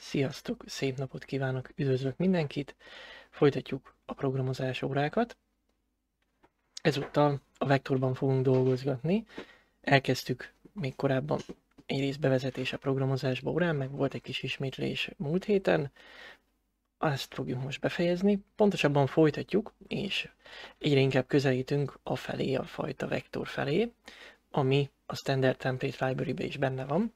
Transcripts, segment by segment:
Sziasztok, szép napot kívánok, üdvözlök mindenkit. Folytatjuk a programozás órákat. Ezúttal a vektorban fogunk dolgozgatni. Elkezdtük még korábban egy rész bevezetés a programozásba órán, meg volt egy kis ismétlés múlt héten. Azt fogjuk most befejezni. Pontosabban folytatjuk, és egyre inkább közelítünk a felé, a fajta vektor felé, ami a Standard Template Library-be is benne van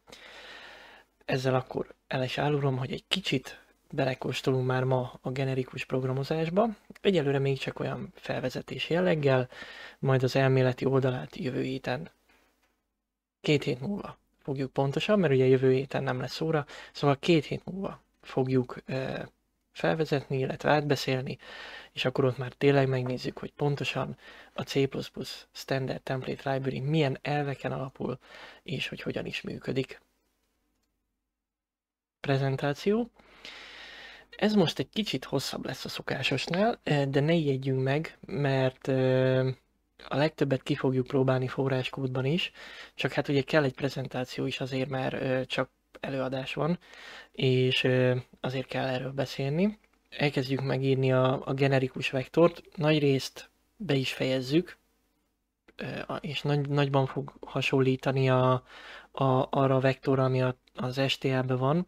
ezzel akkor el is állulom, hogy egy kicsit belekóstolunk már ma a generikus programozásba. Egyelőre még csak olyan felvezetés jelleggel, majd az elméleti oldalát jövő héten, két hét múlva fogjuk pontosan, mert ugye jövő héten nem lesz óra, szóval két hét múlva fogjuk felvezetni, illetve átbeszélni, és akkor ott már tényleg megnézzük, hogy pontosan a C++ Standard Template Library milyen elveken alapul, és hogy hogyan is működik prezentáció. Ez most egy kicsit hosszabb lesz a szokásosnál, eh, de ne ijedjünk meg, mert eh, a legtöbbet ki fogjuk próbálni forráskódban is, csak hát ugye kell egy prezentáció is azért, mert eh, csak előadás van, és azért kell erről beszélni. Elkezdjük megírni a, a generikus vektort, nagy részt be is fejezzük, és nagy, nagyban fog hasonlítani a, a, arra a vektorra, ami a az STA-ben van,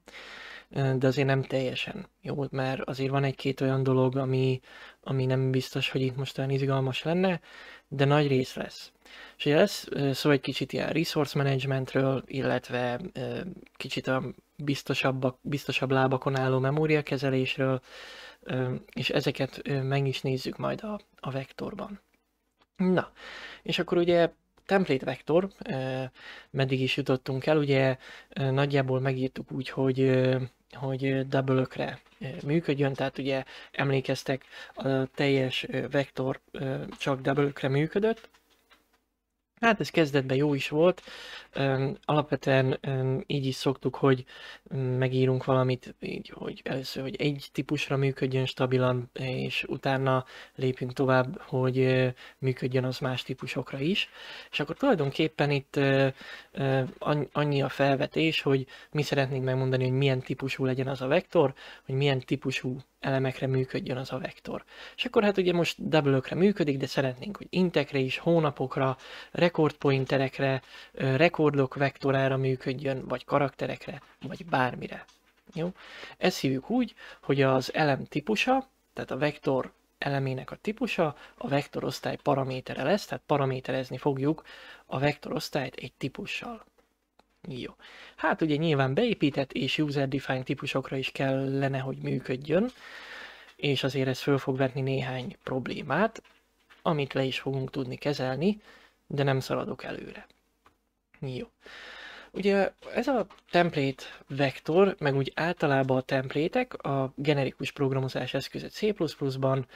de azért nem teljesen jó, mert azért van egy-két olyan dolog, ami, ami nem biztos, hogy itt most olyan izgalmas lenne, de nagy rész lesz. És ugye lesz szó szóval egy kicsit ilyen resource managementről, illetve kicsit a biztosabb, biztosabb lábakon álló memóriakezelésről, és ezeket meg is nézzük majd a, a vektorban. Na, és akkor ugye template vektor, meddig is jutottunk el, ugye nagyjából megírtuk úgy, hogy hogy double működjön, tehát ugye emlékeztek, a teljes vektor csak double működött, Hát ez kezdetben jó is volt. Alapvetően így is szoktuk, hogy megírunk valamit, így, hogy először, hogy egy típusra működjön stabilan, és utána lépünk tovább, hogy működjön az más típusokra is. És akkor tulajdonképpen itt annyi a felvetés, hogy mi szeretnénk megmondani, hogy milyen típusú legyen az a vektor, hogy milyen típusú elemekre működjön az a vektor. És akkor hát ugye most double működik, de szeretnénk, hogy intekre is, hónapokra, rekordpointerekre, rekordok vektorára működjön, vagy karakterekre, vagy bármire. Jó? Ezt hívjuk úgy, hogy az elem típusa, tehát a vektor elemének a típusa a vektorosztály paramétere lesz, tehát paraméterezni fogjuk a vektorosztályt egy típussal. Jó. Hát ugye nyilván beépített és user-defined típusokra is kellene, hogy működjön, és azért ez föl fog vetni néhány problémát, amit le is fogunk tudni kezelni, de nem szaladok előre. Jó. Ugye ez a template vektor, meg úgy általában a templétek a generikus programozás eszköze C++-ban,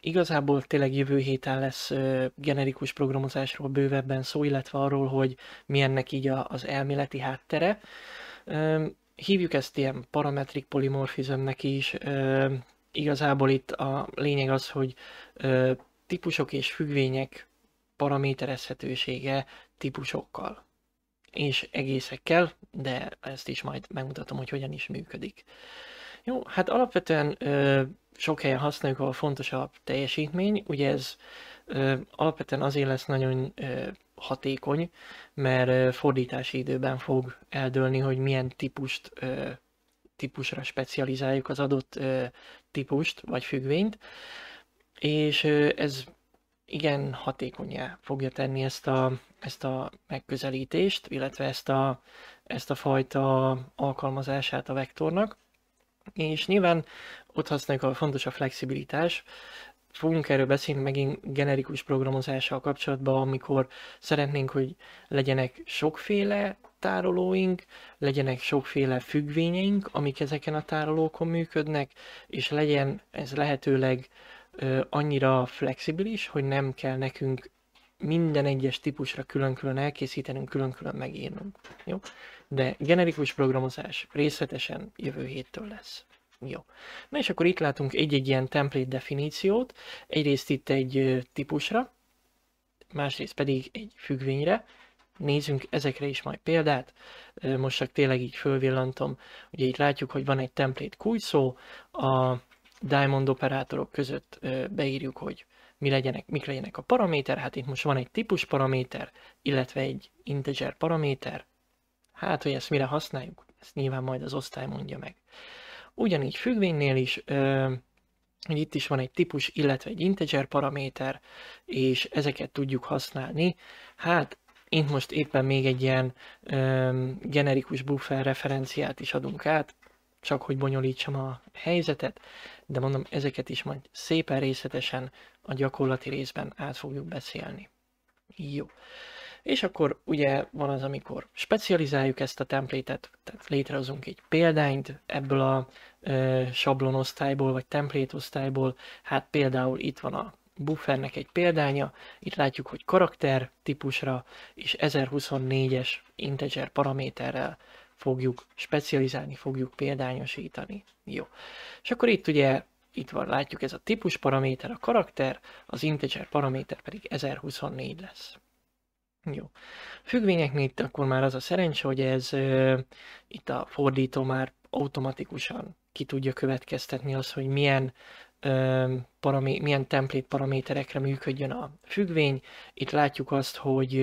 igazából tényleg jövő héten lesz generikus programozásról bővebben szó, illetve arról, hogy milyennek így az elméleti háttere. Hívjuk ezt ilyen parametric polimorfizmnek is, igazából itt a lényeg az, hogy típusok és függvények paraméterezhetősége típusokkal és egészekkel, de ezt is majd megmutatom, hogy hogyan is működik. Jó, hát alapvetően ö, sok helyen használjuk, ahol fontos a teljesítmény, ugye ez ö, alapvetően azért lesz nagyon ö, hatékony, mert fordítási időben fog eldőlni, hogy milyen típust ö, típusra specializáljuk az adott ö, típust vagy függvényt, és ö, ez igen hatékonyá fogja tenni ezt a ezt a megközelítést, illetve ezt a, ezt a fajta alkalmazását a vektornak. És nyilván ott használjuk a fontos a flexibilitás, fogunk erről beszélni megint generikus programozással kapcsolatban, amikor szeretnénk, hogy legyenek sokféle tárolóink, legyenek sokféle függvényeink, amik ezeken a tárolókon működnek, és legyen ez lehetőleg annyira flexibilis, hogy nem kell nekünk minden egyes típusra külön-külön elkészítenünk, külön-külön megírnunk. Jó? De generikus programozás részletesen jövő héttől lesz. Jó. Na és akkor itt látunk egy-egy ilyen template definíciót, egyrészt itt egy típusra, másrészt pedig egy függvényre. Nézzünk ezekre is majd példát. Most csak tényleg így fölvillantom. Ugye itt látjuk, hogy van egy template kulcsszó, a Diamond operátorok között beírjuk, hogy mi legyenek, mik legyenek a paraméter, hát itt most van egy típus paraméter, illetve egy integer paraméter, hát hogy ezt mire használjuk, ezt nyilván majd az osztály mondja meg. Ugyanígy függvénynél is, hogy itt is van egy típus, illetve egy integer paraméter, és ezeket tudjuk használni. Hát itt most éppen még egy ilyen generikus buffer referenciát is adunk át, csak hogy bonyolítsam a helyzetet de mondom, ezeket is majd szépen részletesen a gyakorlati részben át fogjuk beszélni. Jó. És akkor ugye van az, amikor specializáljuk ezt a templétet, tehát létrehozunk egy példányt ebből a e, sablonosztályból, vagy templétosztályból. Hát például itt van a buffernek egy példánya, itt látjuk, hogy karakter típusra és 1024-es integer paraméterrel fogjuk specializálni, fogjuk példányosítani. Jó. És akkor itt ugye, itt van, látjuk ez a típus paraméter, a karakter, az integer paraméter pedig 1024 lesz. Jó. A függvényeknél itt akkor már az a szerencsé, hogy ez ö, itt a fordító már automatikusan ki tudja következtetni azt, hogy milyen paramé- milyen template paraméterekre működjön a függvény. Itt látjuk azt, hogy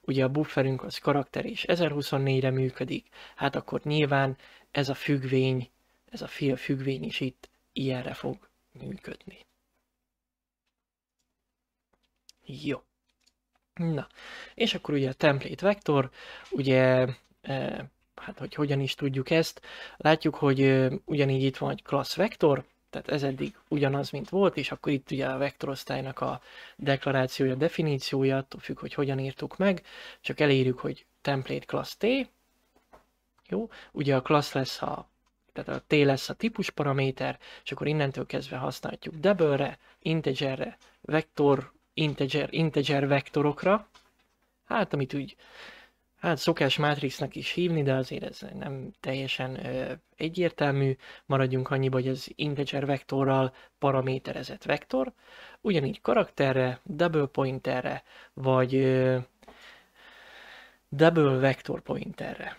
ugye a bufferünk az karakter és 1024-re működik, hát akkor nyilván ez a függvény, ez a fél függvény is itt ilyenre fog működni. Jó. Na, és akkor ugye a template vektor, ugye hát hogy hogyan is tudjuk ezt, látjuk, hogy ugyanígy itt van egy class vektor, tehát ez eddig ugyanaz, mint volt, és akkor itt ugye a vektorosztálynak a deklarációja, a definíciója, attól függ, hogy hogyan írtuk meg, csak elérjük, hogy template class T, jó, ugye a class lesz a, tehát a T lesz a típus paraméter, és akkor innentől kezdve használhatjuk double-re, integerre, vektor, integer, integer vektorokra, hát amit úgy Hát szokás Matrixnak is hívni, de azért ez nem teljesen ö, egyértelmű. Maradjunk annyiba, hogy az integer vektorral paraméterezett vektor. Ugyanígy karakterre, double pointerre, vagy ö, double vektor pointerre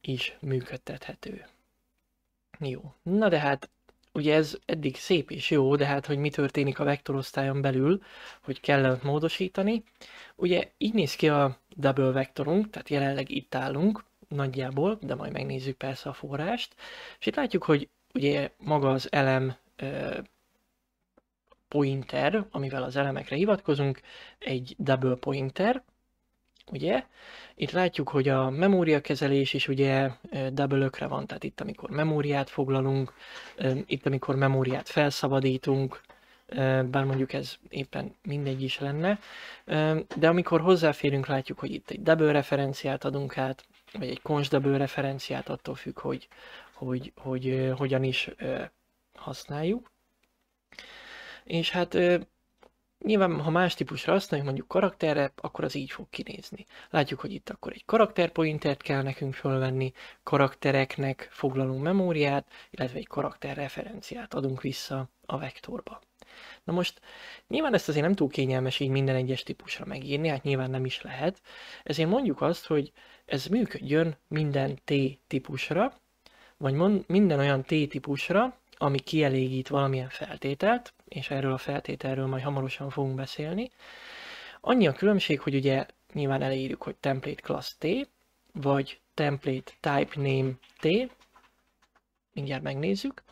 is működtethető. Jó. Na de hát, ugye ez eddig szép és jó, de hát, hogy mi történik a vektorosztályon belül, hogy kellene módosítani. Ugye így néz ki a double vektorunk, tehát jelenleg itt állunk nagyjából, de majd megnézzük persze a forrást. És itt látjuk, hogy ugye maga az elem pointer, amivel az elemekre hivatkozunk, egy double pointer, ugye? Itt látjuk, hogy a memóriakezelés is ugye double van, tehát itt amikor memóriát foglalunk, itt amikor memóriát felszabadítunk, bár mondjuk ez éppen mindegy is lenne, de amikor hozzáférünk, látjuk, hogy itt egy double referenciát adunk át, vagy egy const double referenciát, attól függ, hogy, hogy, hogy, hogy hogyan is használjuk. És hát Nyilván, ha más típusra használjuk, mondjuk karakterre, akkor az így fog kinézni. Látjuk, hogy itt akkor egy karakterpointert kell nekünk fölvenni, karaktereknek foglalunk memóriát, illetve egy karakterreferenciát adunk vissza a vektorba. Na most nyilván ezt azért nem túl kényelmes így minden egyes típusra megírni, hát nyilván nem is lehet, ezért mondjuk azt, hogy ez működjön minden T-típusra, vagy mond, minden olyan T-típusra, ami kielégít valamilyen feltételt, és erről a feltételről majd hamarosan fogunk beszélni. Annyi a különbség, hogy ugye nyilván elírjuk, hogy template class T, vagy template type name T, mindjárt megnézzük,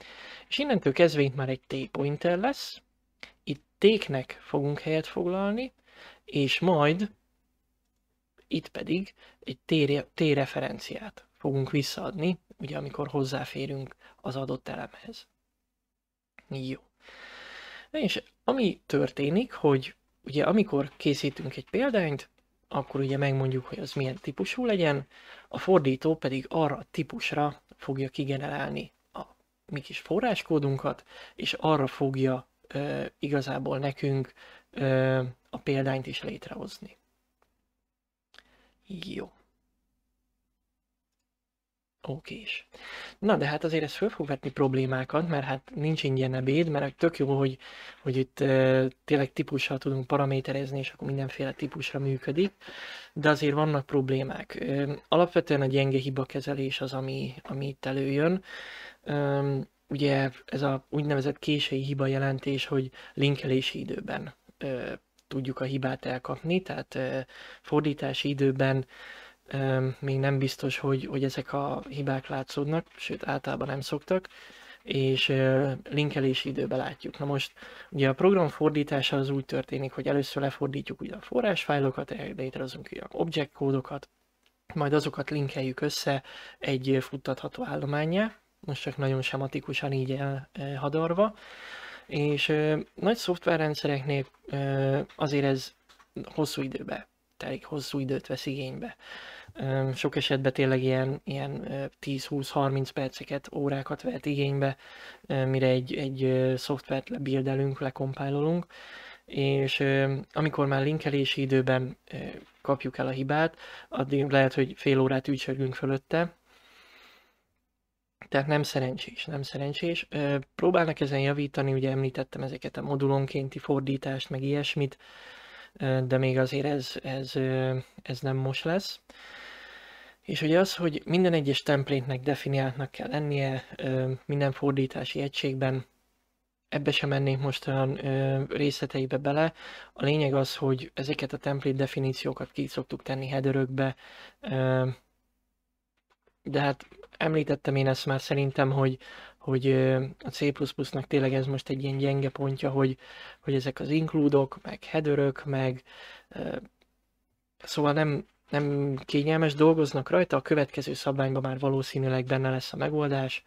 és innentől kezdve itt már egy T pointer lesz, téknek fogunk helyet foglalni, és majd itt pedig egy t-referenciát fogunk visszaadni, ugye amikor hozzáférünk az adott elemhez. Jó. És ami történik, hogy ugye amikor készítünk egy példányt, akkor ugye megmondjuk, hogy az milyen típusú legyen, a fordító pedig arra a típusra fogja kigenerálni a mi kis forráskódunkat, és arra fogja ö, igazából nekünk ö, a példányt is létrehozni. Jó. Oké is. Na, de hát azért ez föl fog vetni problémákat, mert hát nincs ingyen ebéd, mert tök jó, hogy, hogy itt e, tényleg típussal tudunk paraméterezni, és akkor mindenféle típusra működik, de azért vannak problémák. E, alapvetően a gyenge hibakezelés az, ami, ami itt előjön. E, ugye ez a úgynevezett késői hiba jelentés, hogy linkelési időben ö, tudjuk a hibát elkapni, tehát ö, fordítási időben ö, még nem biztos, hogy, hogy ezek a hibák látszódnak, sőt általában nem szoktak, és ö, linkelési időben látjuk. Na most ugye a program fordítása az úgy történik, hogy először lefordítjuk ugye a forrásfájlokat, létrehozunk ugye object kódokat, majd azokat linkeljük össze egy futtatható állományjá, most csak nagyon sematikusan így elhadarva, és ö, nagy szoftverrendszereknél ö, azért ez hosszú időbe telik, hosszú időt vesz igénybe. Ö, sok esetben tényleg ilyen, ilyen 10-20-30 perceket, órákat vehet igénybe, ö, mire egy, egy szoftvert lebildelünk, lekompájlolunk. és ö, amikor már linkelési időben ö, kapjuk el a hibát, addig lehet, hogy fél órát ügysörgünk fölötte, tehát nem szerencsés, nem szerencsés. Próbálnak ezen javítani, ugye említettem ezeket a modulonkénti fordítást, meg ilyesmit, de még azért ez, ez, ez nem most lesz. És ugye az, hogy minden egyes templétnek definiáltnak kell lennie minden fordítási egységben, ebbe sem mennék most olyan részleteibe bele. A lényeg az, hogy ezeket a templét definíciókat ki szoktuk tenni headerökbe, de hát említettem én ezt már szerintem, hogy, hogy a C++-nak tényleg ez most egy ilyen gyenge pontja, hogy, hogy ezek az inkludok, meg headerök, meg szóval nem, nem kényelmes, dolgoznak rajta, a következő szabványban már valószínűleg benne lesz a megoldás,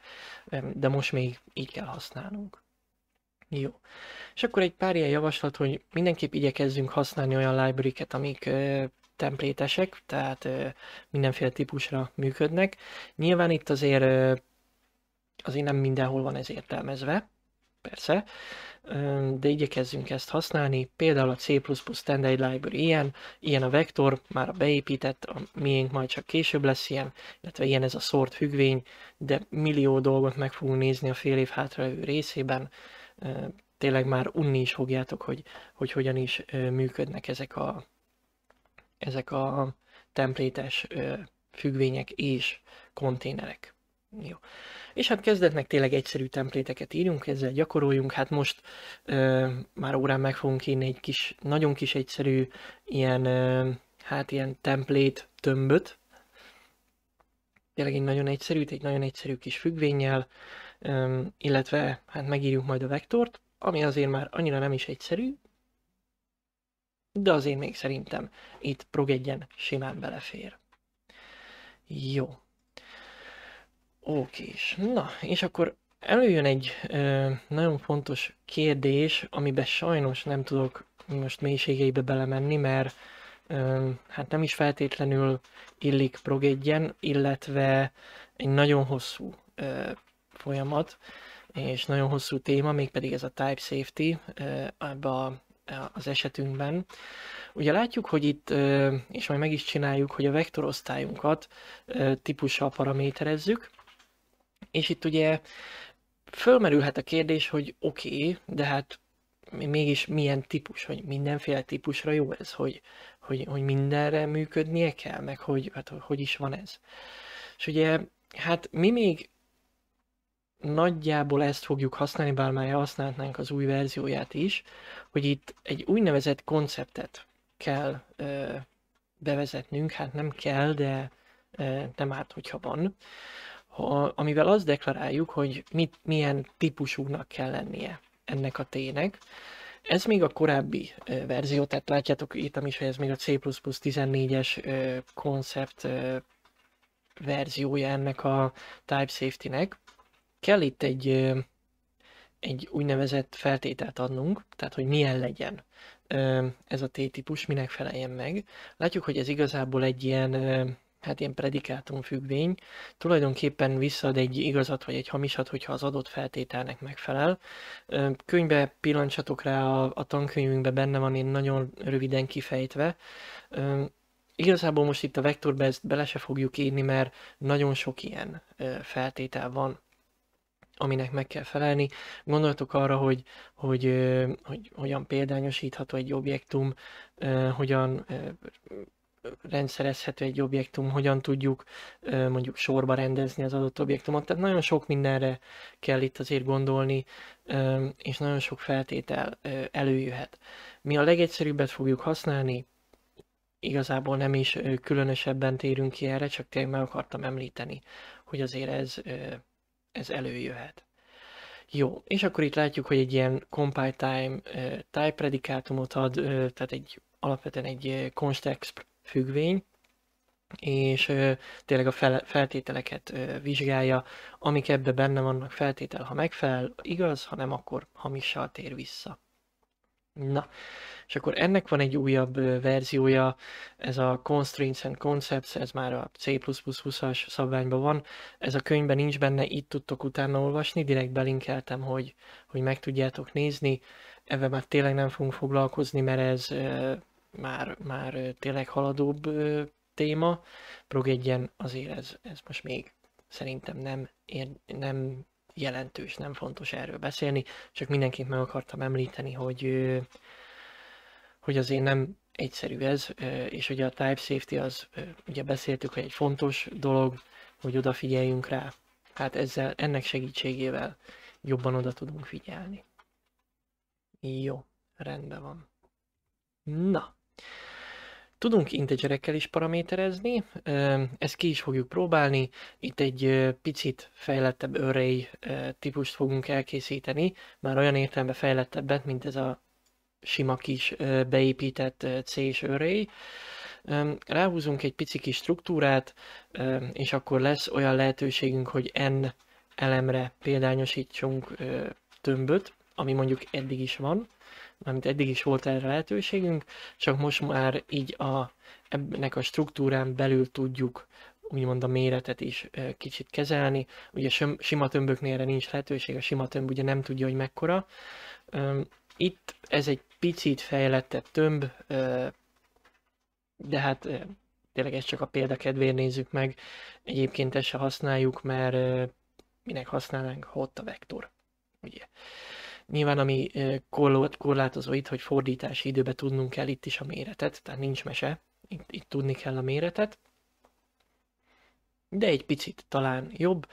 de most még így kell használnunk. Jó. És akkor egy pár ilyen javaslat, hogy mindenképp igyekezzünk használni olyan library amik templétesek, tehát mindenféle típusra működnek. Nyilván itt azért azért nem mindenhol van ez értelmezve, persze, de igyekezzünk ezt használni. Például a C++ Standard Library ilyen, ilyen a vektor, már a beépített, a miénk majd csak később lesz ilyen, illetve ilyen ez a sort függvény, de millió dolgot meg fogunk nézni a fél év hátralévő részében. Tényleg már unni is fogjátok, hogy, hogy hogyan is működnek ezek a, ezek a templétes függvények és konténerek. Jó. És hát kezdetnek tényleg egyszerű templéteket írjunk, ezzel gyakoroljunk. Hát most ö, már órán meg fogunk írni egy kis, nagyon kis egyszerű ilyen, ö, hát ilyen templét tömböt. Tényleg egy nagyon egyszerű, egy nagyon egyszerű kis függvényel, ö, illetve hát megírjuk majd a vektort, ami azért már annyira nem is egyszerű, de azért még szerintem itt prog egyen simán belefér. Jó. Oké, és na, és akkor előjön egy ö, nagyon fontos kérdés, amiben sajnos nem tudok most mélységeibe belemenni, mert ö, hát nem is feltétlenül illik prog egyen, illetve egy nagyon hosszú ö, folyamat, és nagyon hosszú téma, mégpedig ez a type safety, ebbe a az esetünkben. Ugye látjuk, hogy itt, és majd meg is csináljuk, hogy a vektorosztályunkat típussal paraméterezzük, és itt ugye fölmerülhet a kérdés, hogy oké, okay, de hát mégis milyen típus, hogy mindenféle típusra jó ez, hogy, hogy, hogy mindenre működnie kell, meg hogy, hát, hogy is van ez. És ugye, hát mi még nagyjából ezt fogjuk használni, bár már használhatnánk az új verzióját is, hogy itt egy úgynevezett konceptet kell ö, bevezetnünk, hát nem kell, de ö, nem árt, hogyha van, ha, amivel azt deklaráljuk, hogy mit, milyen típusúnak kell lennie ennek a tének. Ez még a korábbi ö, verzió, tehát látjátok itt, is, hogy ez még a C++14-es koncept verziója ennek a Type Safety-nek kell itt egy, egy úgynevezett feltételt adnunk, tehát hogy milyen legyen ez a T-típus, minek feleljen meg. Látjuk, hogy ez igazából egy ilyen, hát ilyen predikátum függvény. Tulajdonképpen visszaad egy igazat vagy egy hamisat, hogyha az adott feltételnek megfelel. Könyvbe pillancsatok rá, a, a tankönyvünkben benne van, én nagyon röviden kifejtve. Igazából most itt a vektorbe ezt bele se fogjuk írni, mert nagyon sok ilyen feltétel van aminek meg kell felelni. Gondoltok arra, hogy, hogy, hogy, hogyan példányosítható egy objektum, hogyan rendszerezhető egy objektum, hogyan tudjuk mondjuk sorba rendezni az adott objektumot. Tehát nagyon sok mindenre kell itt azért gondolni, és nagyon sok feltétel előjöhet. Mi a legegyszerűbbet fogjuk használni, igazából nem is különösebben térünk ki erre, csak tényleg meg akartam említeni, hogy azért ez ez előjöhet. Jó, és akkor itt látjuk, hogy egy ilyen compile time type predikátumot ad, tehát egy alapvetően egy context függvény, és tényleg a feltételeket vizsgálja, amik ebbe benne vannak feltétel, ha megfelel, igaz, ha nem, akkor hamissal tér vissza. Na, és akkor ennek van egy újabb verziója, ez a Constraints and Concepts, ez már a C++-20-as szabványban van. Ez a könyvben nincs benne, itt tudtok utána olvasni, direkt belinkeltem, hogy, hogy meg tudjátok nézni. Ebben már tényleg nem fogunk foglalkozni, mert ez már, már tényleg haladóbb téma. Progedjen azért ez, ez most még szerintem nem, ér, nem jelentős, nem fontos erről beszélni, csak mindenképp meg akartam említeni, hogy hogy azért nem egyszerű ez, és ugye a type safety az, ugye beszéltük, hogy egy fontos dolog, hogy odafigyeljünk rá. Hát ezzel, ennek segítségével jobban oda tudunk figyelni. Jó, rendben van. Na, Tudunk integerekkel is paraméterezni, ezt ki is fogjuk próbálni. Itt egy picit fejlettebb array típust fogunk elkészíteni, már olyan értelemben fejlettebbet, mint ez a sima kis beépített C-s array. Ráhúzunk egy pici kis struktúrát, és akkor lesz olyan lehetőségünk, hogy N elemre példányosítsunk tömböt, ami mondjuk eddig is van, amit eddig is volt erre lehetőségünk, csak most már így a, ennek a struktúrán belül tudjuk úgymond a méretet is kicsit kezelni. Ugye sima tömböknél erre nincs lehetőség, a sima tömb ugye nem tudja, hogy mekkora. Itt ez egy picit fejlettebb tömb, de hát tényleg ezt csak a példakedvéért nézzük meg. Egyébként ezt se használjuk, mert minek használnánk, ha ott a vektor. Ugye? Nyilván ami korlátozó itt, hogy fordítási időbe tudnunk kell itt is a méretet, tehát nincs mese, itt, itt tudni kell a méretet. De egy picit talán jobb,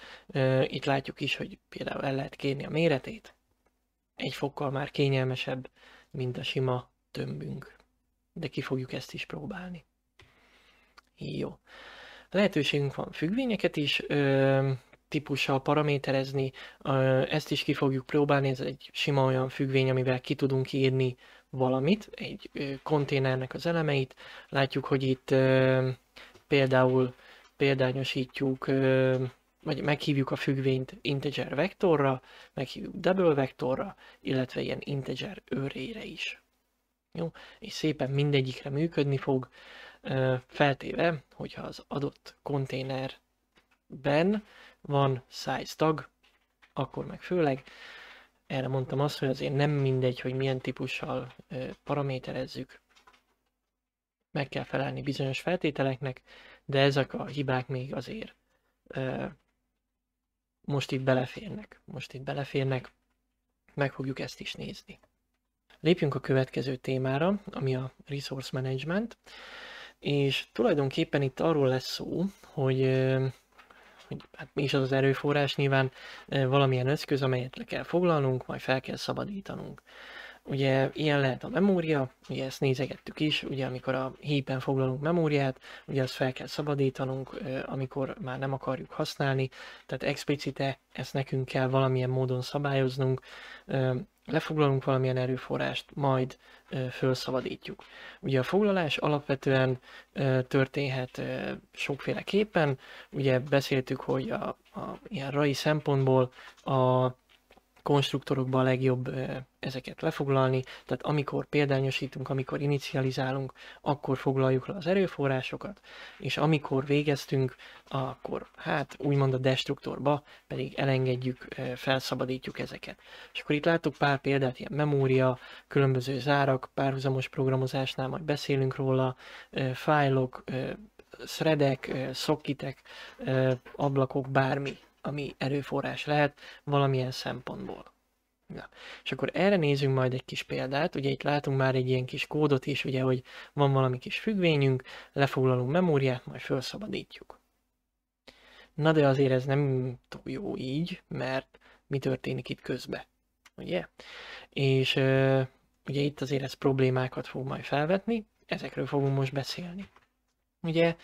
itt látjuk is, hogy például el lehet kérni a méretét, egy fokkal már kényelmesebb mint a sima tömbünk. De ki fogjuk ezt is próbálni. Jó. Lehetőségünk van függvényeket is ö, típussal paraméterezni, ö, ezt is ki fogjuk próbálni, ez egy sima olyan függvény, amivel ki tudunk írni valamit, egy ö, konténernek az elemeit. Látjuk, hogy itt ö, például példányosítjuk ö, vagy meghívjuk a függvényt integer vektorra, meghívjuk double vektorra, illetve ilyen integer őrére is. Jó? És szépen mindegyikre működni fog, feltéve, hogyha az adott konténerben van size tag, akkor meg főleg, erre mondtam azt, hogy azért nem mindegy, hogy milyen típussal paraméterezzük, meg kell felelni bizonyos feltételeknek, de ezek a hibák még azért most itt beleférnek, most itt beleférnek, meg fogjuk ezt is nézni. Lépjünk a következő témára, ami a resource management, és tulajdonképpen itt arról lesz szó, hogy hogy hát mi is az az erőforrás, nyilván valamilyen eszköz, amelyet le kell foglalnunk, majd fel kell szabadítanunk. Ugye ilyen lehet a memória, ugye ezt nézegettük is, ugye amikor a hépen foglalunk memóriát, ugye azt fel kell szabadítanunk, amikor már nem akarjuk használni, tehát explicite ezt nekünk kell valamilyen módon szabályoznunk, lefoglalunk valamilyen erőforrást, majd felszabadítjuk. Ugye a foglalás alapvetően történhet sokféleképpen, ugye beszéltük, hogy a, a ilyen rai szempontból a konstruktorokban a legjobb ezeket lefoglalni, tehát amikor példányosítunk, amikor inicializálunk, akkor foglaljuk le az erőforrásokat, és amikor végeztünk, akkor hát úgymond a destruktorba pedig elengedjük, felszabadítjuk ezeket. És akkor itt láttuk pár példát, ilyen memória, különböző zárak, párhuzamos programozásnál majd beszélünk róla, fájlok, threadek, szokkitek, ablakok, bármi ami erőforrás lehet valamilyen szempontból. Ja. És akkor erre nézzünk majd egy kis példát, ugye itt látunk már egy ilyen kis kódot is, ugye, hogy van valami kis függvényünk, lefoglalunk memóriát, majd felszabadítjuk. Na de azért ez nem túl jó így, mert mi történik itt közbe, ugye? És ugye itt azért ez problémákat fog majd felvetni, ezekről fogunk most beszélni. Ugye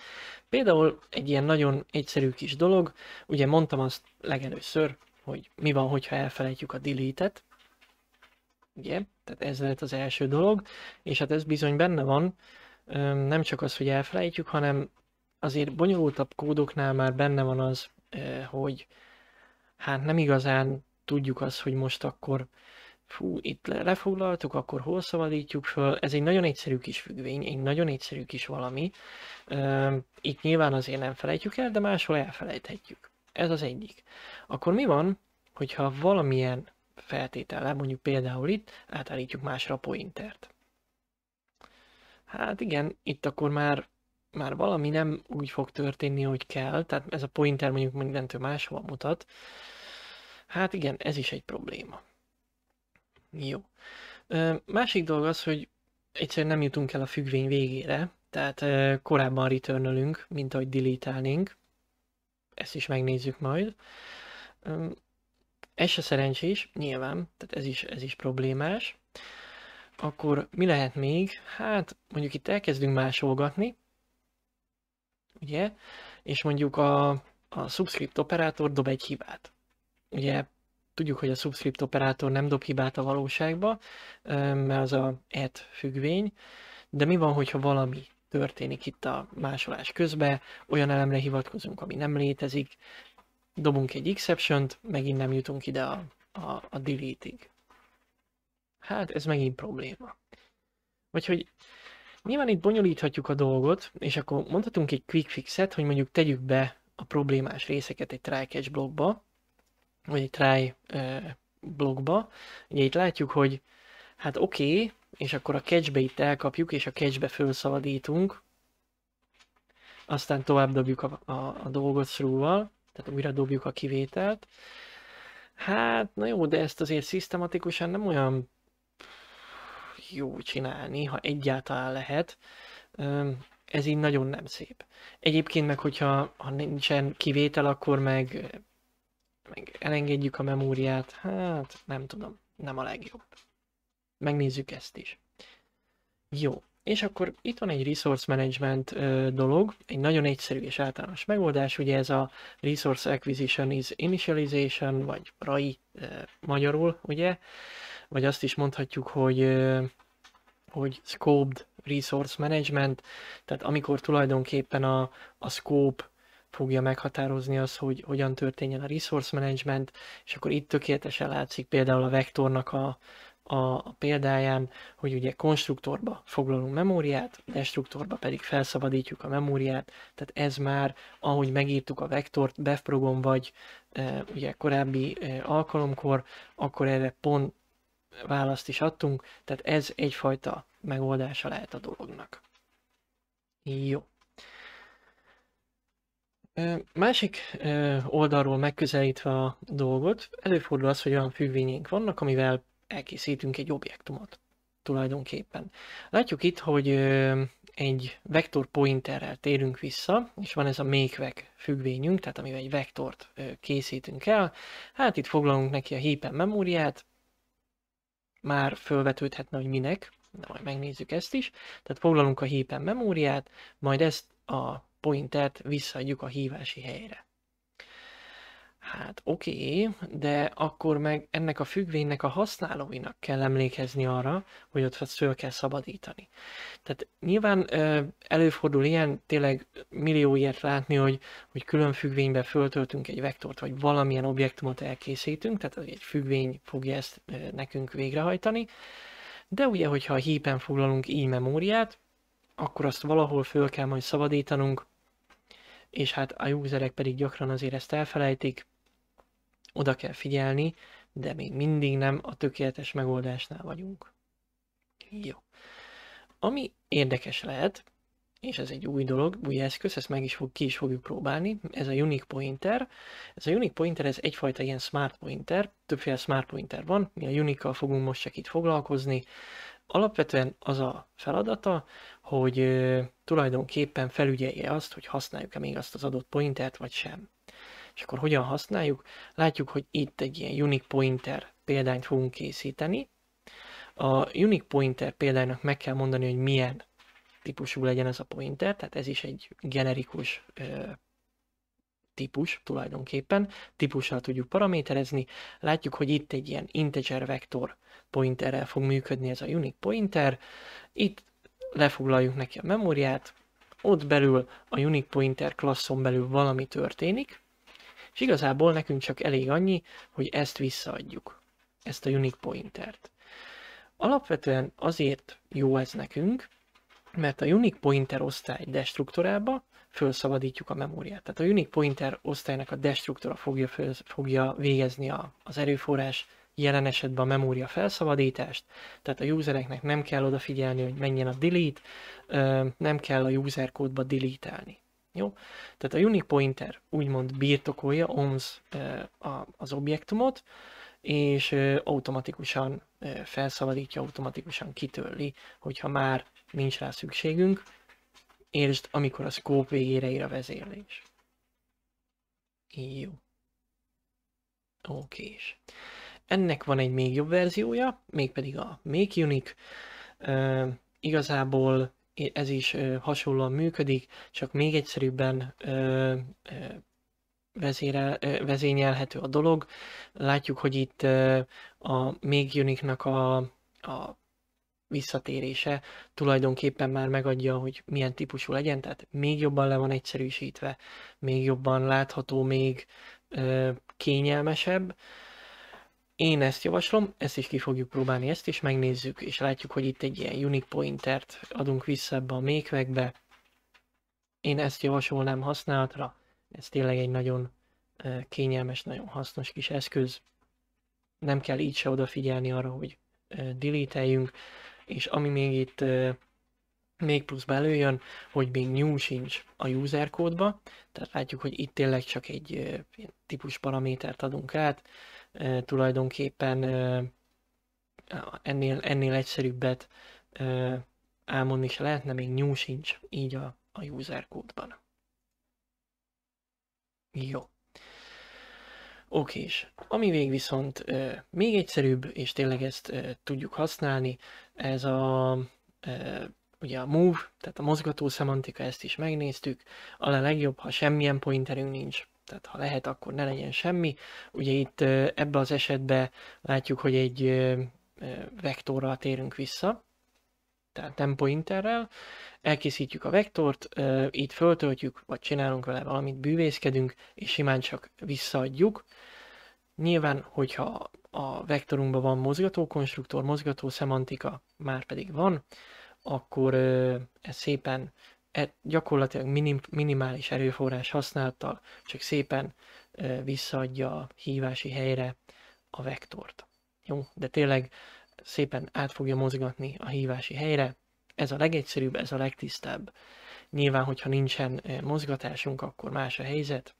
például egy ilyen nagyon egyszerű kis dolog, ugye mondtam azt legelőször, hogy mi van, hogyha elfelejtjük a delete-et, ugye? Tehát ez lett az első dolog, és hát ez bizony benne van, nem csak az, hogy elfelejtjük, hanem azért bonyolultabb kódoknál már benne van az, eh, hogy hát nem igazán tudjuk azt, hogy most akkor fú, itt lefoglaltuk, akkor hol szabadítjuk föl. Ez egy nagyon egyszerű kis függvény, egy nagyon egyszerű kis valami. Itt nyilván azért nem felejtjük el, de máshol elfelejthetjük. Ez az egyik. Akkor mi van, hogyha valamilyen feltétele, mondjuk például itt, átállítjuk másra a pointert? Hát igen, itt akkor már már valami nem úgy fog történni, hogy kell, tehát ez a pointer mondjuk mindentől máshova mutat. Hát igen, ez is egy probléma. Jó. Másik dolog az, hogy egyszerűen nem jutunk el a függvény végére, tehát korábban returnölünk, mint ahogy delete Ezt is megnézzük majd. Ez se szerencsés, nyilván, tehát ez is, ez is problémás. Akkor mi lehet még? Hát mondjuk itt elkezdünk másolgatni, ugye? És mondjuk a, a subscript operátor dob egy hibát. Ugye tudjuk, hogy a subscript operátor nem dob hibát a valóságba, mert az a et függvény, de mi van, hogyha valami történik itt a másolás közben, olyan elemre hivatkozunk, ami nem létezik, dobunk egy exception-t, megint nem jutunk ide a, a, a delete-ig. Hát ez megint probléma. Vagy hogy nyilván itt bonyolíthatjuk a dolgot, és akkor mondhatunk egy quick fixet, hogy mondjuk tegyük be a problémás részeket egy try catch blokkba, vagy egy try blogba, ugye itt látjuk, hogy hát oké, okay, és akkor a catchbe itt elkapjuk, és a catchbe fölszabadítunk, aztán tovább dobjuk a, a, a dolgot szrúval, tehát újra dobjuk a kivételt. Hát, na jó, de ezt azért szisztematikusan nem olyan jó csinálni, ha egyáltalán lehet. Ez így nagyon nem szép. Egyébként meg, hogyha ha nincsen kivétel, akkor meg meg elengedjük a memóriát, hát nem tudom, nem a legjobb. Megnézzük ezt is. Jó, és akkor itt van egy resource management ö, dolog, egy nagyon egyszerű és általános megoldás, ugye ez a resource acquisition is initialization, vagy RAI ö, magyarul, ugye, vagy azt is mondhatjuk, hogy ö, hogy scoped resource management, tehát amikor tulajdonképpen a, a scope fogja meghatározni az, hogy hogyan történjen a resource management, és akkor itt tökéletesen látszik például a vektornak a, a példáján, hogy ugye konstruktorba foglalunk memóriát, destruktorba pedig felszabadítjuk a memóriát, tehát ez már, ahogy megírtuk a vektort, befprogon vagy e, ugye korábbi e, alkalomkor, akkor erre pont választ is adtunk, tehát ez egyfajta megoldása lehet a dolognak. Jó. Másik oldalról megközelítve a dolgot, előfordul az, hogy olyan függvényénk vannak, amivel elkészítünk egy objektumot tulajdonképpen. Látjuk itt, hogy egy vektor pointerrel térünk vissza, és van ez a makevec függvényünk, tehát amivel egy vektort készítünk el. Hát itt foglalunk neki a hépen memóriát, már felvetődhetne, hogy minek, de majd megnézzük ezt is. Tehát foglalunk a hépen memóriát, majd ezt a pointet visszaadjuk a hívási helyre. Hát oké, okay, de akkor meg ennek a függvénynek a használóinak kell emlékezni arra, hogy ott föl kell szabadítani. Tehát nyilván előfordul ilyen, tényleg millió ilyet látni, hogy, hogy külön függvénybe föltöltünk egy vektort, vagy valamilyen objektumot elkészítünk, tehát egy függvény fogja ezt nekünk végrehajtani. De ugye, hogyha a hípen foglalunk így memóriát, akkor azt valahol föl kell majd szabadítanunk, és hát a userek pedig gyakran azért ezt elfelejtik, oda kell figyelni, de még mindig nem a tökéletes megoldásnál vagyunk. Jó. Ami érdekes lehet, és ez egy új dolog, új eszköz, ezt meg is fog, ki is fogjuk próbálni, ez a Unique Pointer. Ez a Unique Pointer, ez egyfajta ilyen Smart Pointer, többféle Smart Pointer van, mi a Unique-kal fogunk most csak itt foglalkozni, alapvetően az a feladata, hogy tulajdonképpen felügyelje azt, hogy használjuk-e még azt az adott pointert, vagy sem. És akkor hogyan használjuk? Látjuk, hogy itt egy ilyen unique pointer példányt fogunk készíteni. A unique pointer példánynak meg kell mondani, hogy milyen típusú legyen ez a pointer, tehát ez is egy generikus típus tulajdonképpen, típussal tudjuk paraméterezni, látjuk, hogy itt egy ilyen integer vektor pointerrel fog működni ez a unique pointer, itt lefoglaljuk neki a memóriát, ott belül a unique pointer klasszon belül valami történik, és igazából nekünk csak elég annyi, hogy ezt visszaadjuk, ezt a unique pointert. Alapvetően azért jó ez nekünk, mert a unique pointer osztály destruktorába felszabadítjuk a memóriát. Tehát a unique pointer osztálynak a destruktora fogja, föl, fogja végezni a, az erőforrás, jelen esetben a memória felszabadítást, tehát a usereknek nem kell odafigyelni, hogy menjen a delete, nem kell a user kódba delete-elni. Jó? Tehát a unique pointer úgymond birtokolja owns az objektumot, és automatikusan felszabadítja, automatikusan kitörli, hogyha már nincs rá szükségünk, Értsd, amikor a szkóp végére ér a vezérlés. Jó. Okés. Ennek van egy még jobb verziója, mégpedig a Make Unique. Uh, igazából ez is uh, hasonlóan működik, csak még egyszerűbben uh, uh, vezére, uh, vezényelhető a dolog. Látjuk, hogy itt uh, a Make Unique-nak a, a visszatérése tulajdonképpen már megadja, hogy milyen típusú legyen, tehát még jobban le van egyszerűsítve, még jobban látható, még ö, kényelmesebb. Én ezt javaslom, ezt is ki fogjuk próbálni, ezt is megnézzük, és látjuk, hogy itt egy ilyen unique pointert adunk vissza ebbe a mékvekbe. Én ezt javasolnám használatra, ez tényleg egy nagyon kényelmes, nagyon hasznos kis eszköz. Nem kell így se odafigyelni arra, hogy delete és ami még itt még plusz belőjön, hogy még new sincs a user kódba, tehát látjuk, hogy itt tényleg csak egy típus paramétert adunk át, tulajdonképpen ennél, ennél egyszerűbbet álmodni se lehetne, még new sincs így a, a user kódban. Jó és Ami még viszont ö, még egyszerűbb, és tényleg ezt ö, tudjuk használni, ez a ö, ugye a move, tehát a mozgató szemantika, ezt is megnéztük, a legjobb, ha semmilyen pointerünk nincs. Tehát ha lehet, akkor ne legyen semmi. Ugye itt ebbe az esetben látjuk, hogy egy vektorral térünk vissza, tehát Tempo Interrel, elkészítjük a vektort, itt föltöltjük, vagy csinálunk vele valamit, bűvészkedünk, és simán csak visszaadjuk. Nyilván, hogyha a vektorunkban van konstruktor, mozgató szemantika, már pedig van, akkor ez szépen e, gyakorlatilag minim, minimális erőforrás használattal csak szépen visszaadja a hívási helyre a vektort. Jó, de tényleg szépen át fogja mozgatni a hívási helyre. Ez a legegyszerűbb, ez a legtisztább. Nyilván, hogyha nincsen eh, mozgatásunk, akkor más a helyzet,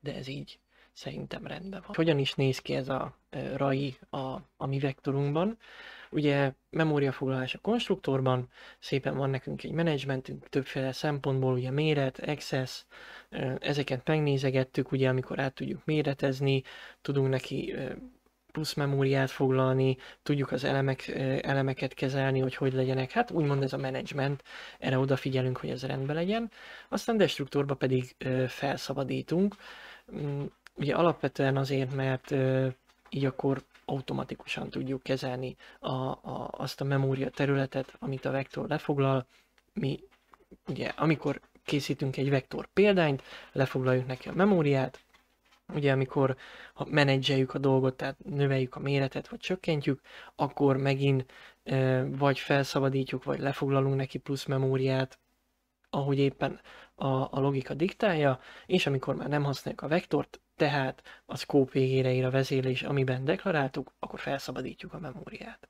de ez így szerintem rendben van. Hogyan is néz ki ez a eh, RAI a, a mi vektorunkban? Ugye memóriafoglalás a konstruktorban, szépen van nekünk egy menedzsmentünk többféle szempontból, ugye méret, access, eh, ezeket megnézegettük, ugye amikor át tudjuk méretezni, tudunk neki plusz memóriát foglalni, tudjuk az elemek, elemeket kezelni, hogy hogy legyenek. Hát úgymond ez a menedzsment, erre odafigyelünk, hogy ez rendben legyen. Aztán destruktorba pedig felszabadítunk. Mm, ugye alapvetően azért, mert így akkor automatikusan tudjuk kezelni a, a, azt a memória területet, amit a vektor lefoglal. Mi ugye, amikor készítünk egy vektor példányt, lefoglaljuk neki a memóriát, ugye amikor ha menedzseljük a dolgot, tehát növeljük a méretet, vagy csökkentjük, akkor megint vagy felszabadítjuk, vagy lefoglalunk neki plusz memóriát, ahogy éppen a, a logika diktálja, és amikor már nem használjuk a vektort, tehát a scope végére ír a vezérlés, amiben deklaráltuk, akkor felszabadítjuk a memóriát.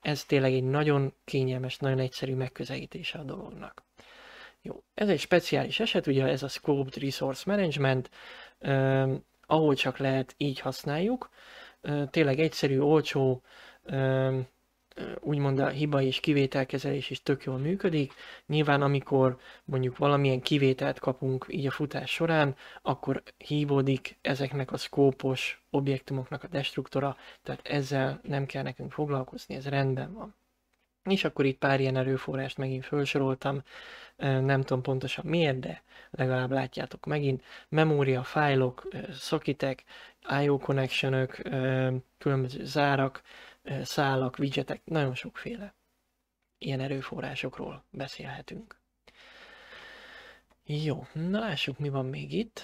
Ez tényleg egy nagyon kényelmes, nagyon egyszerű megközelítése a dolognak. Jó, ez egy speciális eset, ugye ez a Scoped Resource Management, ahol csak lehet, így használjuk. Tényleg egyszerű, olcsó, úgymond a hiba és kivételkezelés is tök jól működik. Nyilván amikor mondjuk valamilyen kivételt kapunk így a futás során, akkor hívódik ezeknek a szkópos objektumoknak a destruktora, tehát ezzel nem kell nekünk foglalkozni, ez rendben van. És akkor itt pár ilyen erőforrást megint felsoroltam, nem tudom pontosan miért, de legalább látjátok megint. Memória, fájlok, szokitek, IO connection különböző zárak, szálak, widgetek, nagyon sokféle ilyen erőforrásokról beszélhetünk. Jó, na lássuk, mi van még itt.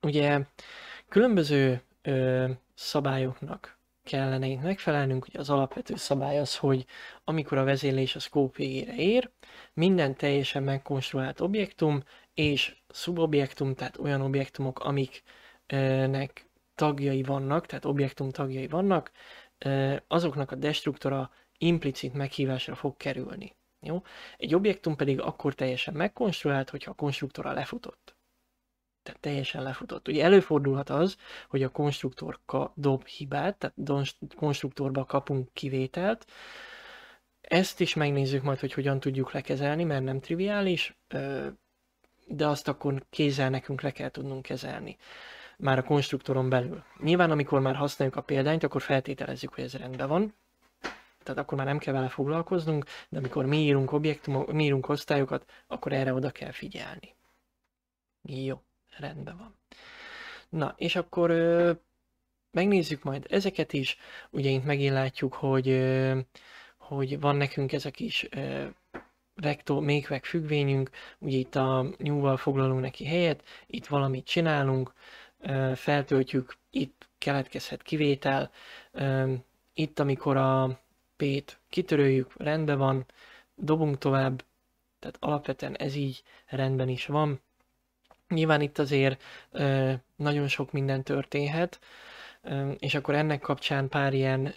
Ugye különböző szabályoknak kellene itt megfelelnünk, hogy az alapvető szabály az, hogy amikor a vezérlés a scope végére ér, minden teljesen megkonstruált objektum és szubobjektum, tehát olyan objektumok, amiknek tagjai vannak, tehát objektum tagjai vannak, azoknak a destruktora implicit meghívásra fog kerülni. Jó? Egy objektum pedig akkor teljesen megkonstruált, hogyha a konstruktora lefutott tehát teljesen lefutott. Ugye előfordulhat az, hogy a konstruktor dob hibát, tehát konstruktorba kapunk kivételt. Ezt is megnézzük majd, hogy hogyan tudjuk lekezelni, mert nem triviális, de azt akkor kézzel nekünk le kell tudnunk kezelni már a konstruktoron belül. Nyilván, amikor már használjuk a példányt, akkor feltételezzük, hogy ez rendben van, tehát akkor már nem kell vele foglalkoznunk, de amikor mi írunk objektumok, mi írunk osztályokat, akkor erre oda kell figyelni. Jó. Rendben van. Na, és akkor ö, megnézzük majd ezeket is. Ugye itt megint látjuk, hogy, ö, hogy van nekünk ez a kis ö, rektó, mékvek függvényünk, ugye itt a nyúval foglalunk neki helyet, itt valamit csinálunk, ö, feltöltjük, itt keletkezhet kivétel, ö, itt amikor a P-t kitöröljük, rendben van, dobunk tovább, tehát alapvetően ez így rendben is van. Nyilván itt azért nagyon sok minden történhet, és akkor ennek kapcsán pár ilyen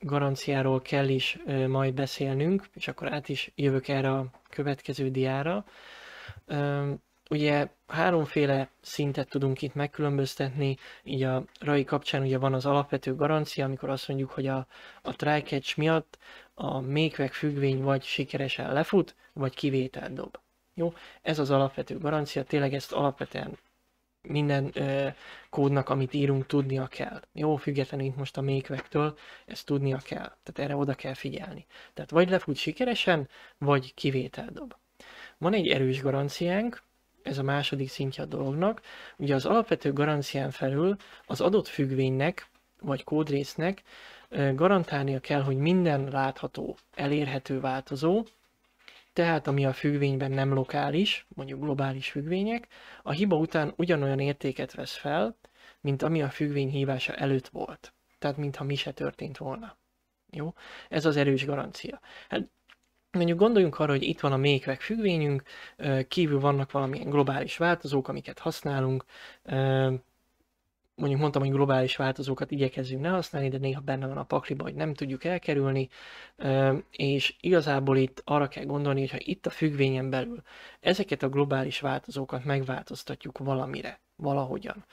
garanciáról kell is majd beszélnünk, és akkor át is jövök erre a következő diára. Ugye háromféle szintet tudunk itt megkülönböztetni, így a RAI kapcsán ugye van az alapvető garancia, amikor azt mondjuk, hogy a, a try miatt a mékvek függvény vagy sikeresen lefut, vagy kivételt dob. Jó, ez az alapvető garancia, tényleg ezt alapvetően minden ö, kódnak, amit írunk, tudnia kell. Jó, függetlenül itt most a mékvektől, ezt tudnia kell. Tehát erre oda kell figyelni. Tehát vagy lefut sikeresen, vagy kivétel dob. Van egy erős garanciánk, ez a második szintje a dolognak. Ugye az alapvető garancián felül az adott függvénynek, vagy kódrésznek garantálnia kell, hogy minden látható, elérhető változó, tehát ami a függvényben nem lokális, mondjuk globális függvények, a hiba után ugyanolyan értéket vesz fel, mint ami a függvény hívása előtt volt. Tehát mintha mi se történt volna. Jó? Ez az erős garancia. Hát mondjuk gondoljunk arra, hogy itt van a mékvek függvényünk, kívül vannak valamilyen globális változók, amiket használunk, mondjuk mondtam, hogy globális változókat igyekezzünk ne használni, de néha benne van a pakliba, hogy nem tudjuk elkerülni, és igazából itt arra kell gondolni, hogy ha itt a függvényen belül ezeket a globális változókat megváltoztatjuk valamire, valahogyan,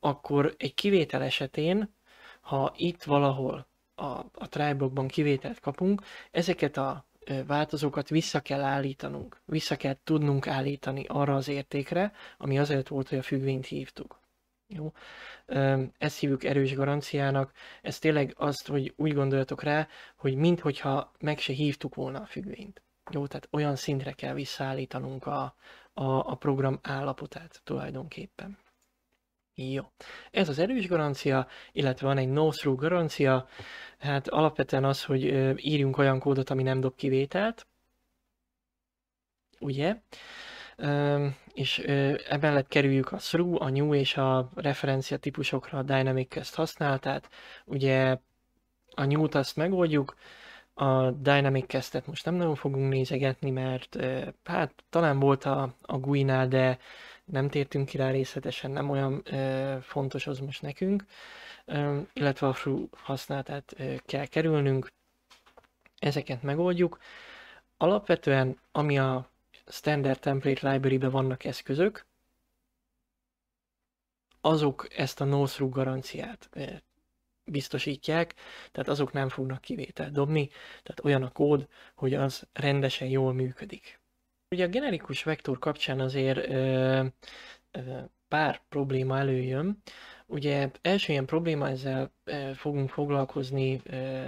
akkor egy kivétel esetén, ha itt valahol a, a tryblockban kivételt kapunk, ezeket a változókat vissza kell állítanunk, vissza kell tudnunk állítani arra az értékre, ami azért volt, hogy a függvényt hívtuk. Jó. Ezt hívjuk erős garanciának. Ez tényleg azt, hogy úgy gondoljatok rá, hogy minthogyha meg se hívtuk volna a függvényt. Jó, tehát olyan szintre kell visszaállítanunk a, a, a program állapotát tulajdonképpen. Jó. Ez az erős garancia, illetve van egy no-through garancia. Hát alapvetően az, hogy írjunk olyan kódot, ami nem dob kivételt. Ugye? és emellett kerüljük a through, a new és a referencia típusokra a dynamic ezt használ, tehát ugye a new-t azt megoldjuk, a Dynamic et most nem nagyon fogunk nézegetni, mert hát talán volt a, a GUI-nál, de nem tértünk ki rá részletesen, nem olyan ö, fontos az most nekünk, ö, illetve a fru használatát ö, kell kerülnünk, ezeket megoldjuk. Alapvetően, ami a standard template library-be vannak eszközök, azok ezt a no-through garanciát eh, biztosítják, tehát azok nem fognak kivételt dobni, tehát olyan a kód, hogy az rendesen jól működik. Ugye a generikus vektor kapcsán azért ö, eh, ö, eh, pár probléma előjön. Ugye első ilyen probléma, ezzel ö, fogunk foglalkozni ö,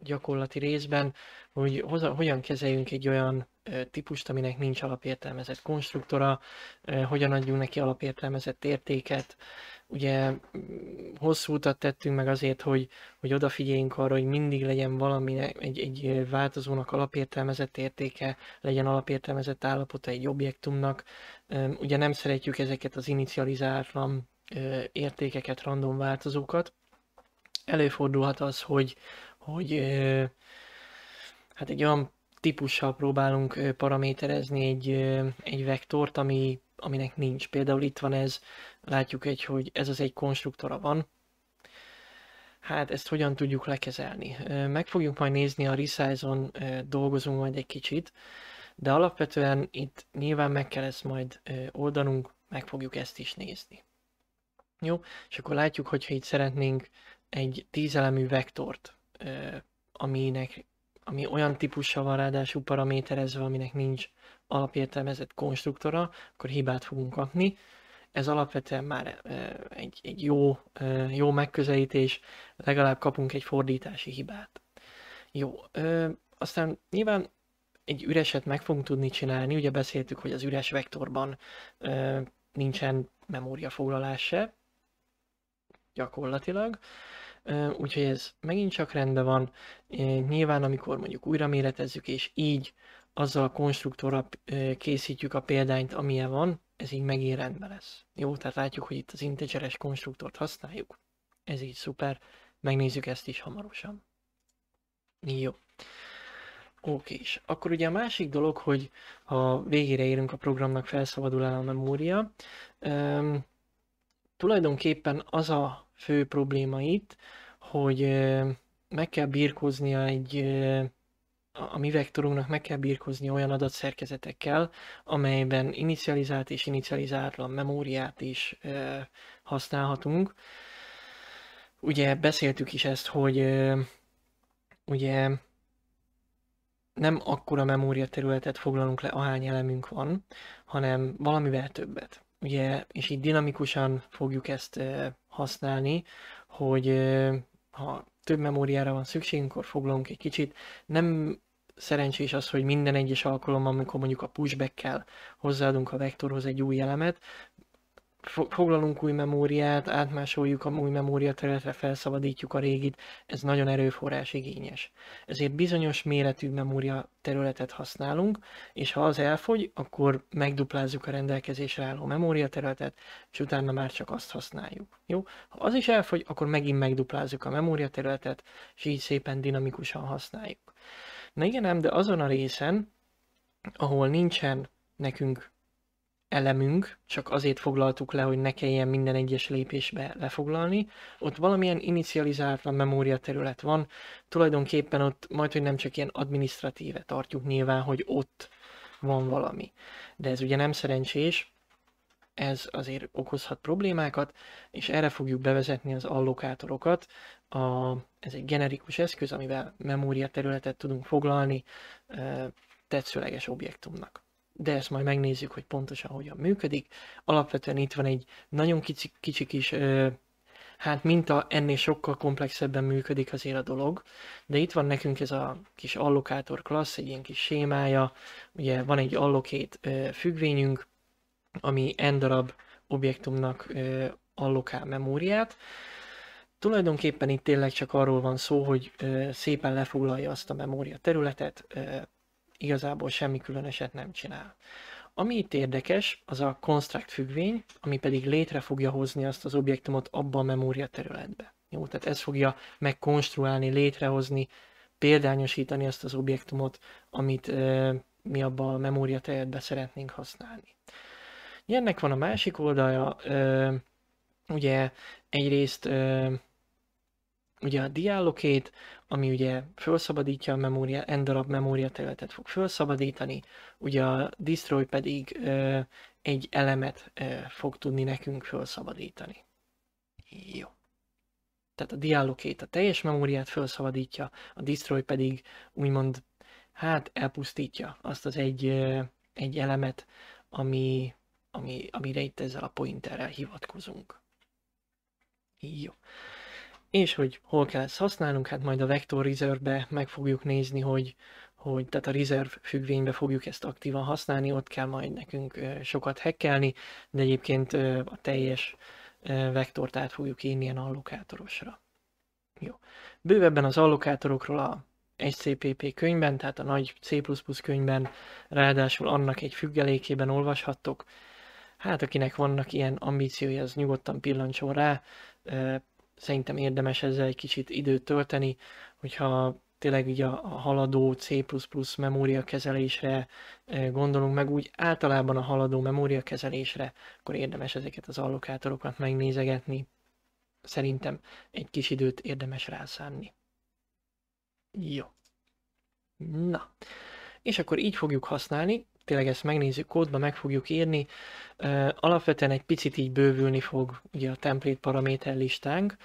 gyakorlati részben, hogy hoza, hogyan kezeljünk egy olyan típust, aminek nincs alapértelmezett konstruktora, hogyan adjunk neki alapértelmezett értéket. Ugye mm, hosszú utat tettünk meg azért, hogy, hogy odafigyeljünk arra, hogy mindig legyen valami, egy, egy változónak alapértelmezett értéke, legyen alapértelmezett állapota egy objektumnak. Ugye nem szeretjük ezeket az inicializáltan értékeket, random változókat. Előfordulhat az, hogy, hogy hát egy olyan típussal próbálunk paraméterezni egy, egy vektort, ami, aminek nincs. Például itt van ez, látjuk egy, hogy ez az egy konstruktora van, hát ezt hogyan tudjuk lekezelni. Meg fogjuk majd nézni, a resize-on dolgozunk majd egy kicsit, de alapvetően itt nyilván meg kell ezt majd oldanunk, meg fogjuk ezt is nézni. Jó, és akkor látjuk, hogyha itt szeretnénk egy tízelemű vektort, aminek ami olyan típusa van ráadásul paraméterezve, aminek nincs alapértelmezett konstruktora, akkor hibát fogunk kapni. Ez alapvetően már egy, egy jó, jó megközelítés, legalább kapunk egy fordítási hibát. Jó, aztán nyilván egy üreset meg fogunk tudni csinálni, ugye beszéltük, hogy az üres vektorban nincsen memóriafoglalás se, gyakorlatilag úgyhogy ez megint csak rendben van. Nyilván, amikor mondjuk újra méretezzük, és így azzal a konstruktorra készítjük a példányt, amilyen van, ez így megint rendben lesz. Jó, tehát látjuk, hogy itt az integeres konstruktort használjuk. Ez így szuper. Megnézzük ezt is hamarosan. Jó. Oké, és akkor ugye a másik dolog, hogy ha végére érünk a programnak, felszabadul el a memória. Um, tulajdonképpen az a fő probléma itt, hogy meg kell birkóznia egy, a mi vektorunknak meg kell birkózni olyan adatszerkezetekkel, amelyben inicializált és inicializátlan memóriát is használhatunk. Ugye beszéltük is ezt, hogy ugye nem akkora memória területet foglalunk le, ahány elemünk van, hanem valamivel többet ugye, és így dinamikusan fogjuk ezt használni, hogy ha több memóriára van szükségünk, akkor foglalunk egy kicsit. Nem szerencsés az, hogy minden egyes alkalommal, amikor mondjuk a pushback-kel hozzáadunk a vektorhoz egy új elemet, foglalunk új memóriát, átmásoljuk a új memóriaterületre, felszabadítjuk a régit, ez nagyon erőforrás igényes. Ezért bizonyos méretű memória területet használunk, és ha az elfogy, akkor megduplázzuk a rendelkezésre álló memóriaterületet, és utána már csak azt használjuk. Jó? Ha az is elfogy, akkor megint megduplázzuk a memóriaterületet, és így szépen dinamikusan használjuk. Na igen nem, de azon a részen, ahol nincsen nekünk elemünk, csak azért foglaltuk le, hogy ne kelljen minden egyes lépésbe lefoglalni. Ott valamilyen inicializált memória terület van, tulajdonképpen ott majd, hogy nem csak ilyen administratíve tartjuk nyilván, hogy ott van valami. De ez ugye nem szerencsés, ez azért okozhat problémákat, és erre fogjuk bevezetni az allokátorokat. A, ez egy generikus eszköz, amivel memória területet tudunk foglalni tetszőleges objektumnak de ezt majd megnézzük, hogy pontosan hogyan működik. Alapvetően itt van egy nagyon kicsi, kicsi kis ö, hát minta, ennél sokkal komplexebben működik azért a dolog, de itt van nekünk ez a kis allokátor klassz, egy ilyen kis sémája, ugye van egy allokét függvényünk, ami n darab objektumnak ö, allokál memóriát, tulajdonképpen itt tényleg csak arról van szó, hogy szépen lefoglalja azt a memória területet, igazából semmi különöset nem csinál. Ami itt érdekes, az a construct függvény, ami pedig létre fogja hozni azt az objektumot abba a memória területbe. Jó, tehát ez fogja megkonstruálni, létrehozni, példányosítani azt az objektumot, amit e, mi abba a memória területbe szeretnénk használni. Ennek van a másik oldala, e, ugye egyrészt e, ugye a diálokét, ami ugye felszabadítja a memória, n darab területet fog felszabadítani, ugye a destroy pedig ö, egy elemet ö, fog tudni nekünk felszabadítani. Jó. Tehát a diálokét a teljes memóriát felszabadítja, a destroy pedig úgymond hát elpusztítja azt az egy, ö, egy elemet, ami, ami, amire itt ezzel a pointerrel hivatkozunk. Jó és hogy hol kell ezt használnunk, hát majd a Vector Reserve-be meg fogjuk nézni, hogy, hogy tehát a Reserve függvénybe fogjuk ezt aktívan használni, ott kell majd nekünk sokat hekkelni, de egyébként a teljes vektort át fogjuk írni ilyen allokátorosra. Jó. Bővebben az allokátorokról a SCPP könyvben, tehát a nagy C++ könyvben, ráadásul annak egy függelékében olvashattok. Hát akinek vannak ilyen ambíciói, az nyugodtan pillancson rá, szerintem érdemes ezzel egy kicsit időt tölteni, hogyha tényleg így a haladó C++ memória kezelésre eh, gondolunk, meg úgy általában a haladó memória kezelésre, akkor érdemes ezeket az allokátorokat megnézegetni. Szerintem egy kis időt érdemes rászánni. Jó. Na, és akkor így fogjuk használni, tényleg ezt megnézzük kódba, meg fogjuk írni. Alapvetően egy picit így bővülni fog ugye a template paraméter listánk.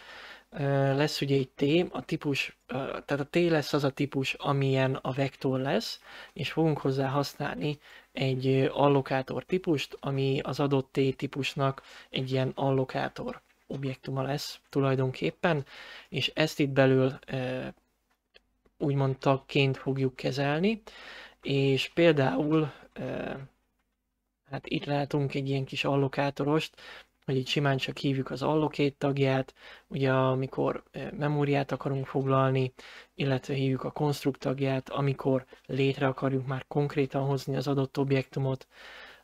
Lesz ugye egy T, a típus, tehát a T lesz az a típus, amilyen a vektor lesz, és fogunk hozzá használni egy allokátor típust, ami az adott T típusnak egy ilyen allokátor objektuma lesz tulajdonképpen, és ezt itt belül úgymond tagként fogjuk kezelni, és például hát itt látunk egy ilyen kis allokátorost, hogy itt simán csak hívjuk az allokét tagját, ugye amikor memóriát akarunk foglalni, illetve hívjuk a konstrukt tagját, amikor létre akarjuk már konkrétan hozni az adott objektumot,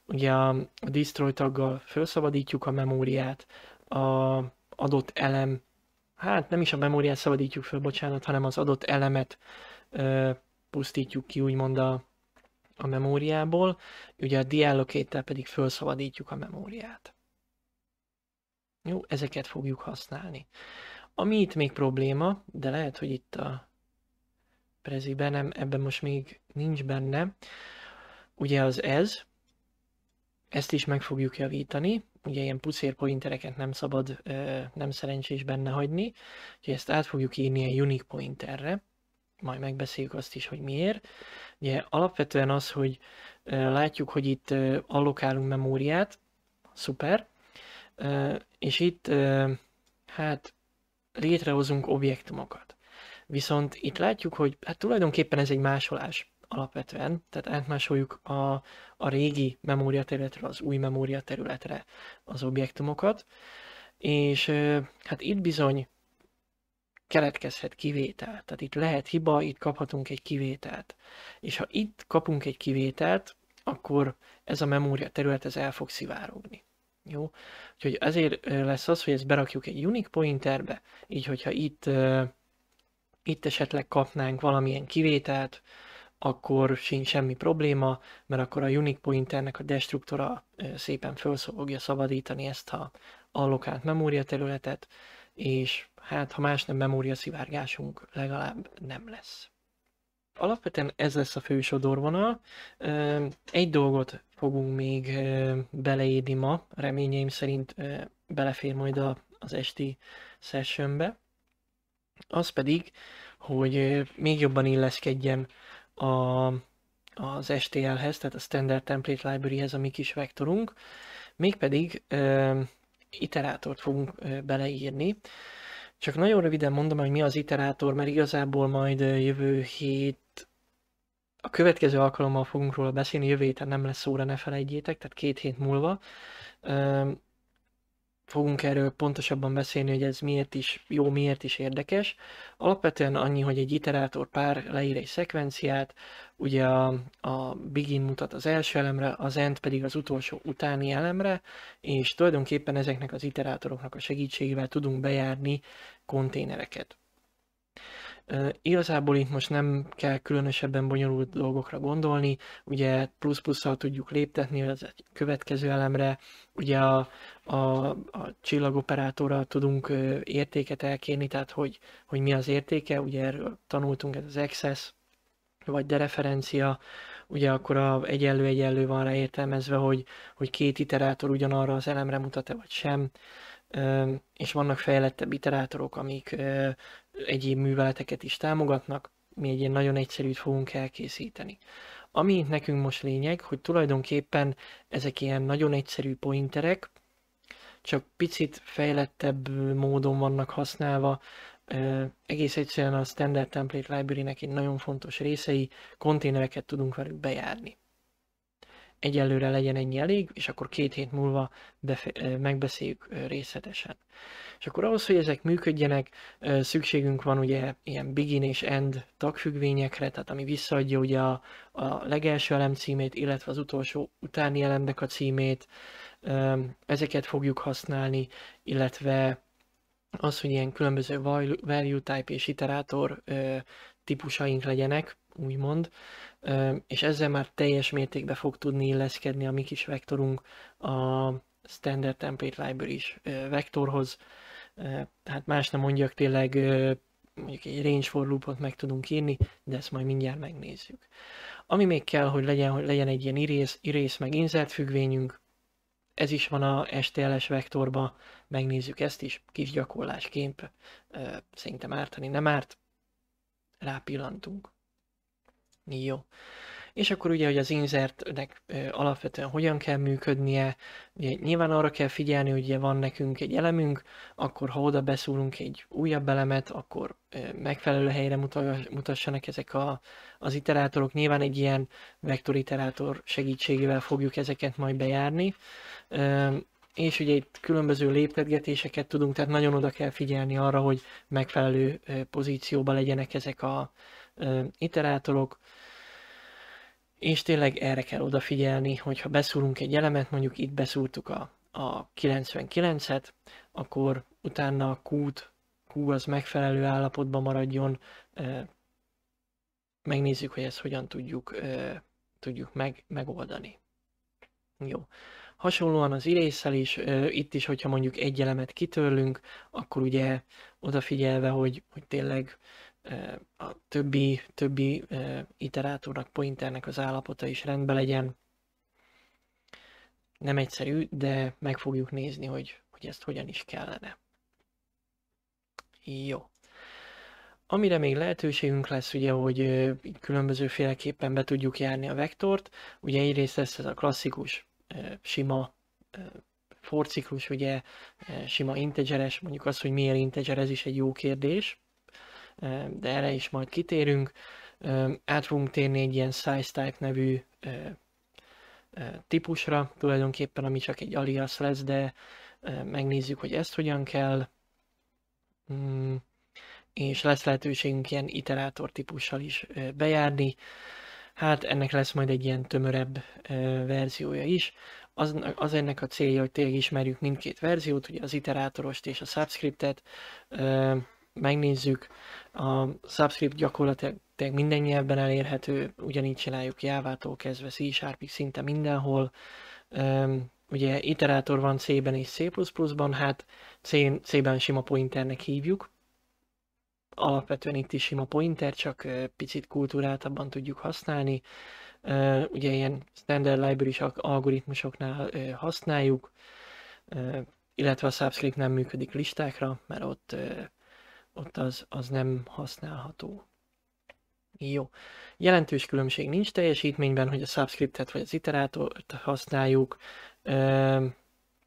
ugye a destroy taggal felszabadítjuk a memóriát, a adott elem, hát nem is a memóriát szabadítjuk föl, bocsánat, hanem az adott elemet ö, pusztítjuk ki úgymond a, a memóriából, ugye a deallocate pedig felszabadítjuk a memóriát. Jó, ezeket fogjuk használni. Ami itt még probléma, de lehet, hogy itt a preziben nem, ebben most még nincs benne, ugye az ez, ezt is meg fogjuk javítani, ugye ilyen puszérpointereket nem szabad, nem szerencsés benne hagyni, úgyhogy ezt át fogjuk írni a unique pointerre, majd megbeszéljük azt is, hogy miért. Ugye alapvetően az, hogy látjuk, hogy itt allokálunk memóriát, szuper, és itt hát létrehozunk objektumokat. Viszont itt látjuk, hogy hát tulajdonképpen ez egy másolás alapvetően, tehát átmásoljuk a, a régi memóriaterületre, az új memóriaterületre az objektumokat, és hát itt bizony keletkezhet kivétel. Tehát itt lehet hiba, itt kaphatunk egy kivételt. És ha itt kapunk egy kivételt, akkor ez a memória terület ez el fog szivárogni. Jó? Úgyhogy ezért lesz az, hogy ezt berakjuk egy unique pointerbe, így hogyha itt, itt esetleg kapnánk valamilyen kivételt, akkor sincs semmi probléma, mert akkor a unique pointernek a destruktora szépen föl fogja szabadítani ezt a allokált memóriaterületet, és hát ha más nem memória szivárgásunk legalább nem lesz. Alapvetően ez lesz a fő sodorvonal. Egy dolgot fogunk még beleírni ma, reményeim szerint belefér majd az esti sessionbe. Az pedig, hogy még jobban illeszkedjen a, az STL-hez, tehát a Standard Template Library-hez a mi kis vektorunk, mégpedig iterátort fogunk beleírni. Csak nagyon röviden mondom, hogy mi az iterátor, mert igazából majd jövő hét a következő alkalommal fogunk róla beszélni, jövő héten nem lesz óra, ne felejtjétek, tehát két hét múlva fogunk erről pontosabban beszélni, hogy ez miért is jó, miért is érdekes. Alapvetően annyi, hogy egy iterátor pár leír egy szekvenciát, ugye a, a begin mutat az első elemre, az end pedig az utolsó utáni elemre, és tulajdonképpen ezeknek az iterátoroknak a segítségével tudunk bejárni konténereket. Igazából itt most nem kell különösebben bonyolult dolgokra gondolni, ugye plusz-plusszal tudjuk léptetni az egy következő elemre, ugye a, a, a csillagoperátorral tudunk értéket elkérni, tehát hogy, hogy mi az értéke, ugye erről tanultunk, ez az excess, vagy dereferencia, ugye akkor a egyenlő-egyenlő van rá értelmezve, hogy, hogy két iterátor ugyanarra az elemre mutat-e vagy sem, és vannak fejlettebb iterátorok, amik egyéb műveleteket is támogatnak, mi egy ilyen nagyon egyszerűt fogunk elkészíteni. Ami nekünk most lényeg, hogy tulajdonképpen ezek ilyen nagyon egyszerű pointerek, csak picit fejlettebb módon vannak használva, egész egyszerűen a Standard Template Library-nek egy nagyon fontos részei, konténereket tudunk velük bejárni egyelőre legyen ennyi elég, és akkor két hét múlva befe- megbeszéljük részletesen. És akkor ahhoz, hogy ezek működjenek, szükségünk van ugye ilyen begin és end tagfüggvényekre, tehát ami visszaadja ugye a, a legelső elem címét, illetve az utolsó utáni elemnek a címét, ezeket fogjuk használni, illetve az, hogy ilyen különböző value type és iterátor típusaink legyenek, úgymond, és ezzel már teljes mértékben fog tudni illeszkedni a mi kis vektorunk a Standard Template Library is vektorhoz. Tehát más nem mondjak, tényleg mondjuk egy range for loopot meg tudunk írni, de ezt majd mindjárt megnézzük. Ami még kell, hogy legyen, hogy legyen egy ilyen irész, irész meg insert függvényünk, ez is van a STLS vektorba, megnézzük ezt is, kis gyakorlásként, szerintem ártani nem árt, rápillantunk. Jó. És akkor ugye, hogy az insertnek alapvetően hogyan kell működnie, ugye nyilván arra kell figyelni, hogy ugye van nekünk egy elemünk, akkor ha oda beszúrunk egy újabb elemet, akkor megfelelő helyre mutassanak ezek a, az iterátorok. Nyilván egy ilyen vektoriterátor segítségével fogjuk ezeket majd bejárni és ugye itt különböző léptetgetéseket tudunk, tehát nagyon oda kell figyelni arra, hogy megfelelő pozícióban legyenek ezek a iterátorok, és tényleg erre kell odafigyelni, hogyha beszúrunk egy elemet, mondjuk itt beszúrtuk a, a 99-et, akkor utána a Q-t, Q az megfelelő állapotban maradjon, megnézzük, hogy ezt hogyan tudjuk, tudjuk meg, megoldani. Jó. Hasonlóan az irésszel is, itt is, hogyha mondjuk egy elemet kitörlünk, akkor ugye odafigyelve, hogy, hogy tényleg a többi, többi iterátornak, pointernek az állapota is rendben legyen. Nem egyszerű, de meg fogjuk nézni, hogy, hogy ezt hogyan is kellene. Jó. Amire még lehetőségünk lesz, ugye, hogy különböző féleképpen be tudjuk járni a vektort, ugye egyrészt lesz ez a klasszikus, sima forciklus, ugye sima integeres, mondjuk az, hogy miért integer, ez is egy jó kérdés de erre is majd kitérünk. Át fogunk térni egy ilyen size type nevű típusra, tulajdonképpen ami csak egy alias lesz, de megnézzük, hogy ezt hogyan kell, mm, és lesz lehetőségünk ilyen iterátor típussal is bejárni. Hát ennek lesz majd egy ilyen tömörebb verziója is. Az, az ennek a célja, hogy tényleg ismerjük mindkét verziót, ugye az iterátorost és a subscriptet megnézzük. A subscript gyakorlatilag minden nyelvben elérhető, ugyanígy csináljuk Jávától kezdve C sharp szinte mindenhol. Um, ugye iterátor van C-ben és C++-ban, hát C-ben sima pointernek hívjuk. Alapvetően itt is sima pointer, csak picit kultúráltabban tudjuk használni. Ugye ilyen standard library algoritmusoknál használjuk, illetve a subscript nem működik listákra, mert ott ott az, az nem használható. Jó. Jelentős különbség nincs teljesítményben, hogy a subscriptet vagy az iterátort használjuk. E,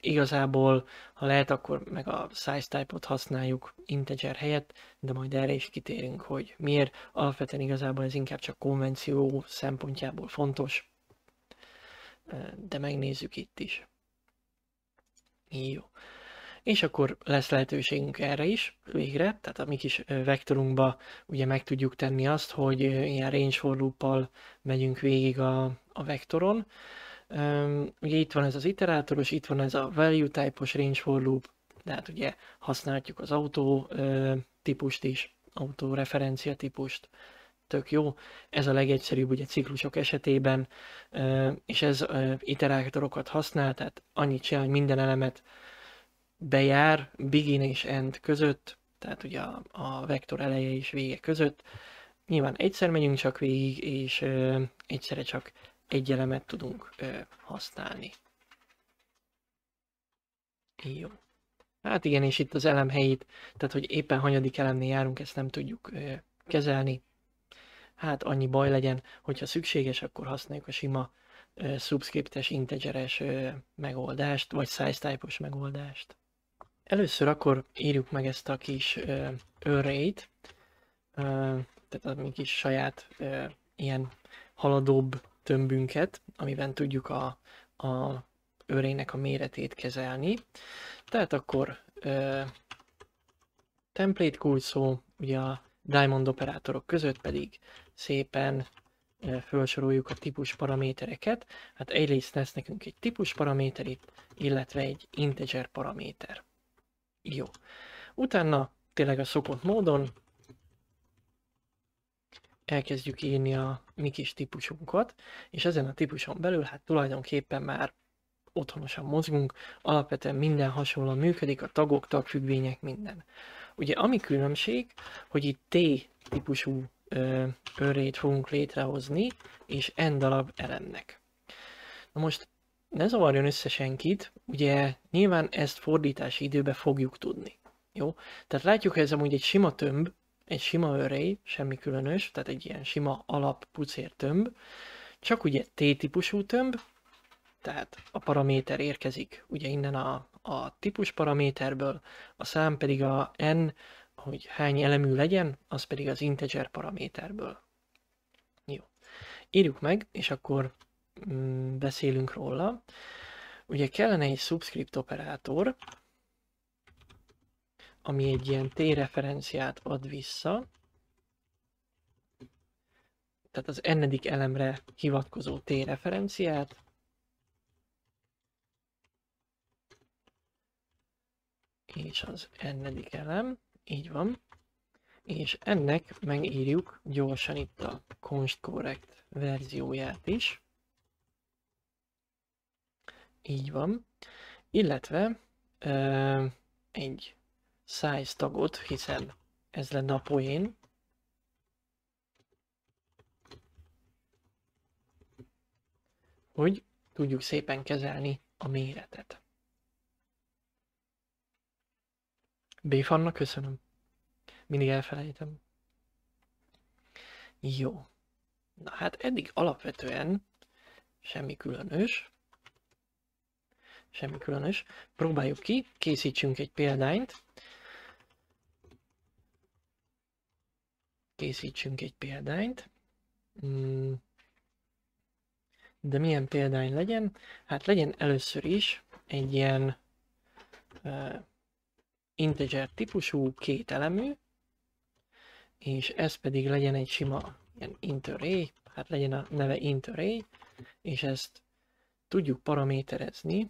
igazából, ha lehet, akkor meg a size type-ot használjuk integer helyett, de majd erre is kitérünk, hogy miért. Alapvetően igazából ez inkább csak konvenció szempontjából fontos, de megnézzük itt is. Jó és akkor lesz lehetőségünk erre is végre, tehát a mi kis vektorunkba ugye meg tudjuk tenni azt, hogy ilyen range for loop megyünk végig a, a vektoron. Ugye itt van ez az iterátoros, itt van ez a value type-os range for loop, tehát ugye használhatjuk az autó típust is, autó referencia típust, tök jó. Ez a legegyszerűbb ugye ciklusok esetében, és ez iterátorokat használ, tehát annyit csinál, hogy minden elemet bejár begin és end között, tehát ugye a, a vektor eleje és vége között. Nyilván egyszer megyünk csak végig, és ö, egyszerre csak egy elemet tudunk ö, használni. Jó. Hát igen, és itt az elem helyét, tehát hogy éppen hanyadik elemnél járunk, ezt nem tudjuk ö, kezelni. Hát annyi baj legyen, hogyha szükséges, akkor használjuk a sima subscriptes, integeres megoldást, vagy size type megoldást. Először akkor írjuk meg ezt a kis örreit, tehát a mi kis saját ö, ilyen haladóbb tömbünket, amiben tudjuk a, a örének a méretét kezelni. Tehát akkor ö, template kulcs szó, ugye a Diamond operátorok között pedig szépen felsoroljuk a típus paramétereket. Hát egyrészt lesz nekünk egy típus paraméter itt, illetve egy integer paraméter. Jó. Utána tényleg a szokott módon elkezdjük írni a mi kis típusunkat, és ezen a típuson belül hát tulajdonképpen már otthonosan mozgunk, alapvetően minden hasonlóan működik, a tagok, tagfüggvények, minden. Ugye ami különbség, hogy itt T-típusú örét fogunk létrehozni, és N darab elemnek. Na most ne zavarjon össze senkit, ugye nyilván ezt fordítási időbe fogjuk tudni. Jó? Tehát látjuk, hogy ez amúgy egy sima tömb, egy sima örej, semmi különös, tehát egy ilyen sima alap pucér tömb, csak ugye T-típusú tömb, tehát a paraméter érkezik ugye innen a, a típus paraméterből, a szám pedig a n, hogy hány elemű legyen, az pedig az integer paraméterből. Jó. Írjuk meg, és akkor Mm, beszélünk róla. Ugye kellene egy subscript operátor, ami egy ilyen T-referenciát ad vissza, tehát az ennedik elemre hivatkozó T-referenciát, és az ennedik elem, így van, és ennek megírjuk gyorsan itt a const correct verzióját is. Így van. Illetve ö, egy size tagot, hiszen ez lenne a poén. Hogy tudjuk szépen kezelni a méretet. Béfannak köszönöm. Mindig elfelejtem. Jó. Na hát eddig alapvetően semmi különös semmi különös. Próbáljuk ki, készítsünk egy példányt. Készítsünk egy példányt. Hmm. De milyen példány legyen? Hát legyen először is egy ilyen uh, integer típusú két elemű, és ez pedig legyen egy sima ilyen array. hát legyen a neve int array, és ezt tudjuk paraméterezni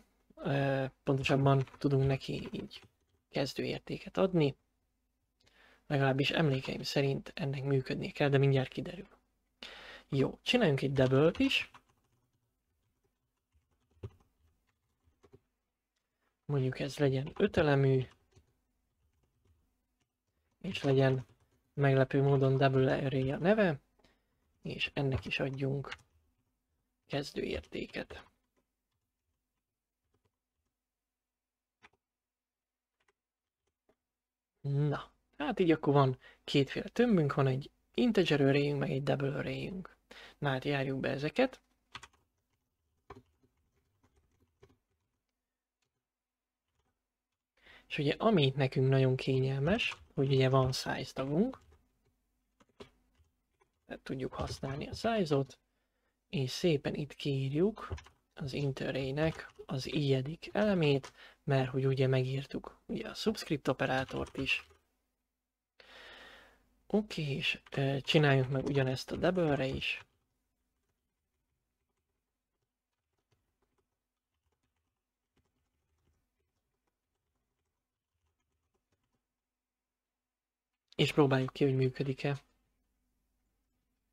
pontosabban tudunk neki így kezdőértéket adni. Legalábbis emlékeim szerint ennek működnie kell, de mindjárt kiderül. Jó, csináljunk egy double is. Mondjuk ez legyen ötelemű, és legyen meglepő módon double array a neve, és ennek is adjunk kezdőértéket. Na, hát így akkor van kétféle tömbünk, van egy integer arrayünk, meg egy double arrayünk. Na hát járjuk be ezeket. És ugye ami nekünk nagyon kényelmes, hogy ugye van size tagunk, tehát tudjuk használni a size-ot, és szépen itt kiírjuk az interraynek az ijedik elemét, mert hogy ugye megírtuk ugye a subscript operátort is. Oké, és csináljuk meg ugyanezt a double is. És próbáljuk ki, hogy működik-e.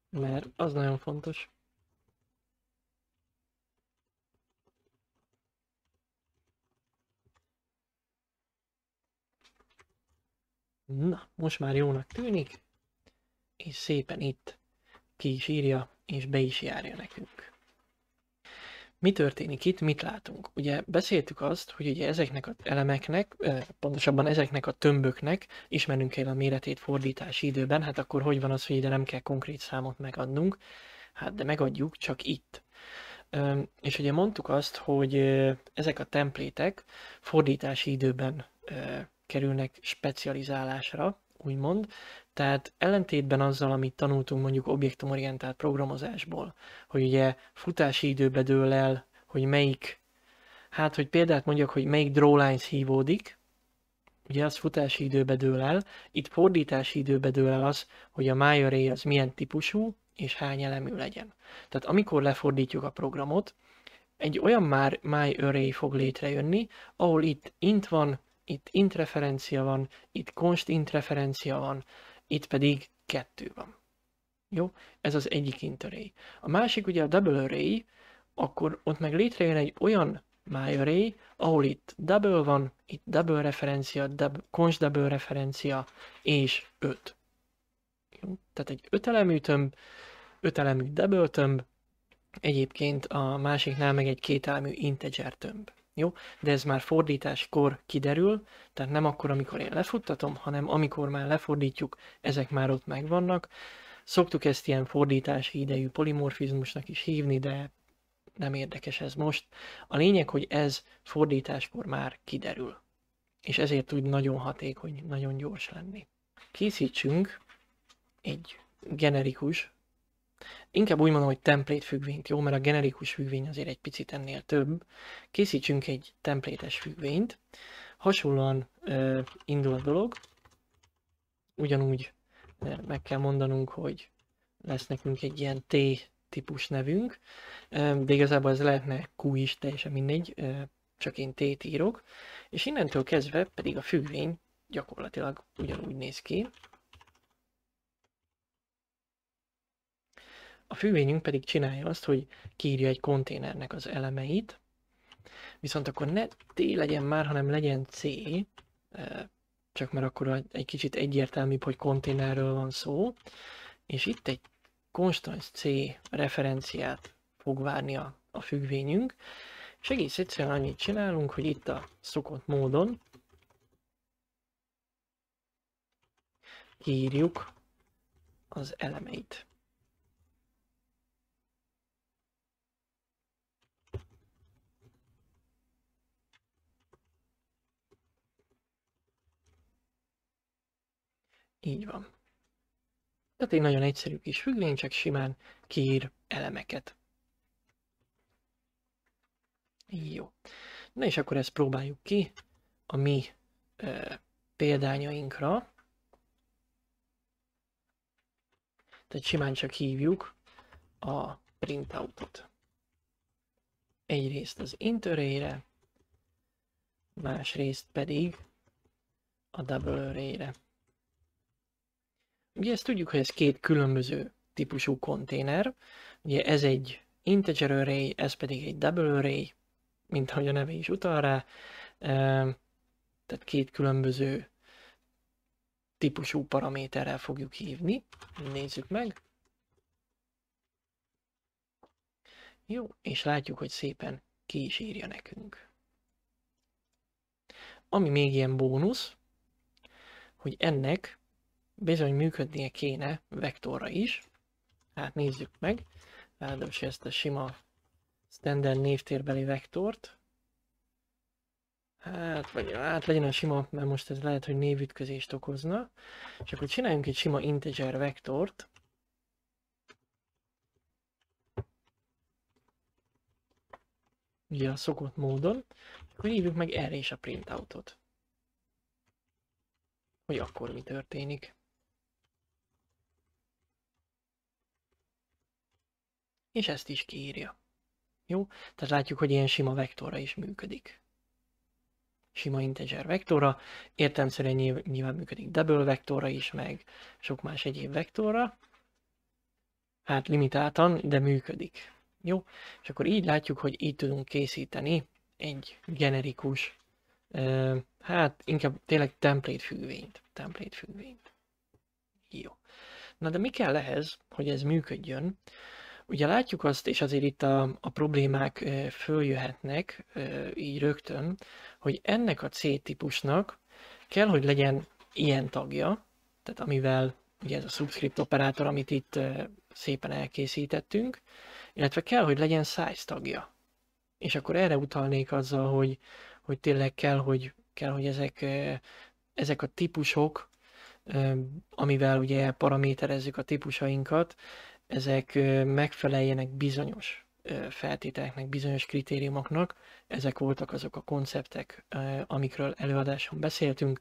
Mert az nagyon fontos. Na, most már jónak tűnik, és szépen itt ki is írja, és be is járja nekünk. Mi történik itt, mit látunk? Ugye beszéltük azt, hogy ugye ezeknek az elemeknek, eh, pontosabban ezeknek a tömböknek ismerünk kell a méretét fordítási időben, hát akkor hogy van az, hogy ide nem kell konkrét számot megadnunk? Hát de megadjuk csak itt. És ugye mondtuk azt, hogy eh, ezek a templétek fordítási időben eh, kerülnek specializálásra, úgymond, tehát ellentétben azzal, amit tanultunk mondjuk objektumorientált programozásból, hogy ugye futási időbe dől el, hogy melyik, hát hogy példát mondjak, hogy melyik drawlines hívódik, ugye az futási időbe dől el, itt fordítási időbe dől el az, hogy a MyArray az milyen típusú, és hány elemű legyen. Tehát amikor lefordítjuk a programot, egy olyan már MyArray fog létrejönni, ahol itt int van, itt intreferencia van, itt konst intreferencia van, itt pedig kettő van. Jó? Ez az egyik interray. A másik ugye a double array, akkor ott meg létrejön egy olyan my array, ahol itt double van, itt double referencia, double, const double referencia, és 5. Jó? Tehát egy ötelemű tömb, ötelemű double tömb, egyébként a másiknál meg egy kételemű integer tömb. Jó? De ez már fordításkor kiderül, tehát nem akkor, amikor én lefuttatom, hanem amikor már lefordítjuk, ezek már ott megvannak. Szoktuk ezt ilyen fordítási idejű polimorfizmusnak is hívni, de nem érdekes ez most. A lényeg, hogy ez fordításkor már kiderül. És ezért tud nagyon hatékony, nagyon gyors lenni. Készítsünk egy generikus inkább úgy mondom, hogy template függvényt, jó? Mert a generikus függvény azért egy picit ennél több. Készítsünk egy templétes függvényt. Hasonlóan ö, indul a dolog. Ugyanúgy meg kell mondanunk, hogy lesz nekünk egy ilyen T típus nevünk, de igazából ez lehetne Q is, teljesen mindegy, csak én T-t írok, és innentől kezdve pedig a függvény gyakorlatilag ugyanúgy néz ki, A függvényünk pedig csinálja azt, hogy kírja egy konténernek az elemeit, viszont akkor ne T legyen már, hanem legyen C, csak mert akkor egy kicsit egyértelműbb, hogy konténerről van szó, és itt egy konstans C referenciát fog várni a, a függvényünk, és egész egyszerűen annyit csinálunk, hogy itt a szokott módon kiírjuk az elemeit. Így van. Tehát egy nagyon egyszerű kis függvény, csak simán kiír elemeket. Jó. Na és akkor ezt próbáljuk ki a mi e, példányainkra. Tehát simán csak hívjuk a printoutot. Egyrészt az intörére, másrészt pedig a double array-re. Ugye ezt tudjuk, hogy ez két különböző típusú konténer. Ugye ez egy integer array, ez pedig egy double array, mint ahogy a neve is utal rá. Tehát két különböző típusú paraméterrel fogjuk hívni. Nézzük meg. Jó, és látjuk, hogy szépen ki is írja nekünk. Ami még ilyen bónusz, hogy ennek bizony működnie kéne vektorra is. Hát nézzük meg. Ráadásul ezt a sima standard névtérbeli vektort. Hát, vagy hát legyen a sima, mert most ez lehet, hogy névütközést okozna. És akkor csináljunk egy sima integer vektort. Ugye a szokott módon. Akkor hívjuk meg erre is a printoutot. Hogy akkor mi történik. és ezt is kiírja. Jó? Tehát látjuk, hogy ilyen sima vektorra is működik. Sima integer vektorra, értelmszerűen nyilván működik double vektorra is, meg sok más egyéb vektorra. Hát limitáltan, de működik. Jó? És akkor így látjuk, hogy így tudunk készíteni egy generikus, hát inkább tényleg template függvényt. Template függvényt. Jó. Na de mi kell ehhez, hogy ez működjön? Ugye látjuk azt, és azért itt a, a problémák följöhetnek így rögtön, hogy ennek a C-típusnak kell, hogy legyen ilyen tagja, tehát amivel ugye ez a subscript operátor, amit itt szépen elkészítettünk, illetve kell, hogy legyen size tagja. És akkor erre utalnék azzal, hogy, hogy tényleg kell, hogy, kell, hogy ezek, ezek a típusok, amivel ugye paraméterezzük a típusainkat, ezek megfeleljenek bizonyos feltételeknek, bizonyos kritériumoknak. Ezek voltak azok a konceptek, amikről előadáson beszéltünk.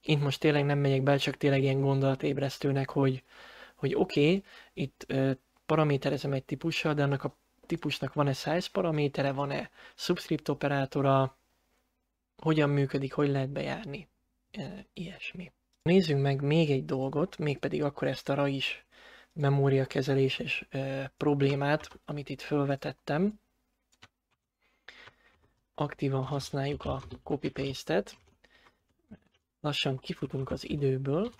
Én most tényleg nem megyek be, csak tényleg ilyen gondolatébresztőnek, hogy, hogy oké, okay, itt paraméterezem egy típussal, de annak a típusnak van-e size paramétere, van-e subscript operátora, hogyan működik, hogy lehet bejárni, ilyesmi. Nézzünk meg még egy dolgot, mégpedig akkor ezt a RAIS memóriakezeléses problémát, amit itt felvetettem. Aktívan használjuk a copy-paste-et. Lassan kifutunk az időből.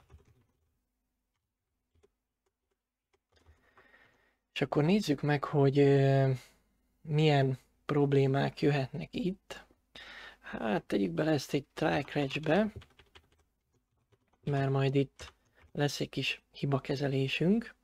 És akkor nézzük meg, hogy milyen problémák jöhetnek itt. Hát tegyük bele ezt egy try be mert majd itt lesz egy kis hibakezelésünk.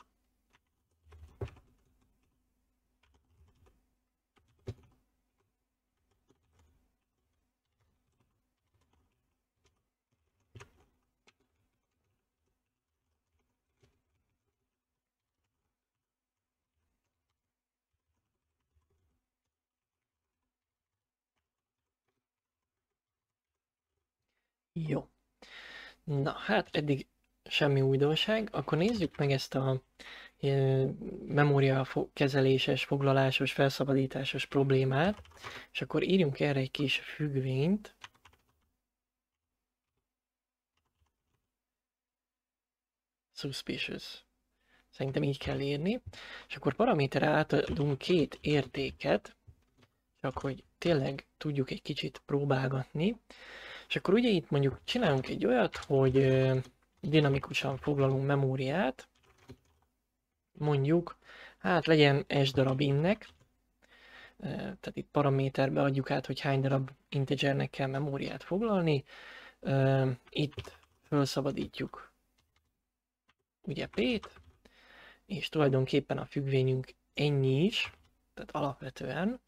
Jó. Na, hát eddig semmi újdonság. Akkor nézzük meg ezt a e, memória kezeléses, foglalásos, felszabadításos problémát, és akkor írjunk erre egy kis függvényt. Suspicious. Szerintem így kell írni. És akkor paraméterre átadunk két értéket, csak hogy tényleg tudjuk egy kicsit próbálgatni. És akkor ugye itt mondjuk csinálunk egy olyat, hogy dinamikusan foglalunk memóriát, mondjuk, hát legyen s darab innek, tehát itt paraméterbe adjuk át, hogy hány darab integernek kell memóriát foglalni, itt felszabadítjuk ugye P-t, és tulajdonképpen a függvényünk ennyi is, tehát alapvetően,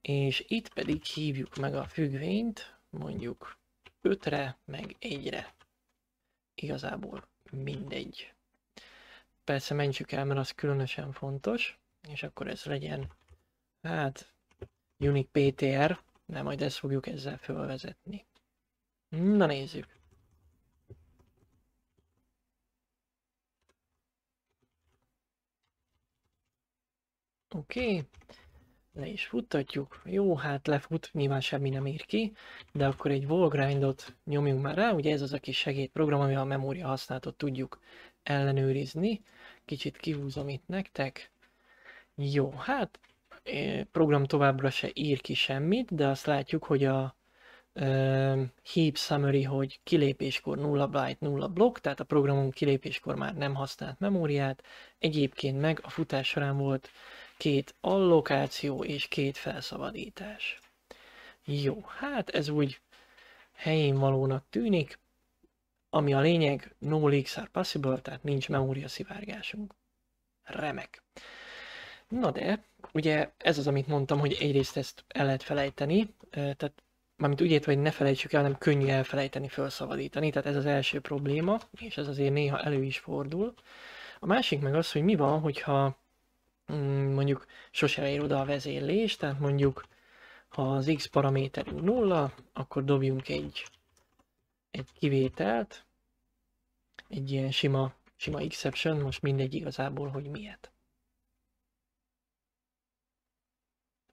és itt pedig hívjuk meg a függvényt, mondjuk 5-re, meg 1-re. Igazából mindegy. Persze mentsük el, mert az különösen fontos, és akkor ez legyen, hát, Unique PTR, de majd ezt fogjuk ezzel fölvezetni. Na nézzük. Oké, okay. Le is futtatjuk. Jó, hát lefut, nyilván semmi nem ír ki, de akkor egy wallgrindot nyomjunk már rá, ugye ez az a kis segédprogram, amivel a memória használatot tudjuk ellenőrizni. Kicsit kihúzom itt nektek. Jó, hát eh, program továbbra se ír ki semmit, de azt látjuk, hogy a uh, heap summary, hogy kilépéskor 0 byte, 0 blokk, tehát a programunk kilépéskor már nem használt memóriát, egyébként meg a futás során volt két allokáció és két felszabadítás. Jó, hát ez úgy helyén valónak tűnik, ami a lényeg, no leaks are possible, tehát nincs memória szivárgásunk. Remek. Na de, ugye ez az, amit mondtam, hogy egyrészt ezt el lehet felejteni, tehát mármint úgy értve, hogy ne felejtsük el, nem könnyű elfelejteni, felszabadítani, tehát ez az első probléma, és ez azért néha elő is fordul. A másik meg az, hogy mi van, hogyha Mm, mondjuk sosem ér oda a vezérlés, tehát mondjuk ha az x paraméterünk nulla, akkor dobjunk egy, egy kivételt, egy ilyen sima, sima exception, most mindegy igazából, hogy miért.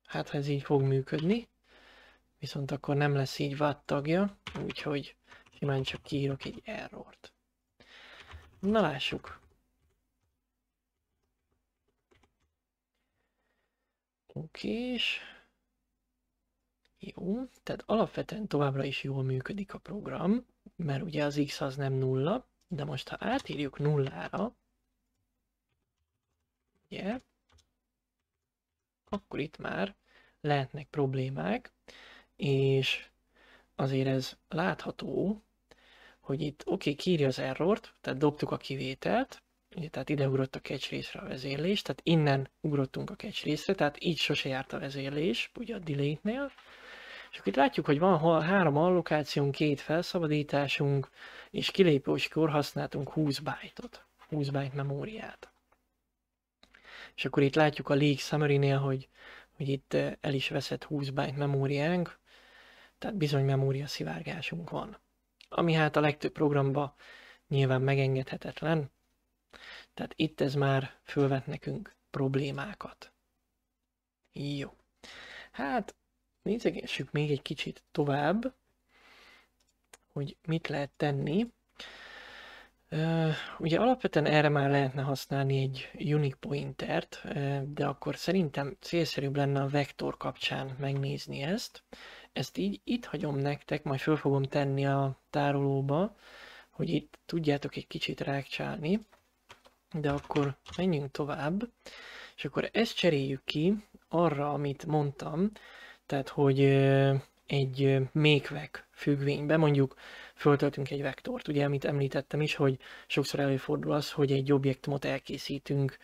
Hát ha ez így fog működni, viszont akkor nem lesz így VAT tagja, úgyhogy simán csak kiírok egy errort. Na lássuk, és Jó, tehát alapvetően továbbra is jól működik a program, mert ugye az x az nem nulla, de most ha átírjuk nullára, ugye, akkor itt már lehetnek problémák, és azért ez látható, hogy itt oké, okay, kírja az errort, tehát dobtuk a kivételt, Ugye, tehát ide ugrott a catch részre a vezérlés, tehát innen ugrottunk a catch részre, tehát így sose járt a vezérlés, ugye a delay nél És akkor itt látjuk, hogy van három allokációnk, két felszabadításunk, és kilépőskor használtunk 20 byte-ot, 20 byte memóriát. És akkor itt látjuk a leak summary-nél, hogy, hogy itt eh, el is veszett 20 byte memóriánk, tehát bizony memória szivárgásunk van. Ami hát a legtöbb programba nyilván megengedhetetlen, tehát itt ez már fölvet nekünk problémákat. Jó. Hát nézzük még egy kicsit tovább, hogy mit lehet tenni. Ugye alapvetően erre már lehetne használni egy unique pointert, de akkor szerintem célszerűbb lenne a vektor kapcsán megnézni ezt. Ezt így itt hagyom nektek, majd föl fogom tenni a tárolóba, hogy itt tudjátok egy kicsit rákcsálni. De akkor menjünk tovább, és akkor ezt cseréljük ki arra, amit mondtam, tehát hogy egy mékvek függvénybe mondjuk föltöltünk egy vektort. Ugye, amit említettem is, hogy sokszor előfordul az, hogy egy objektumot elkészítünk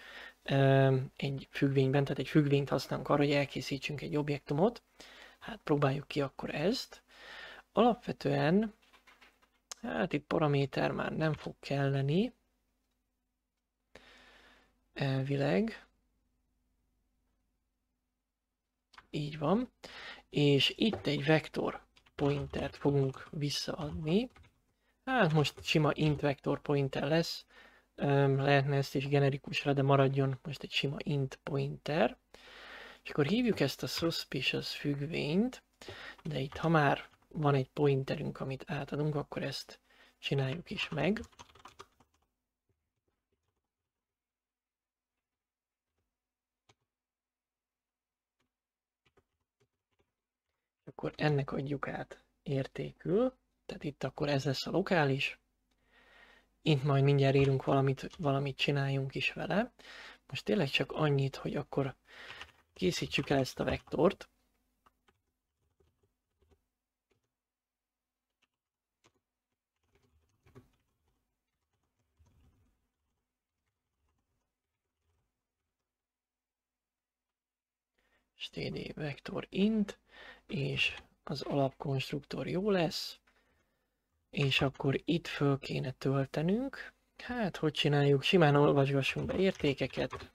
egy függvényben, tehát egy függvényt használunk arra, hogy elkészítsünk egy objektumot. Hát próbáljuk ki akkor ezt. Alapvetően, hát itt paraméter már nem fog kelleni, elvileg. Így van. És itt egy vektor pointert fogunk visszaadni. Hát most sima int vektor pointer lesz. Lehetne ezt is generikusra, de maradjon most egy sima int pointer. És akkor hívjuk ezt a suspicious függvényt, de itt ha már van egy pointerünk, amit átadunk, akkor ezt csináljuk is meg. akkor ennek adjuk át értékül, tehát itt akkor ez lesz a lokális, itt majd mindjárt írunk valamit, valamit csináljunk is vele. Most tényleg csak annyit, hogy akkor készítsük el ezt a vektort, std vektor int, és az alapkonstruktor jó lesz, és akkor itt föl kéne töltenünk. Hát, hogy csináljuk? Simán olvasgassunk be értékeket.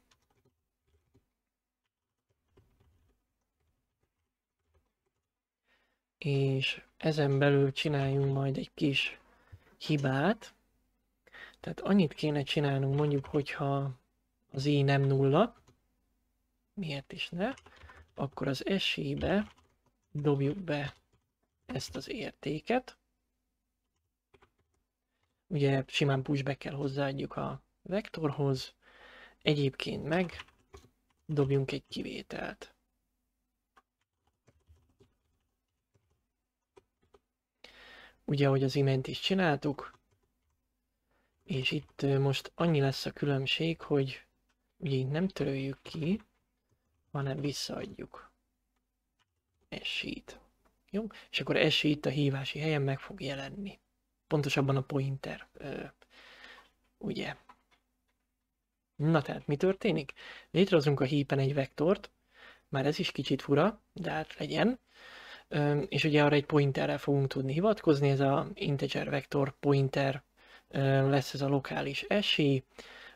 És ezen belül csináljunk majd egy kis hibát. Tehát annyit kéne csinálnunk mondjuk, hogyha az i nem nulla, miért is ne, akkor az SI-be dobjuk be ezt az értéket. Ugye simán pushback kell hozzáadjuk a vektorhoz, egyébként meg dobjunk egy kivételt. Ugye, ahogy az iment is csináltuk, és itt most annyi lesz a különbség, hogy ugye itt nem töröljük ki, hanem visszaadjuk esít, Jó? És akkor esít a hívási helyen meg fog jelenni. Pontosabban a pointer. Ö, ugye? Na tehát mi történik? Létrehozunk a hípen egy vektort, már ez is kicsit fura, de hát legyen. Ö, és ugye arra egy pointerrel fogunk tudni hivatkozni, ez a integer vektor pointer ö, lesz ez a lokális esély.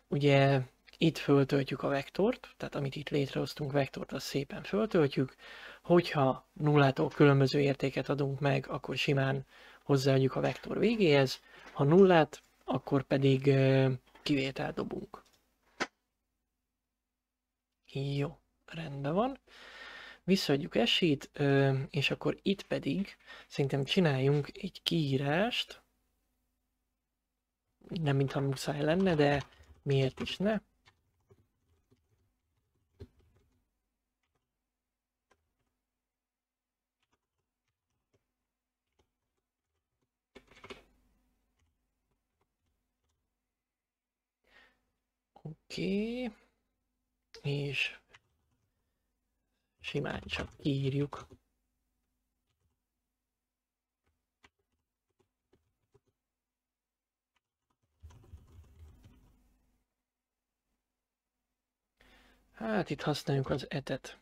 Ugye itt föltöltjük a vektort, tehát amit itt létrehoztunk vektort, azt szépen föltöltjük. Hogyha nullától különböző értéket adunk meg, akkor simán hozzáadjuk a vektor végéhez, ha nullát, akkor pedig kivételt dobunk. Jó, rendben van. Visszaadjuk esít, és akkor itt pedig szerintem csináljunk egy kiírást, nem mintha muszáj lenne, de miért is ne. Oké. Okay. És simán csak írjuk. Hát itt használjuk az etet.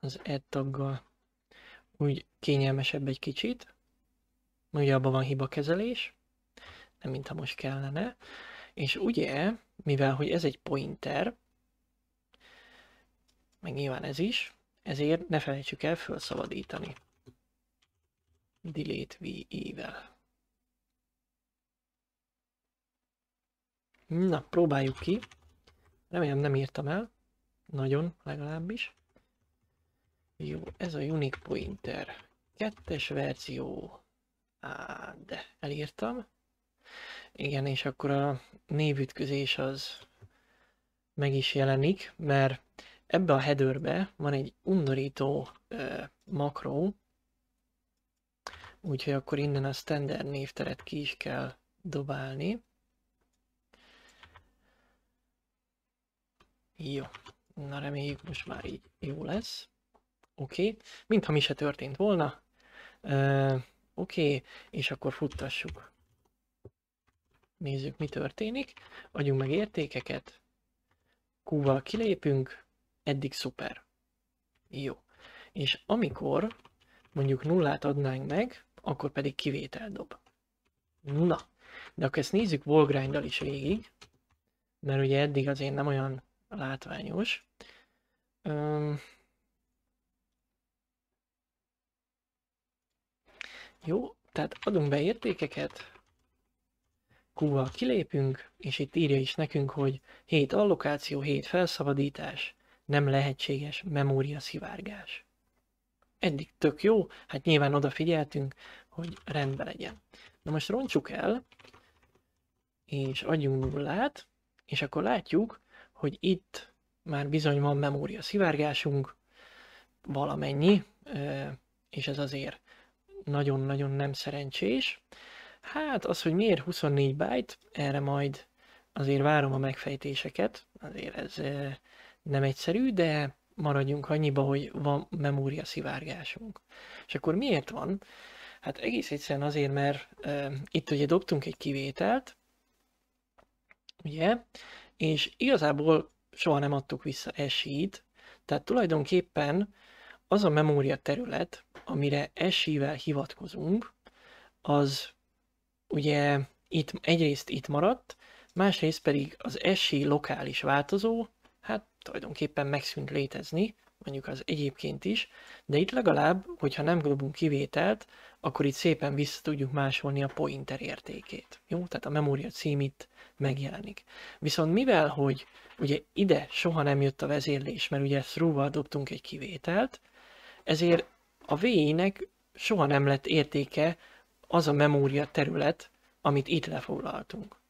Az et taggal úgy kényelmesebb egy kicsit. Ugye abban van hiba kezelés nem mintha most kellene. És ugye, mivel hogy ez egy pointer, meg nyilván ez is, ezért ne felejtsük el felszabadítani. Delete VE-vel. Na, próbáljuk ki. Remélem nem írtam el. Nagyon, legalábbis. Jó, ez a unique pointer. Kettes verzió. Á, de elírtam. Igen, és akkor a névütközés az meg is jelenik, mert ebbe a headerbe van egy undorító uh, makró, úgyhogy akkor innen a standard névteret ki is kell dobálni. Jó, na reméljük most már így jó lesz. Oké, okay. mintha mi se történt volna. Uh, Oké, okay. és akkor futtassuk. Nézzük, mi történik. Adjunk meg értékeket. Q-val kilépünk. Eddig szuper. Jó. És amikor mondjuk nullát adnánk meg, akkor pedig kivétel dob. Na, de akkor ezt nézzük Volgrinddal is végig, mert ugye eddig azért nem olyan látványos. Öm... Jó, tehát adunk be értékeket, Q-val kilépünk, és itt írja is nekünk, hogy 7 allokáció, 7 felszabadítás, nem lehetséges memória szivárgás. Eddig tök jó, hát nyilván odafigyeltünk, hogy rendben legyen. Na most roncsuk el, és adjunk nullát, és akkor látjuk, hogy itt már bizony van memória szivárgásunk, valamennyi, és ez azért nagyon-nagyon nem szerencsés. Hát az, hogy miért 24 byte, erre majd azért várom a megfejtéseket, azért ez nem egyszerű, de maradjunk annyiba, hogy van memória szivárgásunk. És akkor miért van? Hát egész egyszerűen azért, mert e, itt ugye dobtunk egy kivételt, ugye, és igazából soha nem adtuk vissza esít, tehát tulajdonképpen az a memória terület, amire esivel hivatkozunk, az ugye itt egyrészt itt maradt, másrészt pedig az esi lokális változó, hát tulajdonképpen megszűnt létezni, mondjuk az egyébként is, de itt legalább, hogyha nem dobunk kivételt, akkor itt szépen vissza tudjuk másolni a pointer értékét. Jó? Tehát a memória cím itt megjelenik. Viszont mivel, hogy ugye ide soha nem jött a vezérlés, mert ugye through-val dobtunk egy kivételt, ezért a v nek soha nem lett értéke az a memória terület, amit itt lefoglaltunk.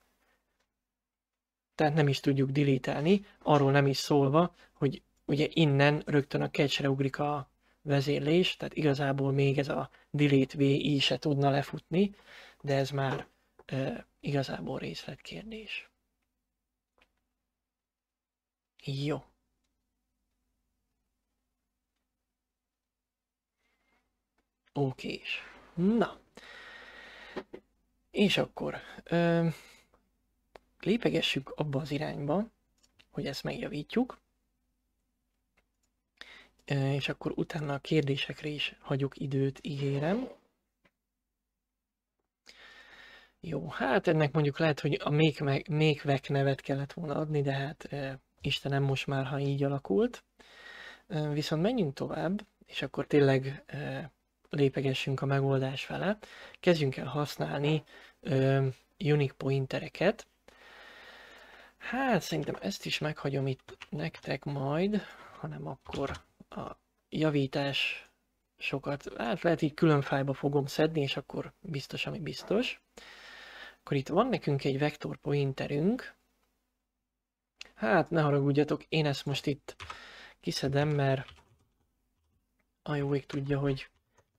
Tehát nem is tudjuk dilítelni, arról nem is szólva, hogy ugye innen rögtön a kecsre ugrik a vezérlés, tehát igazából még ez a delete VI se tudna lefutni, de ez már e, igazából részletkérdés. Jó. Oké. Na. És akkor ö, lépegessük abba az irányba, hogy ezt megjavítjuk, ö, és akkor utána a kérdésekre is hagyok időt, ígérem. Jó, hát ennek mondjuk lehet, hogy a Mékvek nevet kellett volna adni, de hát ö, Istenem most már, ha így alakult. Ö, viszont menjünk tovább, és akkor tényleg lépegessünk a megoldás vele, kezdjünk el használni ö, unique pointereket. Hát szerintem ezt is meghagyom itt nektek majd, hanem akkor a javítás sokat, hát lehet így külön fájba fogom szedni, és akkor biztos, ami biztos. Akkor itt van nekünk egy vektor pointerünk. Hát ne haragudjatok, én ezt most itt kiszedem, mert a jó ég tudja, hogy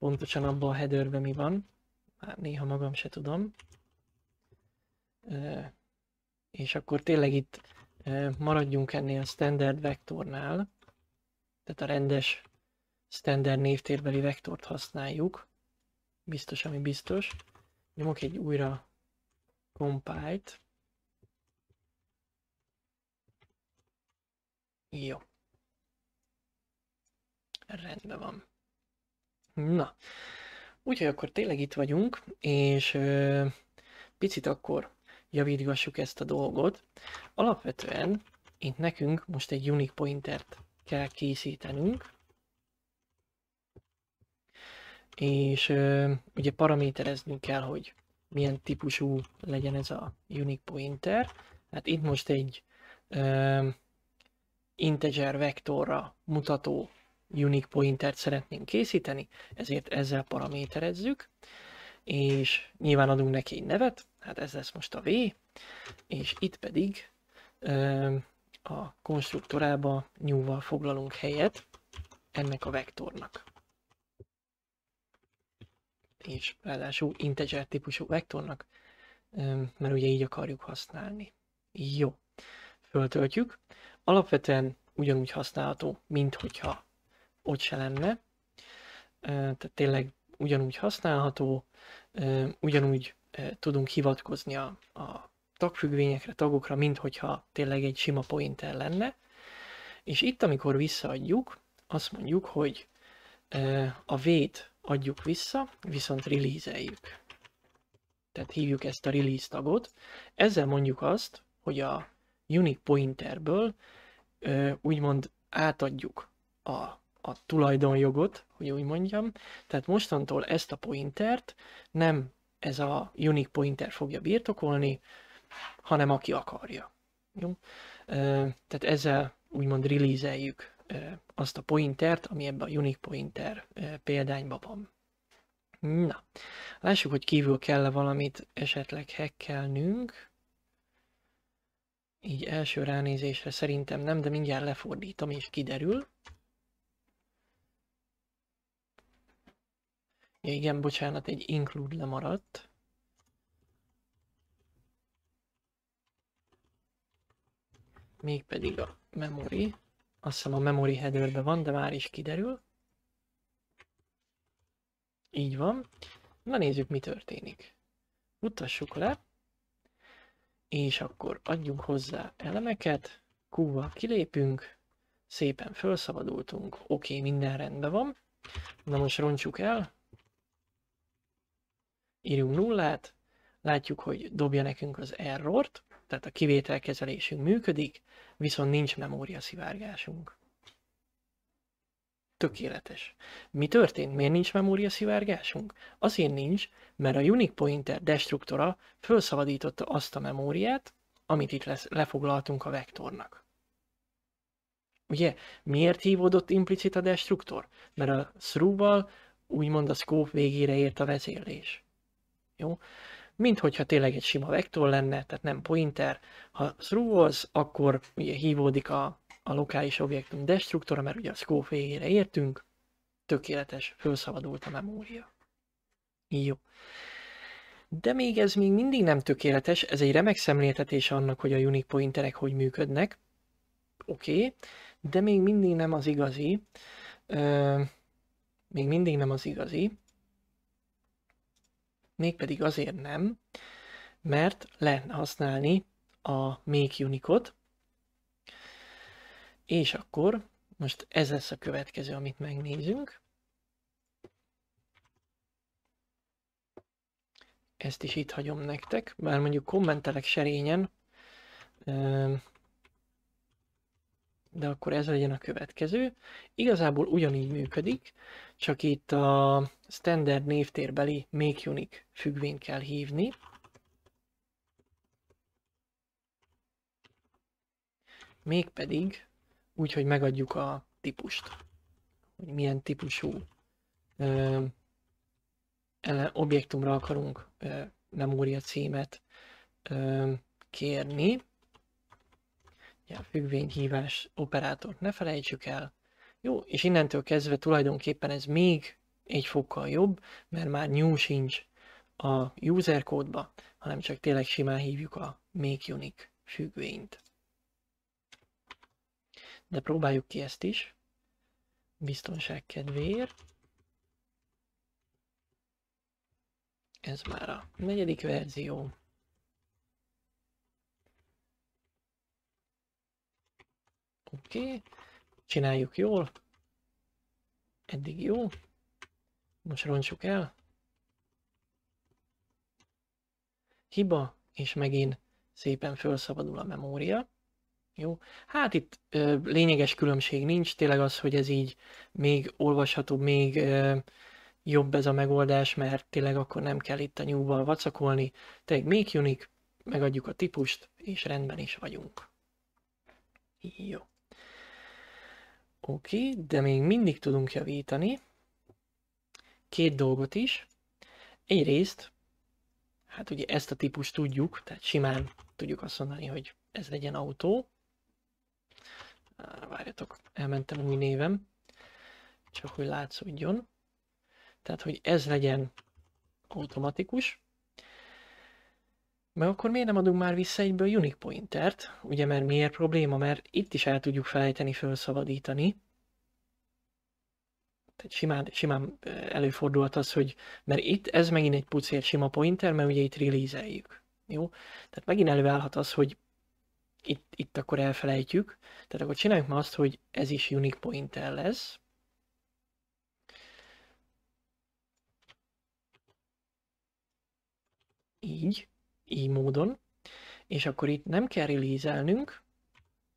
pontosan abban a headerben mi van. Már néha magam se tudom. És akkor tényleg itt maradjunk ennél a standard vektornál, tehát a rendes standard névtérbeli vektort használjuk, biztos, ami biztos. Nyomok egy újra compile-t. Jó. Rendben van. Na, úgyhogy akkor tényleg itt vagyunk, és ö, picit akkor javítgassuk ezt a dolgot. Alapvetően itt nekünk most egy unique pointert kell készítenünk, és ö, ugye paramétereznünk kell, hogy milyen típusú legyen ez a unique pointer. Hát itt most egy ö, integer vektorra mutató unique pointert szeretnénk készíteni, ezért ezzel paraméterezzük, és nyilván adunk neki egy nevet, hát ez lesz most a V, és itt pedig ö, a konstruktorába nyúlva foglalunk helyet ennek a vektornak. És ráadásul integer típusú vektornak, ö, mert ugye így akarjuk használni. Jó, föltöltjük. Alapvetően ugyanúgy használható, mint hogyha ott se lenne. Tehát tényleg ugyanúgy használható, ugyanúgy tudunk hivatkozni a, a tagfüggvényekre, tagokra, mint hogyha tényleg egy sima pointer lenne. És itt, amikor visszaadjuk, azt mondjuk, hogy a vét adjuk vissza, viszont release-eljük. Tehát hívjuk ezt a release tagot. Ezzel mondjuk azt, hogy a unique pointerből úgymond átadjuk a a tulajdonjogot, hogy úgy mondjam. Tehát mostantól ezt a pointert nem ez a unique pointer fogja birtokolni, hanem aki akarja. Jó? Tehát ezzel úgymond releaseljük azt a pointert, ami ebben a unique pointer példányban van. Na, lássuk, hogy kívül kell-e valamit esetleg hekkelnünk. Így első ránézésre szerintem nem, de mindjárt lefordítom és kiderül. Ja, igen, bocsánat, egy include lemaradt. Mégpedig a memory. Azt hiszem a memory headerben van, de már is kiderül. Így van. Na nézzük, mi történik. Mutassuk le. És akkor adjunk hozzá elemeket. Q-val kilépünk. Szépen felszabadultunk. Oké, okay, minden rendben van. Na most roncsuk el írjunk nullát, látjuk, hogy dobja nekünk az errort, tehát a kivételkezelésünk működik, viszont nincs memória szivárgásunk. Tökéletes. Mi történt? Miért nincs memória szivárgásunk? Azért nincs, mert a unique pointer destruktora felszabadította azt a memóriát, amit itt lesz, lefoglaltunk a vektornak. Ugye, miért hívódott implicit a destruktor? Mert a through-val úgymond a scope végére ért a vezérlés. Jó? Mint hogyha tényleg egy sima vektor lenne, tehát nem pointer. Ha through akkor ugye hívódik a, a lokális objektum destruktora, mert ugye a scope végére értünk, tökéletes, felszabadult a memória. Jó. De még ez még mindig nem tökéletes, ez egy remek szemléltetés annak, hogy a unique pointerek hogy működnek. Oké, okay. de még mindig nem az igazi. Ö, még mindig nem az igazi mégpedig azért nem, mert lehet használni a make Unicode, és akkor most ez lesz a következő, amit megnézünk. Ezt is itt hagyom nektek, bár mondjuk kommentelek serényen, de akkor ez legyen a következő. Igazából ugyanígy működik, csak itt a standard névtérbeli make unique függvényt kell hívni. Mégpedig úgy, hogy megadjuk a típust, hogy milyen típusú ö, ele, objektumra akarunk ö, memória címet ö, kérni. Ja, függvényhívás operátort ne felejtsük el. Jó, és innentől kezdve tulajdonképpen ez még egy fokkal jobb, mert már new sincs a user kódba, hanem csak tényleg simán hívjuk a make unique függvényt. De próbáljuk ki ezt is, biztonság kedvéért. Ez már a negyedik verzió. Oké, okay. csináljuk jól. Eddig jó. Most roncsuk el. Hiba, és megint szépen felszabadul a memória. Jó, hát itt ö, lényeges különbség nincs, tényleg az, hogy ez így még olvasható, még ö, jobb ez a megoldás, mert tényleg akkor nem kell itt a nyúlval vacakolni. Tehát még unik, megadjuk a típust, és rendben is vagyunk. Jó. Oké, de még mindig tudunk javítani két dolgot is. Egyrészt, hát ugye ezt a típus tudjuk, tehát simán tudjuk azt mondani, hogy ez legyen autó. Várjatok, elmentem új névem, csak hogy látszódjon. Tehát, hogy ez legyen automatikus. mert akkor miért nem adunk már vissza egyből unique pointert? Ugye, mert miért probléma? Mert itt is el tudjuk felejteni, felszabadítani. Tehát simán, simán előfordulhat az, hogy mert itt ez megint egy pucér sima pointer, mert ugye itt release Jó? Tehát megint előállhat az, hogy itt, itt akkor elfelejtjük. Tehát akkor csináljuk ma azt, hogy ez is unique pointer lesz. Így, így módon. És akkor itt nem kell release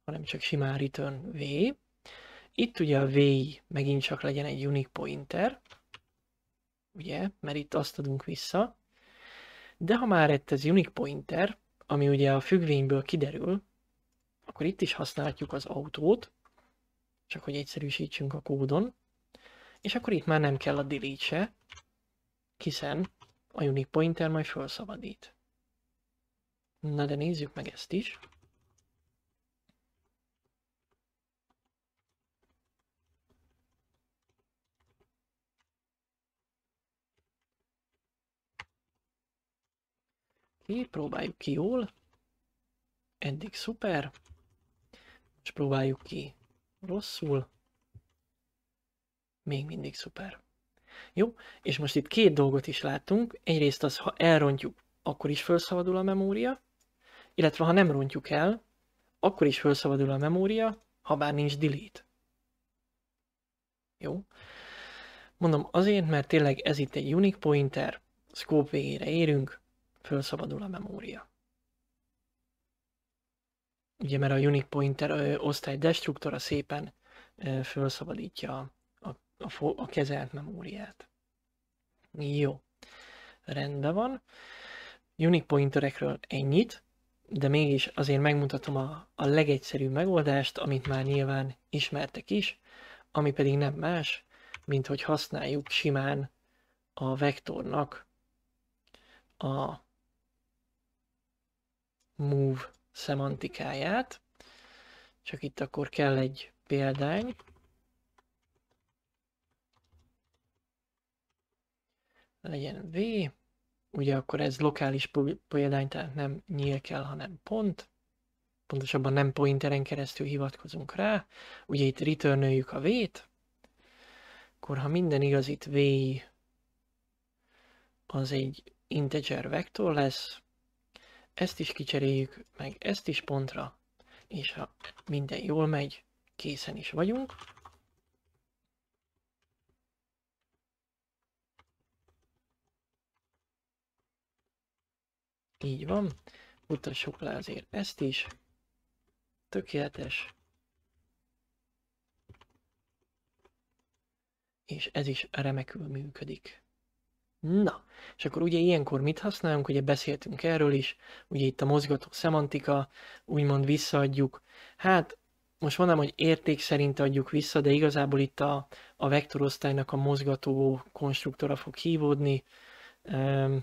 hanem csak simán return v, itt ugye a v megint csak legyen egy unique pointer, ugye, mert itt azt adunk vissza. De ha már itt ez unique pointer, ami ugye a függvényből kiderül, akkor itt is használhatjuk az autót, csak hogy egyszerűsítsünk a kódon, és akkor itt már nem kell a delete se, hiszen a unique pointer majd felszabadít. Na de nézzük meg ezt is. Oké, próbáljuk ki jól. Eddig szuper. Most próbáljuk ki rosszul. Még mindig szuper. Jó, és most itt két dolgot is látunk. Egyrészt az, ha elrontjuk, akkor is felszabadul a memória, illetve ha nem rontjuk el, akkor is felszabadul a memória, ha bár nincs delete. Jó. Mondom azért, mert tényleg ez itt egy unique pointer, scope végére érünk, fölszabadul a memória. Ugye, mert a unique pointer ö, osztály destruktora szépen ö, fölszabadítja a, a, a, a kezelt memóriát. Jó, rendben van. Unique pointerekről ennyit, de mégis azért megmutatom a, a legegyszerűbb megoldást, amit már nyilván ismertek is, ami pedig nem más, mint hogy használjuk simán a vektornak a move szemantikáját. Csak itt akkor kell egy példány. Legyen V. Ugye akkor ez lokális példány, tehát nem nyíl kell, hanem pont. Pontosabban nem pointeren keresztül hivatkozunk rá. Ugye itt return a V-t. Akkor ha minden igaz, itt V az egy integer vektor lesz, ezt is kicseréljük, meg ezt is pontra, és ha minden jól megy, készen is vagyunk. Így van, mutassuk le azért ezt is, tökéletes. És ez is remekül működik. Na, és akkor ugye ilyenkor mit használunk, ugye beszéltünk erről is, ugye itt a mozgató szemantika, úgymond visszaadjuk. Hát, most mondanám, hogy érték szerint adjuk vissza, de igazából itt a, a vektorosztálynak a mozgató konstruktora fog hívódni. Üm, ehm,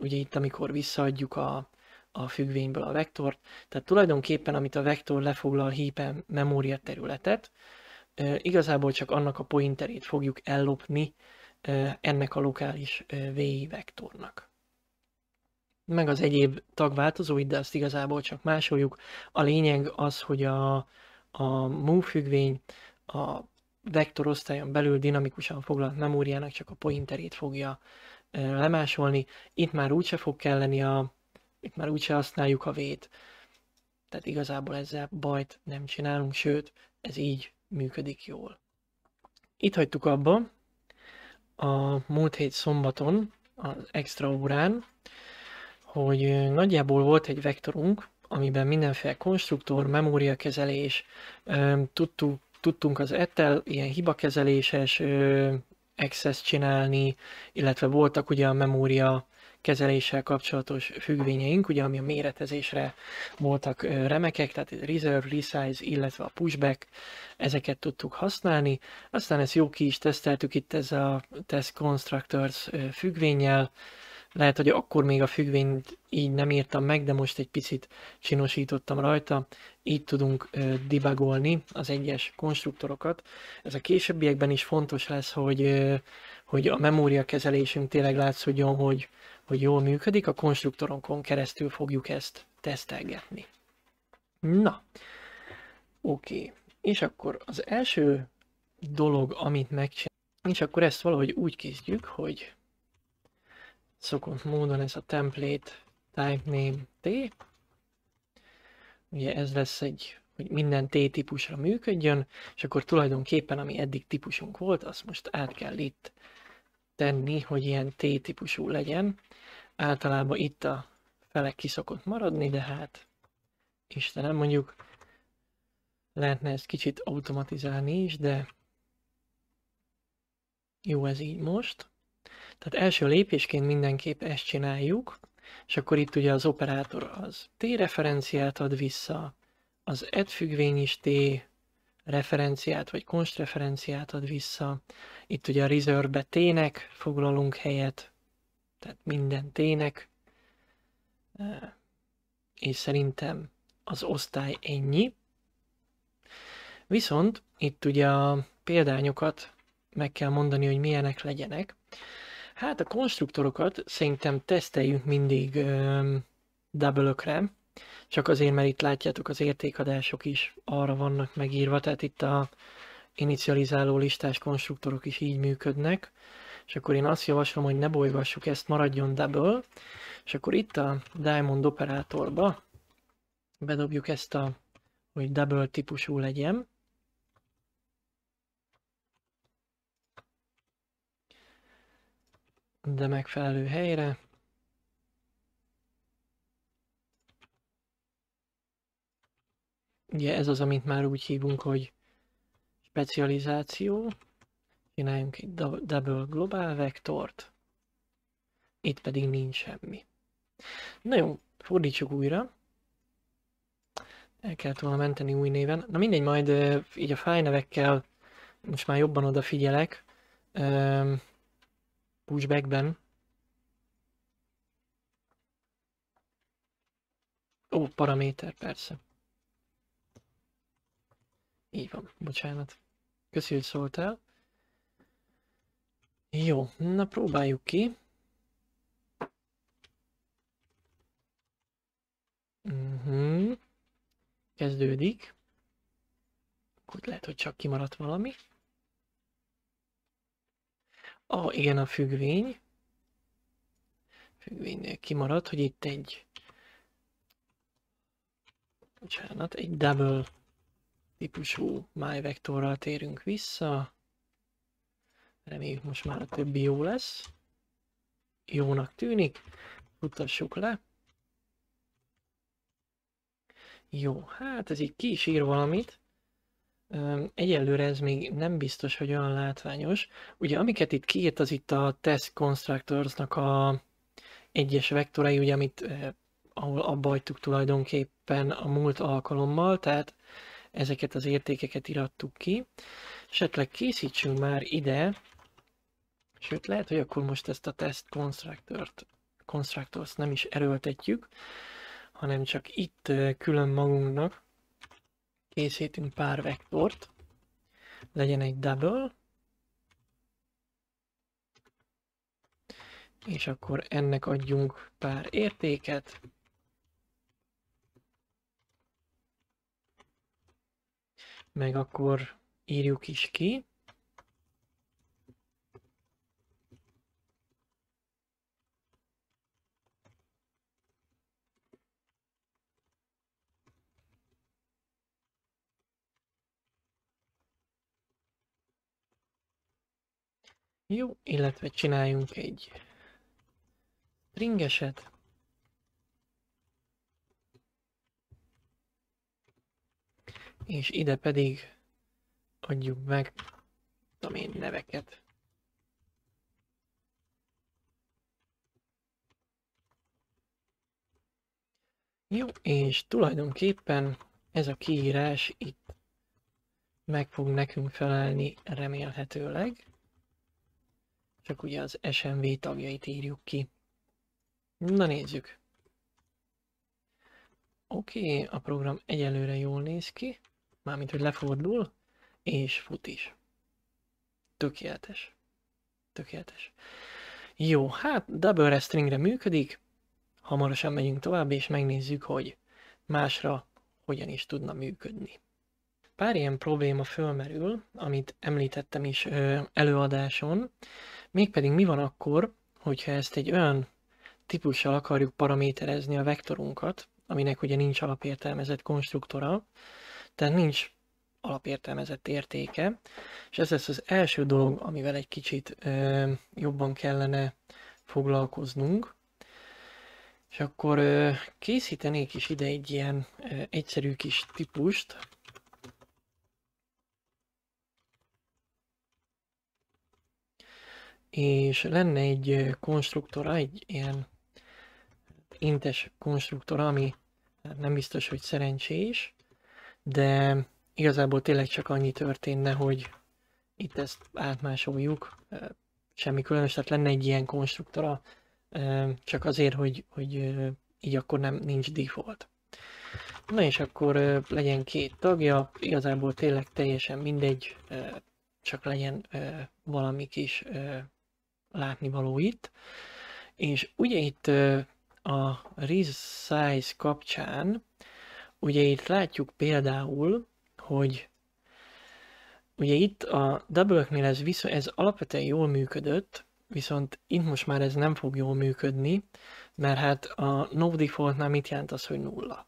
ugye itt, amikor visszaadjuk a, a függvényből a vektort, tehát tulajdonképpen, amit a vektor lefoglal, hípen memória területet, eh, igazából csak annak a pointerét fogjuk ellopni, ennek a lokális v vektornak. Meg az egyéb tagváltozóit, de azt igazából csak másoljuk. A lényeg az, hogy a, a move függvény a vektorosztályon belül dinamikusan foglalt memóriának csak a pointerét fogja lemásolni. Itt már úgyse fog kelleni a, itt már úgyse használjuk a vét. Tehát igazából ezzel bajt nem csinálunk, sőt, ez így működik jól. Itt hagytuk abba, a múlt hét szombaton az extra órán, hogy nagyjából volt egy vektorunk, amiben mindenféle konstruktor, memóriakezelés, tudtuk, tudtunk az ettel ilyen hibakezeléses access csinálni, illetve voltak ugye a memória kezeléssel kapcsolatos függvényeink, ugye ami a méretezésre voltak remekek, tehát reserve, resize, illetve a pushback, ezeket tudtuk használni. Aztán ezt jó ki is teszteltük itt ez a test constructors függvényel, lehet, hogy akkor még a függvényt így nem írtam meg, de most egy picit csinosítottam rajta. Így tudunk debugolni az egyes konstruktorokat. Ez a későbbiekben is fontos lesz, hogy, hogy a memória kezelésünk tényleg látszódjon, hogy hogy jól működik, a konstruktoronkon keresztül fogjuk ezt tesztelgetni. Na, oké. Okay. És akkor az első dolog, amit megcsinálunk, és akkor ezt valahogy úgy kezdjük, hogy szokott módon ez a template type name T. Ugye ez lesz egy, hogy minden T-típusra működjön, és akkor tulajdonképpen ami eddig típusunk volt, azt most át kell itt tenni, hogy ilyen T-típusú legyen. Általában itt a felek kiszokott maradni, de hát Istenem, mondjuk lehetne ezt kicsit automatizálni is, de jó ez így most. Tehát első lépésként mindenképp ezt csináljuk, és akkor itt ugye az operátor az T referenciát ad vissza, az ed függvény is T, referenciát vagy referenciát ad vissza. Itt ugye a reserve-be tének foglalunk helyet, tehát minden tének, és szerintem az osztály ennyi. Viszont itt ugye a példányokat meg kell mondani, hogy milyenek legyenek. Hát a konstruktorokat szerintem teszteljük mindig double-ökre, csak azért, mert itt látjátok az értékadások is arra vannak megírva, tehát itt a inicializáló listás konstruktorok is így működnek, és akkor én azt javaslom, hogy ne bolygassuk ezt, maradjon double, és akkor itt a Diamond operátorba bedobjuk ezt a, hogy double típusú legyen, de megfelelő helyre, Ugye ez az, amit már úgy hívunk, hogy specializáció. Csináljunk egy double global vektort. Itt pedig nincs semmi. Na jó, fordítsuk újra. El kellett volna menteni új néven. Na mindegy, majd így a fájnevekkel most már jobban odafigyelek. Pushbackben. Ó, paraméter, persze. Így van, bocsánat. Köszi, hogy szóltál. Jó, na próbáljuk ki. Uh-huh. Kezdődik. Akkor lehet, hogy csak kimaradt valami. A oh, igen, a függvény. Függvénynél kimaradt, hogy itt egy... Bocsánat, egy double típusú MyVectorral térünk vissza. Reméljük most már a többi jó lesz. Jónak tűnik. Utassuk le. Jó, hát ez így ki is ír valamit. Egyelőre ez még nem biztos, hogy olyan látványos. Ugye amiket itt kiírt, az itt a Test Constructors-nak a egyes vektorai, ugye amit eh, ahol abba hagytuk tulajdonképpen a múlt alkalommal, tehát ezeket az értékeket irattuk ki. Esetleg készítsünk már ide, sőt lehet, hogy akkor most ezt a test constructort, constructors nem is erőltetjük, hanem csak itt külön magunknak készítünk pár vektort, legyen egy double, és akkor ennek adjunk pár értéket, meg akkor írjuk is ki. Jó, illetve csináljunk egy stringeset. és ide pedig adjuk meg, a én, neveket. Jó, és tulajdonképpen ez a kiírás itt meg fog nekünk felelni remélhetőleg. Csak ugye az SMV tagjait írjuk ki. Na nézzük. Oké, okay, a program egyelőre jól néz ki. Mármint, hogy lefordul, és fut is. Tökéletes. Tökéletes. Jó, hát double restringre működik. Hamarosan megyünk tovább, és megnézzük, hogy másra hogyan is tudna működni. Pár ilyen probléma fölmerül, amit említettem is ö, előadáson, mégpedig mi van akkor, hogyha ezt egy olyan típussal akarjuk paraméterezni a vektorunkat, aminek ugye nincs alapértelmezett konstruktora, tehát nincs alapértelmezett értéke, és ez lesz az első dolog, amivel egy kicsit ö, jobban kellene foglalkoznunk. És akkor ö, készítenék is ide egy ilyen ö, egyszerű kis típust, és lenne egy konstruktora, egy ilyen intes konstruktora, ami nem biztos, hogy szerencsés, de igazából tényleg csak annyi történne, hogy itt ezt átmásoljuk, semmi különös, tehát lenne egy ilyen konstruktora, csak azért, hogy, hogy így akkor nem nincs default. Na és akkor legyen két tagja, igazából tényleg teljesen mindegy, csak legyen valami kis látnivaló itt. És ugye itt a resize kapcsán Ugye itt látjuk például, hogy ugye itt a double ez, vissza, ez alapvetően jól működött, viszont itt most már ez nem fog jól működni, mert hát a no defaultnál mit jelent az, hogy nulla?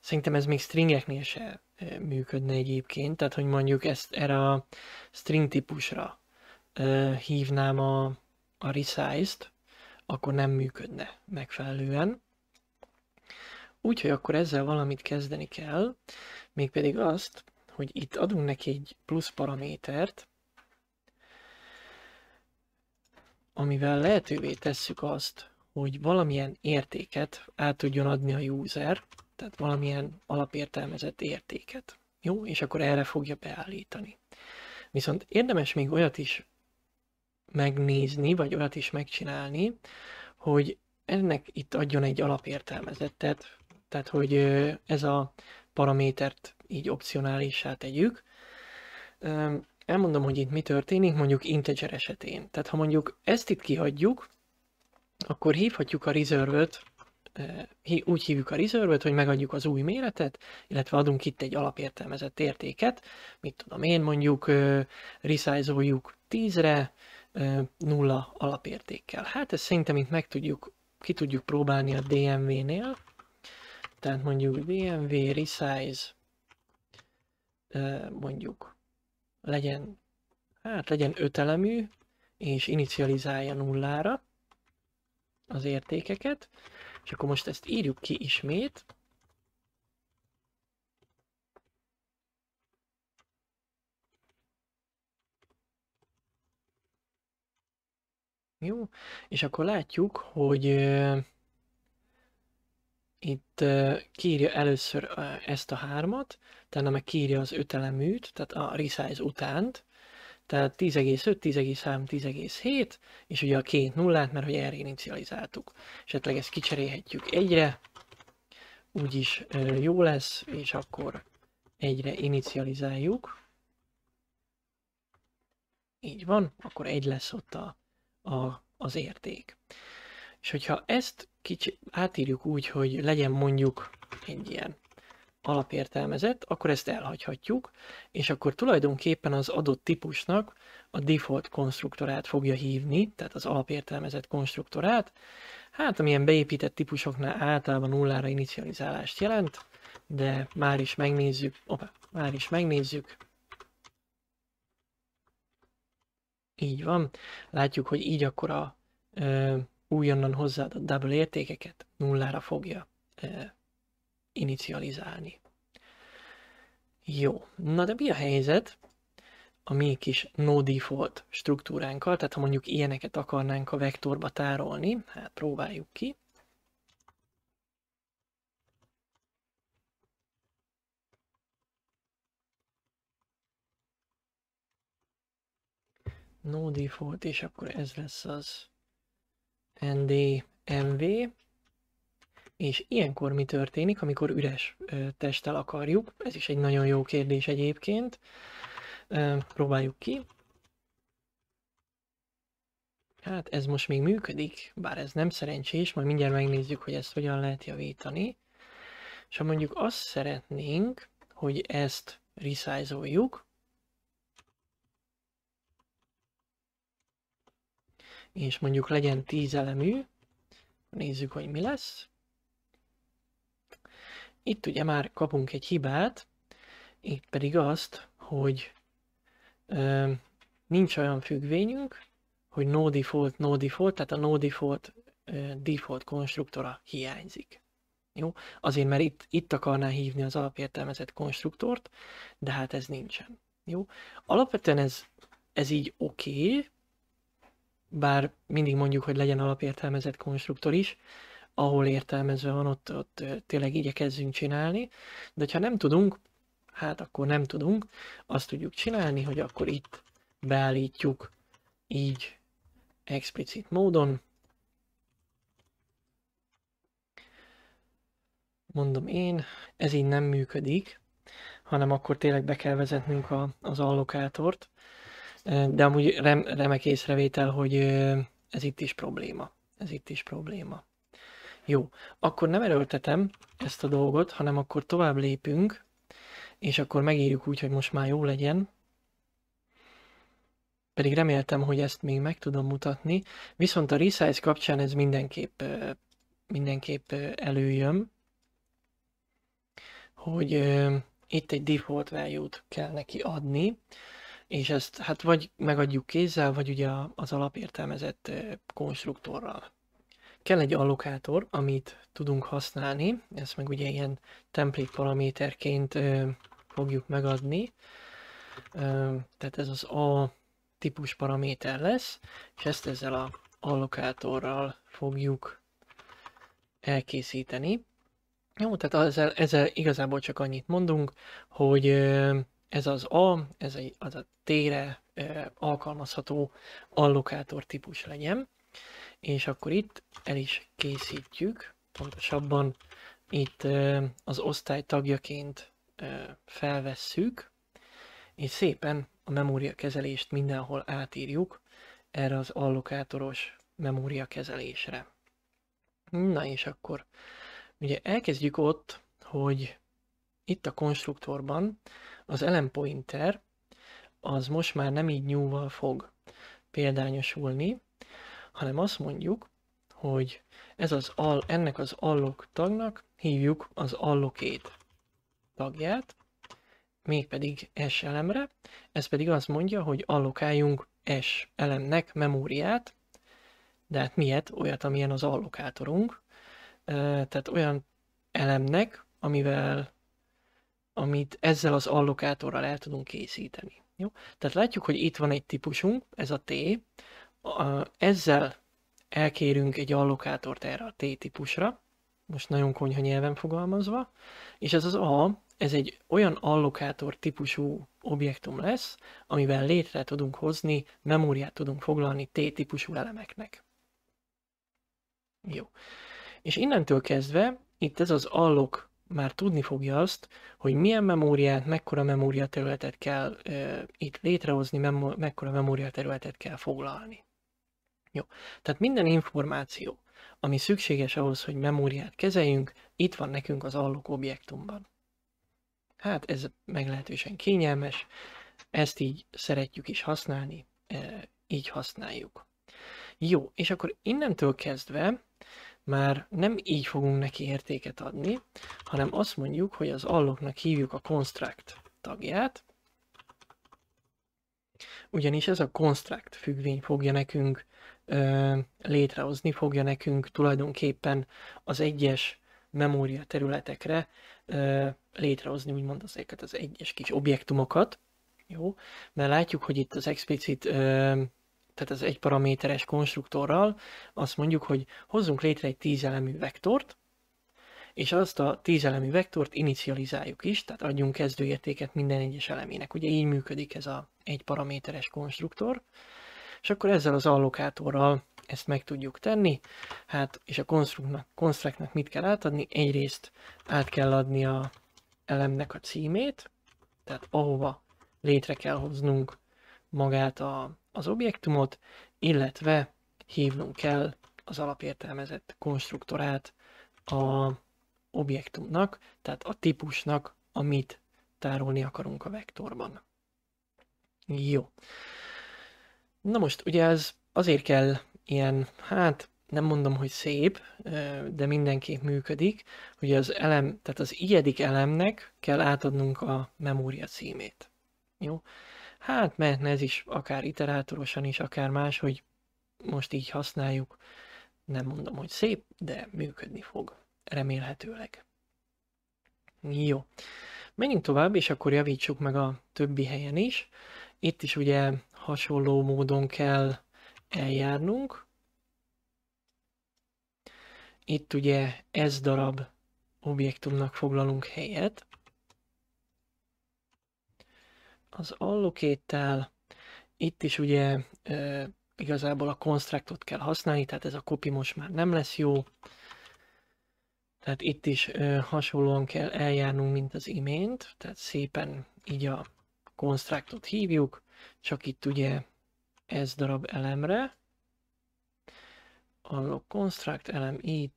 Szerintem ez még stringeknél se működne egyébként, tehát hogy mondjuk ezt erre a string típusra hívnám a, a resize-t, akkor nem működne megfelelően. Úgyhogy akkor ezzel valamit kezdeni kell, mégpedig azt, hogy itt adunk neki egy plusz paramétert, amivel lehetővé tesszük azt, hogy valamilyen értéket át tudjon adni a user, tehát valamilyen alapértelmezett értéket. Jó, és akkor erre fogja beállítani. Viszont érdemes még olyat is megnézni, vagy olyat is megcsinálni, hogy ennek itt adjon egy alapértelmezettet, tehát, hogy ez a paramétert így opcionálissá tegyük. Elmondom, hogy itt mi történik mondjuk integer esetén. Tehát ha mondjuk ezt itt kihagyjuk, akkor hívhatjuk a reserve-t, úgy hívjuk a reserve hogy megadjuk az új méretet, illetve adunk itt egy alapértelmezett értéket, mit tudom én, mondjuk resize-oljuk 10-re, nulla alapértékkel. Hát ezt szerintem itt meg tudjuk, ki tudjuk próbálni a DMV-nél, tehát mondjuk VMV resize, mondjuk legyen, hát legyen ötelemű, és inicializálja nullára az értékeket, és akkor most ezt írjuk ki ismét, Jó, és akkor látjuk, hogy itt kírja először ezt a hármat, tehát meg kírja az öteleműt, tehát a resize utánt, tehát 10,5, 10,3, 10,7, és ugye a két nullát, mert hogy erre inicializáltuk. Esetleg ezt kicserélhetjük egyre, úgyis jó lesz, és akkor egyre inicializáljuk. Így van, akkor egy lesz ott a, a, az érték. És hogyha ezt kicsi, átírjuk úgy, hogy legyen mondjuk egy ilyen alapértelmezett, akkor ezt elhagyhatjuk, és akkor tulajdonképpen az adott típusnak a default konstruktorát fogja hívni, tehát az alapértelmezett konstruktorát. Hát, amilyen beépített típusoknál általában nullára inicializálást jelent, de már is megnézzük, opa, már is megnézzük. Így van, látjuk, hogy így akkor a ö, újonnan hozzáadott double értékeket nullára fogja e, inicializálni. Jó, na de mi a helyzet a mi kis no default struktúránkkal, tehát ha mondjuk ilyeneket akarnánk a vektorba tárolni, hát próbáljuk ki. No default, és akkor ez lesz az NDMV, és ilyenkor mi történik, amikor üres testtel akarjuk? Ez is egy nagyon jó kérdés egyébként. Próbáljuk ki. Hát ez most még működik, bár ez nem szerencsés, majd mindjárt megnézzük, hogy ezt hogyan lehet javítani. És ha mondjuk azt szeretnénk, hogy ezt resize és mondjuk legyen 10 elemű, nézzük, hogy mi lesz. Itt ugye már kapunk egy hibát, itt pedig azt, hogy ö, nincs olyan függvényünk, hogy no default, no default, tehát a no default ö, default konstruktora hiányzik. Jó? Azért, mert itt, itt akarná hívni az alapértelmezett konstruktort, de hát ez nincsen. Jó? Alapvetően ez, ez így oké, okay, bár mindig mondjuk, hogy legyen alapértelmezett konstruktor is, ahol értelmezve van, ott, ott tényleg igyekezzünk csinálni, de ha nem tudunk, hát akkor nem tudunk, azt tudjuk csinálni, hogy akkor itt beállítjuk így explicit módon. Mondom én, ez így nem működik, hanem akkor tényleg be kell vezetnünk a, az allokátort, de amúgy rem, remek észrevétel, hogy ez itt is probléma. Ez itt is probléma. Jó, akkor nem erőltetem ezt a dolgot, hanem akkor tovább lépünk, és akkor megírjuk úgy, hogy most már jó legyen. Pedig reméltem, hogy ezt még meg tudom mutatni. Viszont a resize kapcsán ez mindenképp, mindenképp előjön, hogy itt egy default value-t kell neki adni, és ezt hát vagy megadjuk kézzel, vagy ugye az alapértelmezett konstruktorral. Kell egy allokátor, amit tudunk használni, ezt meg ugye ilyen template paraméterként fogjuk megadni. Tehát ez az A típus paraméter lesz, és ezt ezzel a allokátorral fogjuk elkészíteni. Jó, tehát ezzel, ezzel igazából csak annyit mondunk, hogy ez az A, ez az a T-re alkalmazható allokátor típus legyen. És akkor itt el is készítjük, pontosabban itt az osztály tagjaként felvesszük, és szépen a memóriakezelést mindenhol átírjuk erre az allokátoros memóriakezelésre. Na és akkor ugye elkezdjük ott, hogy itt a konstruktorban az elem pointer az most már nem így nyúval fog példányosulni, hanem azt mondjuk, hogy ez az al, ennek az allok tagnak hívjuk az allokét tagját, mégpedig S elemre, ez pedig azt mondja, hogy allokáljunk S elemnek memóriát, de hát miért? Olyat, amilyen az allokátorunk, tehát olyan elemnek, amivel amit ezzel az allokátorral el tudunk készíteni. Jó? Tehát látjuk, hogy itt van egy típusunk, ez a T, ezzel elkérünk egy allokátort erre a T-típusra, most nagyon konyha nyelven fogalmazva, és ez az A, ez egy olyan allokátor típusú objektum lesz, amivel létre tudunk hozni, memóriát tudunk foglalni T-típusú elemeknek. Jó. És innentől kezdve itt ez az allok már tudni fogja azt, hogy milyen memóriát, mekkora memóriaterületet kell e, itt létrehozni, memó, mekkora memóriaterületet kell foglalni. Jó, tehát minden információ, ami szükséges ahhoz, hogy memóriát kezeljünk, itt van nekünk az allok objektumban. Hát ez meglehetősen kényelmes, ezt így szeretjük is használni, e, így használjuk. Jó, és akkor innentől kezdve már nem így fogunk neki értéket adni, hanem azt mondjuk, hogy az alloknak hívjuk a construct tagját, ugyanis ez a construct függvény fogja nekünk ö, létrehozni, fogja nekünk tulajdonképpen az egyes memória területekre ö, létrehozni, úgymond ezeket az egyes kis objektumokat, jó? Mert látjuk, hogy itt az explicit ö, tehát az egy paraméteres konstruktorral, azt mondjuk, hogy hozzunk létre egy tízelemű vektort, és azt a tízelemű vektort inicializáljuk is, tehát adjunk kezdőértéket minden egyes elemének. Ugye így működik ez a egy paraméteres konstruktor, és akkor ezzel az allokátorral ezt meg tudjuk tenni, hát és a constructnak, constructnak mit kell átadni? Egyrészt át kell adni a elemnek a címét, tehát ahova létre kell hoznunk magát a, az objektumot, illetve hívnunk kell az alapértelmezett konstruktorát a objektumnak, tehát a típusnak, amit tárolni akarunk a vektorban. Jó. Na most ugye ez azért kell ilyen, hát nem mondom, hogy szép, de mindenképp működik, hogy az elem, tehát az ijedik elemnek kell átadnunk a memória címét. Jó? Hát mehetne ez is akár iterátorosan is, akár más, hogy most így használjuk. Nem mondom, hogy szép, de működni fog, remélhetőleg. Jó. Menjünk tovább, és akkor javítsuk meg a többi helyen is. Itt is ugye hasonló módon kell eljárnunk. Itt ugye ez darab objektumnak foglalunk helyet. Az allokéttel itt is ugye e, igazából a constructot kell használni, tehát ez a copy most már nem lesz jó. Tehát itt is e, hasonlóan kell eljárnunk, mint az imént, tehát szépen így a constructot hívjuk, csak itt ugye ez darab elemre, allok construct elem it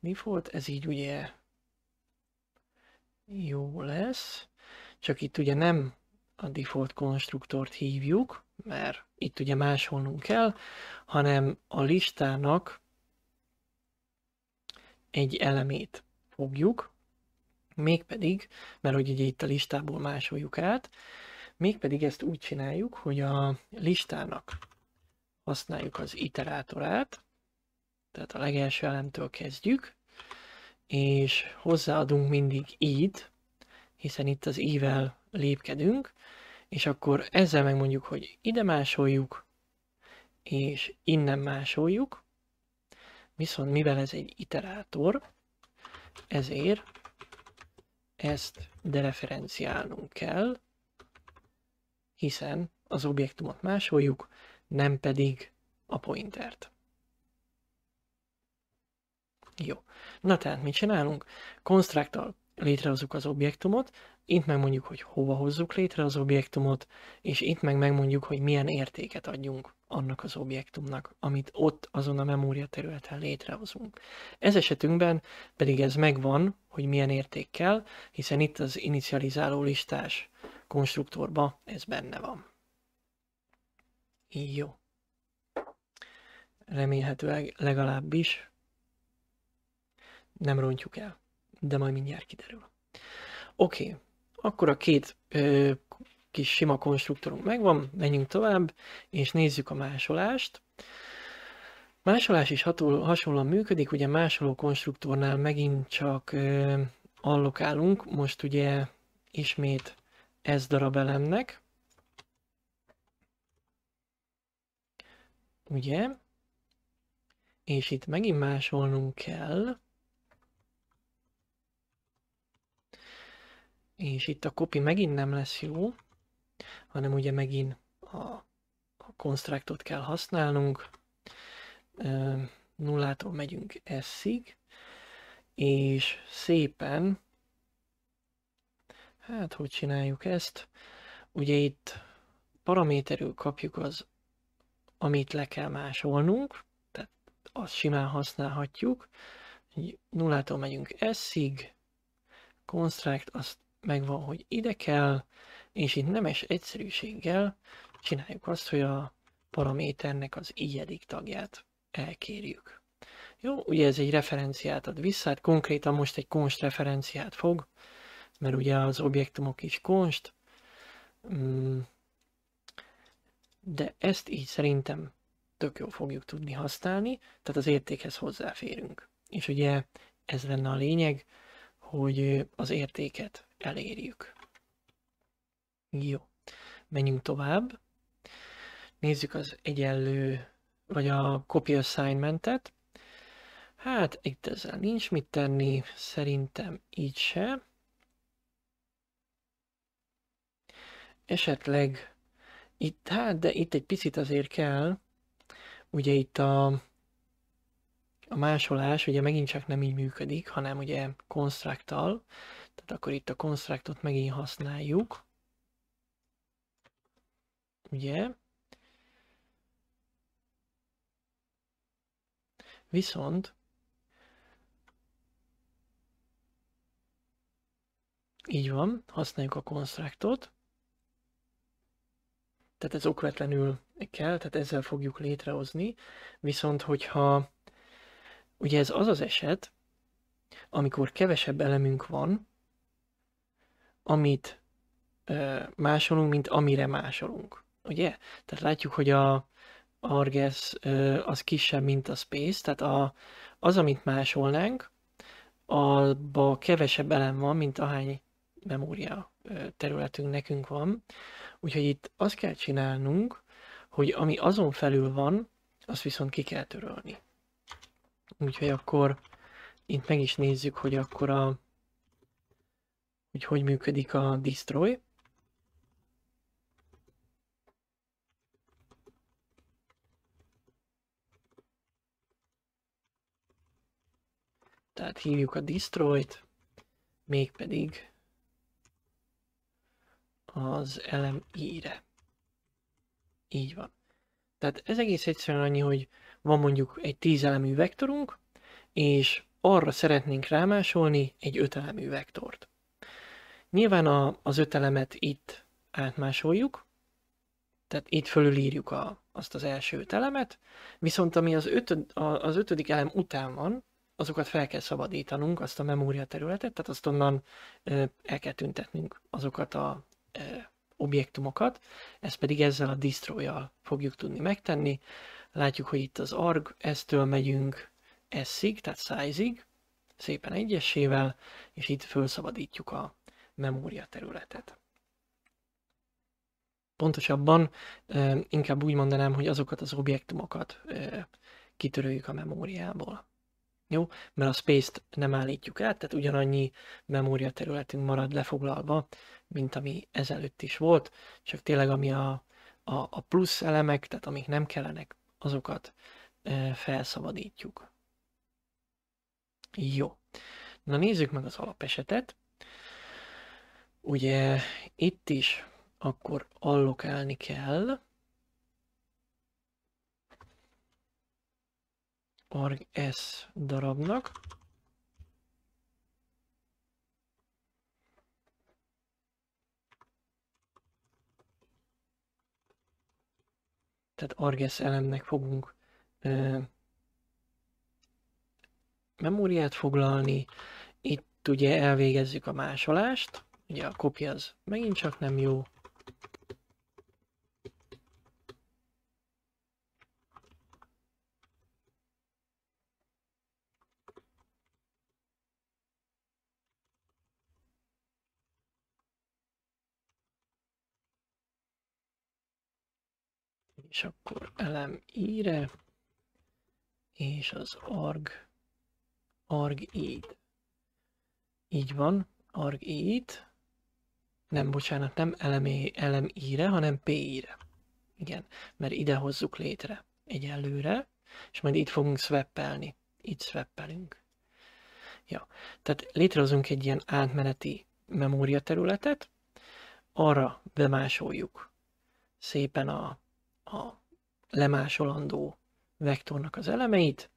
mi volt, ez így ugye jó lesz csak itt ugye nem a default konstruktort hívjuk, mert itt ugye másolnunk kell, hanem a listának egy elemét fogjuk, mégpedig, mert hogy ugye itt a listából másoljuk át, mégpedig ezt úgy csináljuk, hogy a listának használjuk az iterátorát, tehát a legelső elemtől kezdjük, és hozzáadunk mindig id, hiszen itt az ível lépkedünk, és akkor ezzel megmondjuk, hogy ide másoljuk, és innen másoljuk, viszont mivel ez egy iterátor, ezért ezt dereferenciálnunk kell, hiszen az objektumot másoljuk, nem pedig a pointert. Jó. Na tehát mit csinálunk? Constructal létrehozzuk az objektumot, itt megmondjuk, hogy hova hozzuk létre az objektumot, és itt meg megmondjuk, hogy milyen értéket adjunk annak az objektumnak, amit ott azon a memória területen létrehozunk. Ez esetünkben pedig ez megvan, hogy milyen értékkel, hiszen itt az inicializáló listás konstruktorba ez benne van. Jó. Remélhetőleg legalábbis nem rontjuk el de majd mindjárt kiderül. Oké, okay. akkor a két ö, kis sima konstruktorunk megvan, menjünk tovább, és nézzük a másolást. Másolás is hatul, hasonlóan működik, ugye másoló konstruktornál megint csak ö, allokálunk, most ugye ismét ez darab elemnek, ugye, és itt megint másolnunk kell, És itt a copy megint nem lesz jó, hanem ugye megint a, a constructot kell használnunk. Nullától megyünk s és szépen, hát hogy csináljuk ezt, ugye itt paraméterül kapjuk az, amit le kell másolnunk, tehát azt simán használhatjuk, nullától megyünk s construct, azt megvan, hogy ide kell, és itt nemes egyszerűséggel csináljuk azt, hogy a paraméternek az ijedik tagját elkérjük. Jó, ugye ez egy referenciát ad vissza, hát konkrétan most egy konst referenciát fog, mert ugye az objektumok is konst, mm, de ezt így szerintem tök jól fogjuk tudni használni, tehát az értékhez hozzáférünk. És ugye ez lenne a lényeg, hogy az értéket elérjük. Jó. Menjünk tovább. Nézzük az egyenlő, vagy a copy assignmentet. Hát itt ezzel nincs mit tenni, szerintem így se. Esetleg itt, hát de itt egy picit azért kell, ugye itt a, a másolás ugye megint csak nem így működik, hanem ugye constructal, tehát akkor itt a constructot megint használjuk. Ugye? Viszont Így van, használjuk a constructot. Tehát ez okvetlenül kell, tehát ezzel fogjuk létrehozni. Viszont hogyha, ugye ez az az eset, amikor kevesebb elemünk van, amit ö, másolunk, mint amire másolunk. Ugye? Tehát látjuk, hogy a Arges ö, az kisebb, mint a Space, tehát a, az, amit másolnánk, abba kevesebb elem van, mint ahány memória területünk nekünk van. Úgyhogy itt azt kell csinálnunk, hogy ami azon felül van, azt viszont ki kell törölni. Úgyhogy akkor itt meg is nézzük, hogy akkor a hogy hogy működik a destroy. Tehát hívjuk a destroy-t, mégpedig az elem íre. Így van. Tehát ez egész egyszerűen annyi, hogy van mondjuk egy tízelemű vektorunk, és arra szeretnénk rámásolni egy ötelemű vektort. Nyilván a, az ötelemet itt átmásoljuk, tehát itt fölülírjuk a, azt az első ötelemet, viszont ami az, öt a, az ötödik elem után van, azokat fel kell szabadítanunk, azt a memória területet, tehát azt onnan el kell tüntetnünk azokat a objektumokat, ezt pedig ezzel a destroy fogjuk tudni megtenni. Látjuk, hogy itt az arg, eztől megyünk eszig, tehát size-ig, szépen egyesével, és itt felszabadítjuk a memória területet. Pontosabban inkább úgy mondanám, hogy azokat az objektumokat kitöröljük a memóriából. Jó? Mert a space-t nem állítjuk át, tehát ugyanannyi memória területünk marad lefoglalva, mint ami ezelőtt is volt, csak tényleg ami a, a, a plusz elemek, tehát amik nem kellenek, azokat felszabadítjuk. Jó. Na nézzük meg az alapesetet. Ugye itt is akkor allokálni kell. Arg S darabnak. Tehát args elemnek fogunk ö, memóriát foglalni. Itt ugye elvégezzük a másolást. Ugye a kopi az megint csak nem jó. és akkor elem íre, és az arg, arg id. Így van, arg id. Nem, bocsánat, nem lmi elemíre, hanem pi-re. Igen, mert ide hozzuk létre egyelőre, és majd itt fogunk sweppelni. Itt sweppelünk. Ja, tehát létrehozunk egy ilyen átmeneti memóriaterületet, arra bemásoljuk szépen a, a lemásolandó vektornak az elemeit,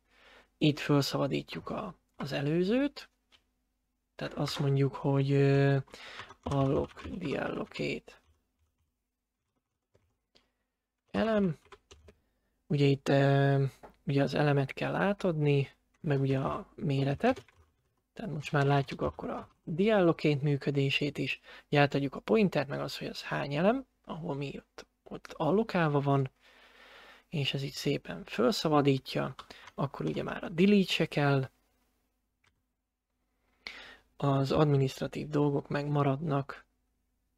itt felszabadítjuk a, az előzőt, tehát azt mondjuk, hogy unlock, deallocate. Elem, ugye itt ugye az elemet kell átadni, meg ugye a méretet, tehát most már látjuk akkor a diallocate működését is, Játadjuk a pointert, meg az, hogy az hány elem, ahol mi ott, ott allokálva van, és ez így szépen felszabadítja, akkor ugye már a delete se kell, az administratív dolgok megmaradnak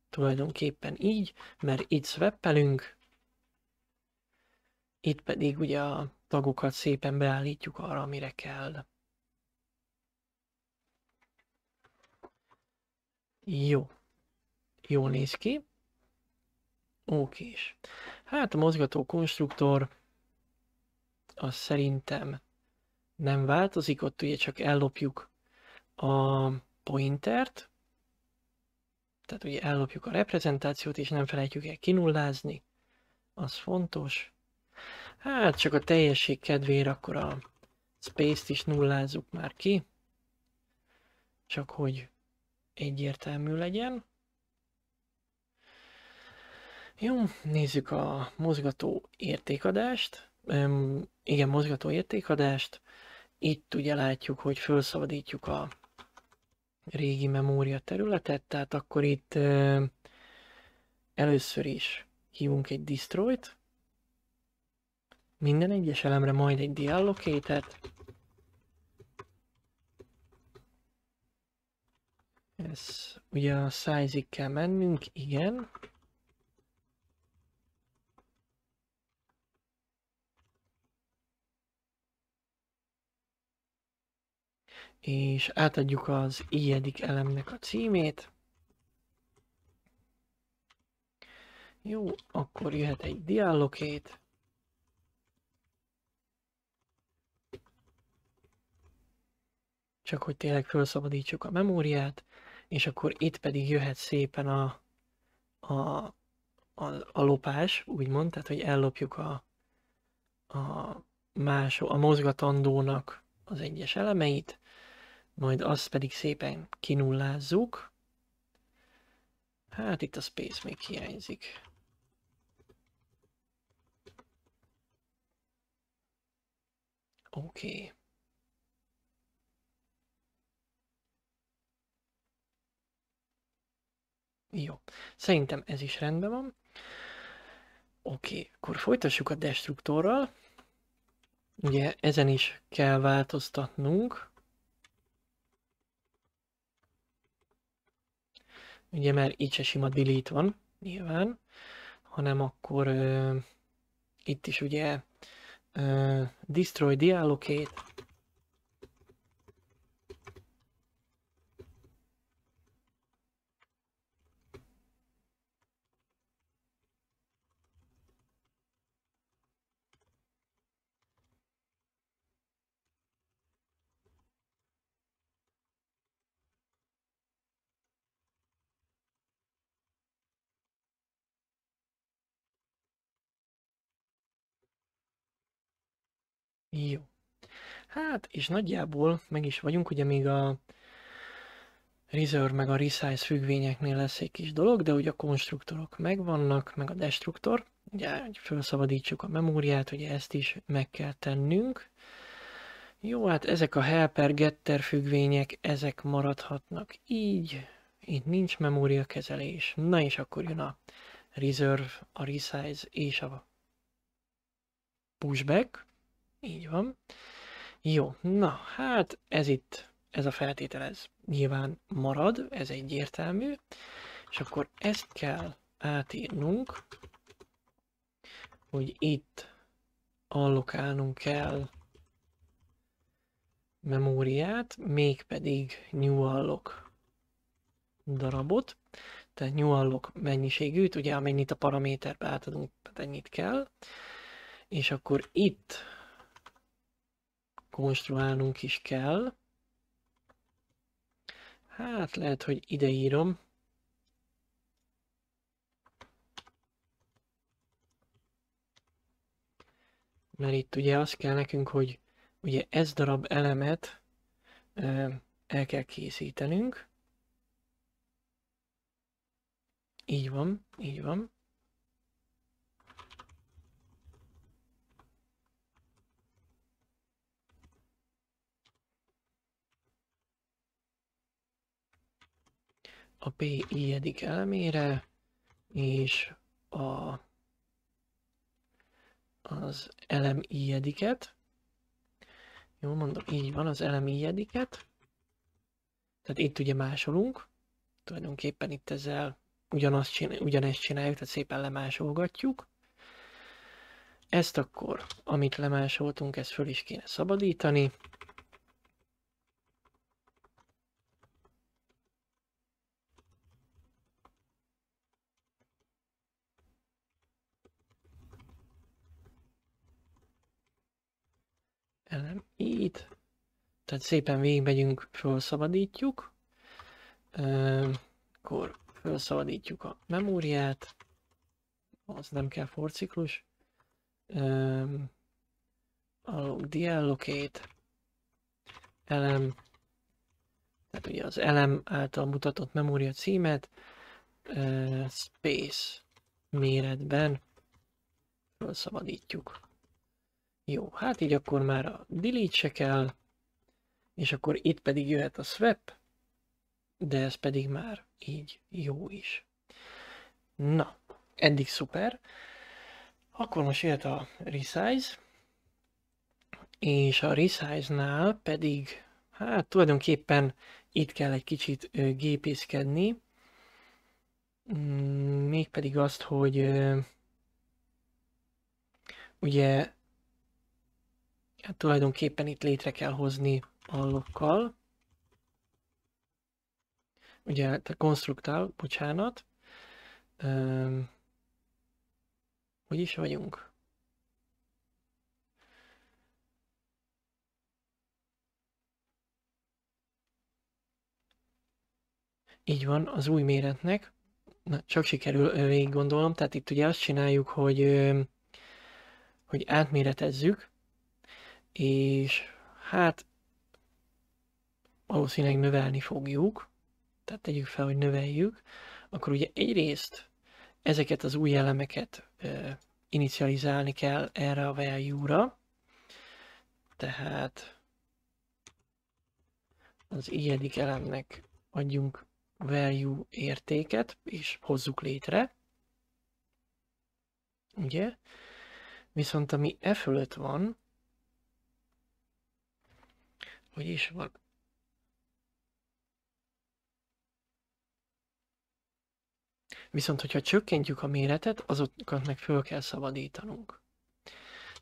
tulajdonképpen így, mert itt sweppelünk, itt pedig ugye a tagokat szépen beállítjuk arra, amire kell. Jó. Jól néz ki. Oké. Hát a mozgató konstruktor az szerintem nem változik, ott ugye csak ellopjuk a pointert, tehát ugye ellopjuk a reprezentációt, és nem felejtjük el kinullázni, az fontos. Hát csak a teljesség kedvéért akkor a space-t is nullázzuk már ki, csak hogy egyértelmű legyen. Jó, nézzük a mozgató értékadást. Öm, igen, mozgató értékadást. Itt ugye látjuk, hogy felszabadítjuk a régi memória területet, tehát akkor itt először is hívunk egy destroyt, minden egyes elemre majd egy deallocated. ez ugye a size-ig kell mennünk, igen, és átadjuk az ijedik elemnek a címét. Jó, akkor jöhet egy diallokét. Csak hogy tényleg felszabadítsuk a memóriát, és akkor itt pedig jöhet szépen a, a, a, a lopás, úgymond, tehát hogy ellopjuk a, a, más, a mozgatandónak az egyes elemeit, majd azt pedig szépen kinullázzuk. Hát itt a space még hiányzik. Oké. Okay. Jó, szerintem ez is rendben van. Oké, okay. akkor folytassuk a destruktorral. Ugye ezen is kell változtatnunk. ugye mert így se sima delete van, nyilván, hanem akkor uh, itt is ugye uh, destroy, deallocate, Hát, és nagyjából meg is vagyunk, ugye még a Reserve meg a Resize függvényeknél lesz egy kis dolog, de ugye a konstruktorok megvannak, meg a destruktor, ugye, hogy felszabadítsuk a memóriát, ugye ezt is meg kell tennünk. Jó, hát ezek a helper, getter függvények, ezek maradhatnak így, itt nincs memóriakezelés. Na és akkor jön a reserve, a resize és a pushback, így van. Jó, na, hát ez itt, ez a feltétel, ez nyilván marad, ez egyértelmű, és akkor ezt kell átírnunk, hogy itt allokálnunk kell memóriát, mégpedig new allok darabot, tehát new allok mennyiségűt, ugye amennyit a paraméterbe átadunk, tehát ennyit kell, és akkor itt konstruálnunk is kell. Hát lehet, hogy ide írom. Mert itt ugye az kell nekünk, hogy ugye ez darab elemet el kell készítenünk. Így van, így van. a P ijedik elemére és a, az elem ijediket. Jól mondom, így van, az elem ijediket. Tehát itt ugye másolunk, tulajdonképpen itt ezzel ugyanazt csináljuk, ugyanezt csináljuk, tehát szépen lemásolgatjuk. Ezt akkor, amit lemásoltunk, ezt föl is kéne szabadítani. Tehát szépen végigmegyünk, felszabadítjuk. Akkor felszabadítjuk a memóriát. Az nem kell forciklus. a deallocate. Elem. Tehát ugye az elem által mutatott memória címet. Space méretben felszabadítjuk. Jó, hát így akkor már a delete se kell, és akkor itt pedig jöhet a swap, de ez pedig már így jó is. Na, eddig szuper. Akkor most jöhet a resize, és a resize-nál pedig, hát tulajdonképpen itt kell egy kicsit gépészkedni, mm, mégpedig azt, hogy ugye hát tulajdonképpen itt létre kell hozni allokkal. Ugye, te konstruktál, bocsánat. Öm, hogy is vagyunk? Így van, az új méretnek. Na, csak sikerül végig gondolom, tehát itt ugye azt csináljuk, hogy, hogy átméretezzük, és hát valószínűleg növelni fogjuk, tehát tegyük fel, hogy növeljük, akkor ugye egyrészt ezeket az új elemeket inicializálni kell erre a value-ra, tehát az i elemnek adjunk value értéket, és hozzuk létre, ugye? Viszont ami e fölött van, hogy is van Viszont, hogyha csökkentjük a méretet, azokat meg föl kell szabadítanunk.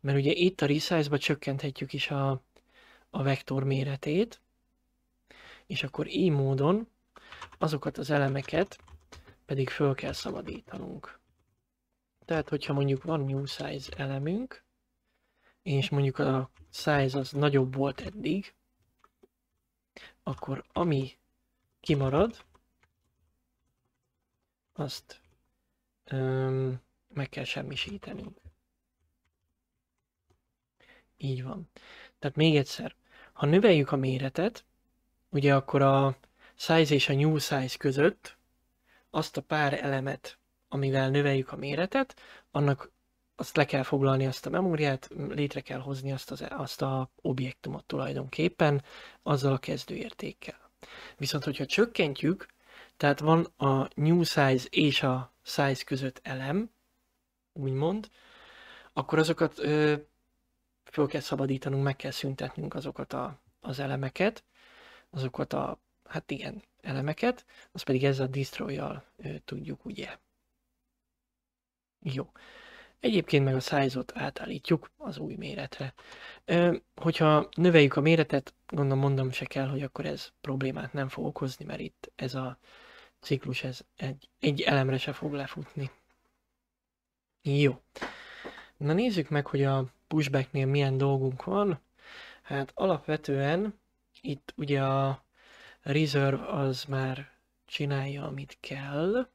Mert ugye itt a resize-ba csökkenthetjük is a, a vektor méretét, és akkor így módon azokat az elemeket pedig föl kell szabadítanunk. Tehát, hogyha mondjuk van new size elemünk, és mondjuk a size az nagyobb volt eddig, akkor ami kimarad, azt öm, meg kell semmisítenünk. Így van. Tehát még egyszer, ha növeljük a méretet, ugye akkor a size és a new size között azt a pár elemet, amivel növeljük a méretet, annak azt le kell foglalni azt a memóriát, létre kell hozni azt, az, e, azt a objektumot tulajdonképpen azzal a kezdőértékkel. Viszont, hogyha csökkentjük tehát van a new size és a size között elem, úgymond, akkor azokat ö, föl kell szabadítanunk, meg kell szüntetnünk azokat a, az elemeket, azokat a, hát igen, elemeket, az pedig ezzel a destroy tudjuk, ugye. Jó. Egyébként meg a size-ot átállítjuk az új méretre. Ö, hogyha növeljük a méretet, gondolom mondom se kell, hogy akkor ez problémát nem fog okozni, mert itt ez a ciklus ez egy, egy elemre se fog lefutni. Jó. Na nézzük meg, hogy a pushbacknél milyen dolgunk van. Hát alapvetően itt ugye a reserve az már csinálja, amit kell.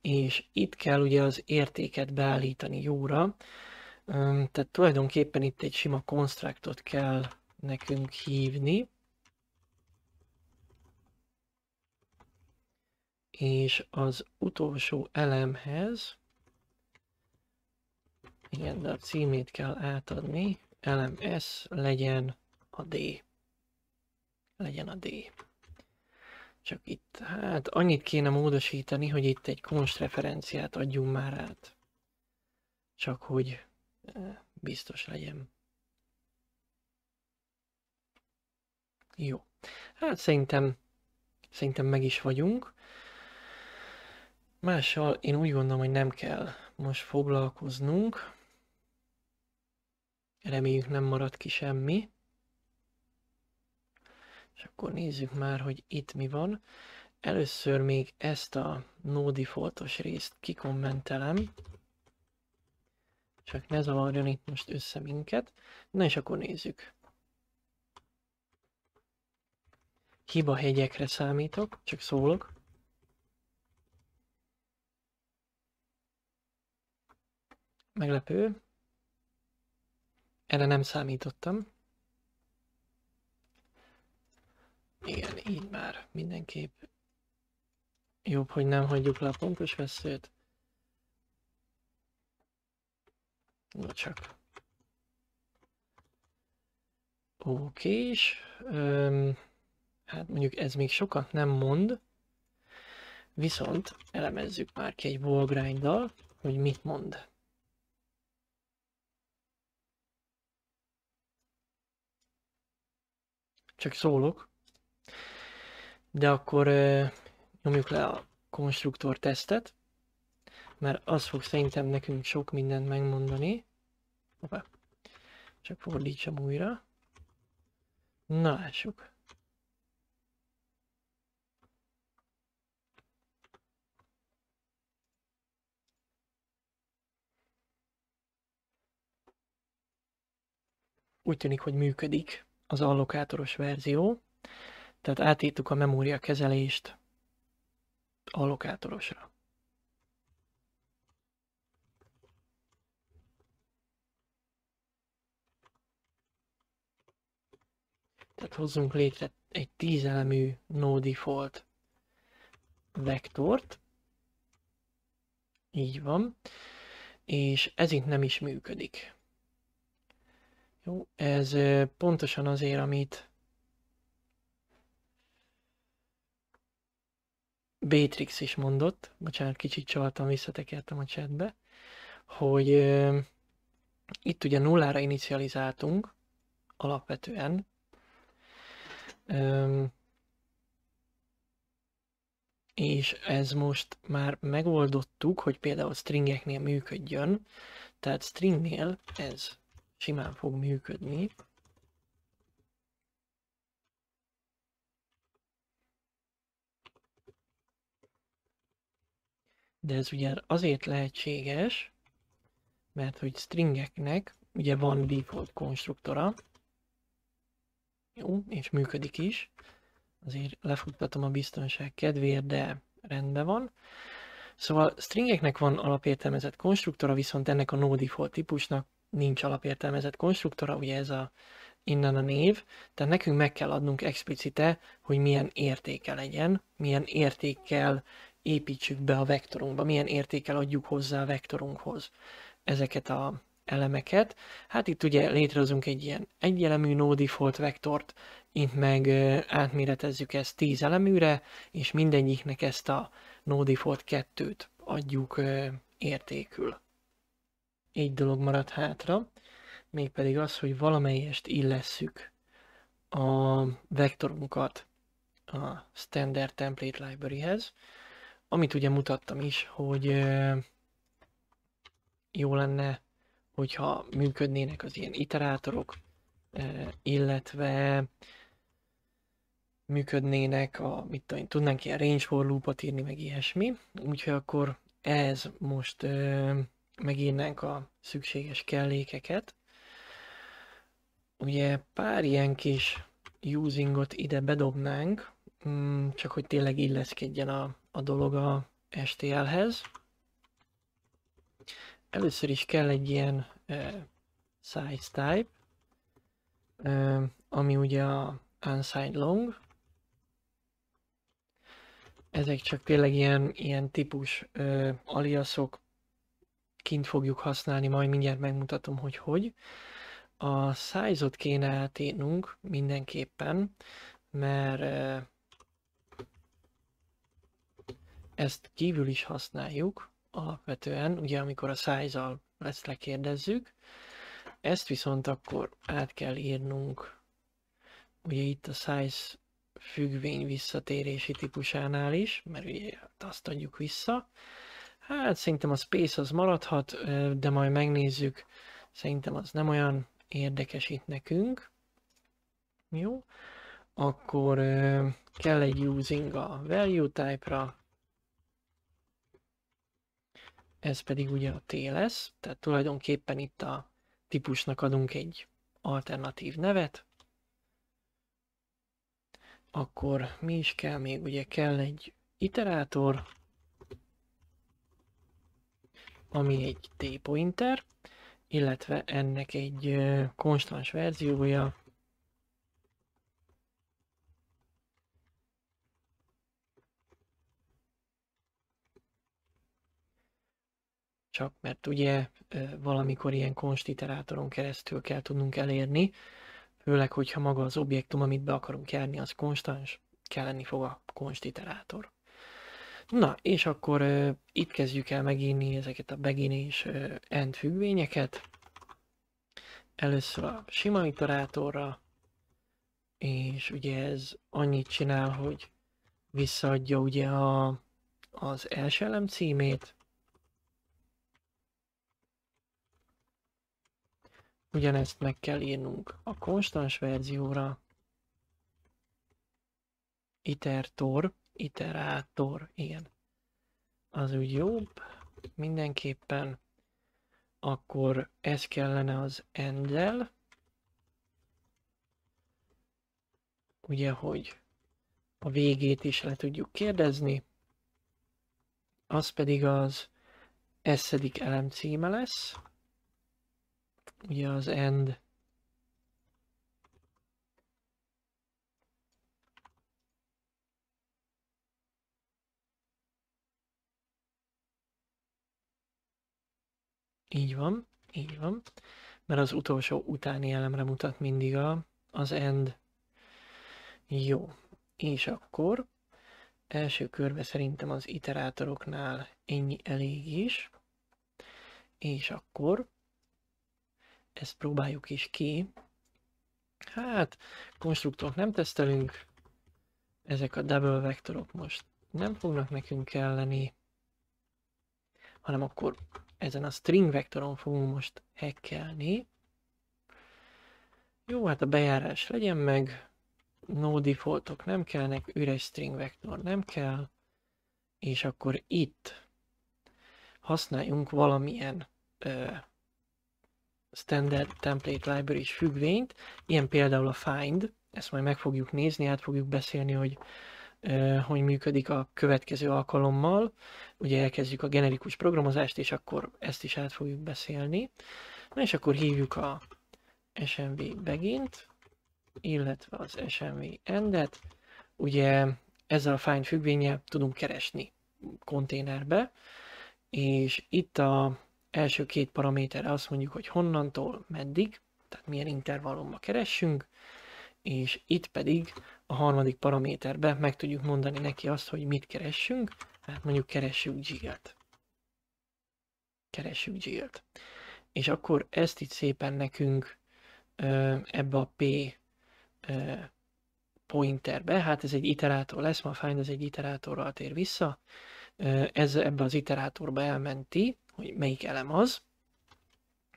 És itt kell ugye az értéket beállítani jóra. Tehát tulajdonképpen itt egy sima constructot kell nekünk hívni. És az utolsó elemhez, igen, de a címét kell átadni, elem S legyen a D. Legyen a D. Csak itt, hát annyit kéne módosítani, hogy itt egy konst referenciát adjunk már át. Csak hogy biztos legyen. Jó. Hát szerintem, szerintem meg is vagyunk. Mással én úgy gondolom, hogy nem kell most foglalkoznunk. Reméljük nem marad ki semmi. És akkor nézzük már, hogy itt mi van. Először még ezt a no defaultos részt kikommentelem. Csak ne zavarjon itt most össze minket. Na és akkor nézzük. Hiba hegyekre számítok, csak szólok. Meglepő. Erre nem számítottam. Igen, így már mindenképp jobb, hogy nem hagyjuk le a pontos veszőt. Na csak. Oké és hát mondjuk ez még sokat nem mond. Viszont elemezzük már ki egy wallgrinddal, hogy mit mond. Csak szólok. De akkor ö, nyomjuk le a konstruktor tesztet mert az fog szerintem nekünk sok mindent megmondani. Hoppá. Csak fordítsam újra. Na, lássuk. Úgy tűnik, hogy működik az allokátoros verzió. Tehát átírtuk a memória kezelést allokátorosra. Tehát hozzunk létre egy tízelemű no default vektort. Így van. És ez itt nem is működik. Jó, ez pontosan azért, amit Bétrix is mondott, bocsánat, kicsit csaltam, visszatekertem a chatbe, hogy itt ugye nullára inicializáltunk alapvetően, Öm, és ez most már megoldottuk, hogy például stringeknél működjön, tehát stringnél ez simán fog működni. De ez ugye azért lehetséges, mert hogy stringeknek ugye van default konstruktora, jó, és működik is. Azért lefuttatom a biztonság kedvéért, de rendben van. Szóval stringeknek van alapértelmezett konstruktora, viszont ennek a no default típusnak nincs alapértelmezett konstruktora, ugye ez a innen a név, tehát nekünk meg kell adnunk explicite, hogy milyen értéke legyen, milyen értékkel építsük be a vektorunkba, milyen értékkel adjuk hozzá a vektorunkhoz ezeket a elemeket. Hát itt ugye létrehozunk egy ilyen egyelemű no default vektort, itt meg átméretezzük ezt 10 eleműre, és mindegyiknek ezt a no default 2-t adjuk értékül. Egy dolog maradt hátra, mégpedig az, hogy valamelyest illesszük a vektorunkat a standard template libraryhez, amit ugye mutattam is, hogy jó lenne hogyha működnének az ilyen iterátorok, eh, illetve működnének, a, mit tudom, tudnánk ilyen range for loop-ot írni, meg ilyesmi. Úgyhogy akkor ez most eh, megírnánk a szükséges kellékeket. Ugye pár ilyen kis usingot ide bedobnánk, mm, csak hogy tényleg illeszkedjen a, a dolog a STL-hez. Először is kell egy ilyen uh, size type, uh, ami ugye a unsigned long. Ezek csak tényleg ilyen, ilyen típus uh, aliasok, kint fogjuk használni, majd mindjárt megmutatom, hogy hogy. A size-ot kéne eltérnünk mindenképpen, mert ezt kívül is használjuk alapvetően, ugye amikor a size-al ezt lekérdezzük, ezt viszont akkor át kell írnunk, ugye itt a size függvény visszatérési típusánál is, mert ugye azt adjuk vissza. Hát szerintem a space az maradhat, de majd megnézzük, szerintem az nem olyan érdekes itt nekünk. Jó, akkor kell egy using a value type-ra, ez pedig ugye a T lesz, tehát tulajdonképpen itt a típusnak adunk egy alternatív nevet, akkor mi is kell még, ugye kell egy iterátor, ami egy t-pointer, illetve ennek egy konstans verziója, csak, mert ugye valamikor ilyen konstiterátoron keresztül kell tudnunk elérni, főleg, hogyha maga az objektum, amit be akarunk járni, az konstans, kell lenni fog a konstiterátor. Na, és akkor uh, itt kezdjük el megírni ezeket a begin és uh, end függvényeket. Először a sima iterátorra, és ugye ez annyit csinál, hogy visszaadja ugye a, az első elem címét, Ugyanezt meg kell írnunk a konstans verzióra. Itertor, iterátor, igen. Az úgy jobb, mindenképpen. Akkor ez kellene az endel. Ugye, hogy a végét is le tudjuk kérdezni. Az pedig az eszedik elem címe lesz. Ugye az end Így van, így van. Mert az utolsó utáni elemre mutat mindig a, az end. Jó. És akkor első körbe szerintem az iterátoroknál ennyi elég is. És akkor ezt próbáljuk is ki. Hát, konstruktorok nem tesztelünk. Ezek a double vektorok most nem fognak nekünk kelleni, hanem akkor ezen a string vektoron fogunk most hekkelni. Jó, hát a bejárás legyen meg, no defaultok nem kellnek, üres string vektor nem kell, és akkor itt használjunk valamilyen standard template library is függvényt, ilyen például a find, ezt majd meg fogjuk nézni, át fogjuk beszélni, hogy hogy működik a következő alkalommal. Ugye elkezdjük a generikus programozást, és akkor ezt is át fogjuk beszélni. Na és akkor hívjuk a SMV begint, illetve az SMV endet. Ugye ezzel a find függvénye tudunk keresni konténerbe, és itt a első két paraméterre azt mondjuk, hogy honnantól meddig, tehát milyen intervallumba keressünk, és itt pedig a harmadik paraméterbe meg tudjuk mondani neki azt, hogy mit keressünk, hát mondjuk keressük G-et. Keressük G-et. És akkor ezt itt szépen nekünk ebbe a P pointerbe, hát ez egy iterátor lesz, ma find ez egy iterátorral tér vissza, ez ebbe az iterátorba elmenti, hogy melyik elem az,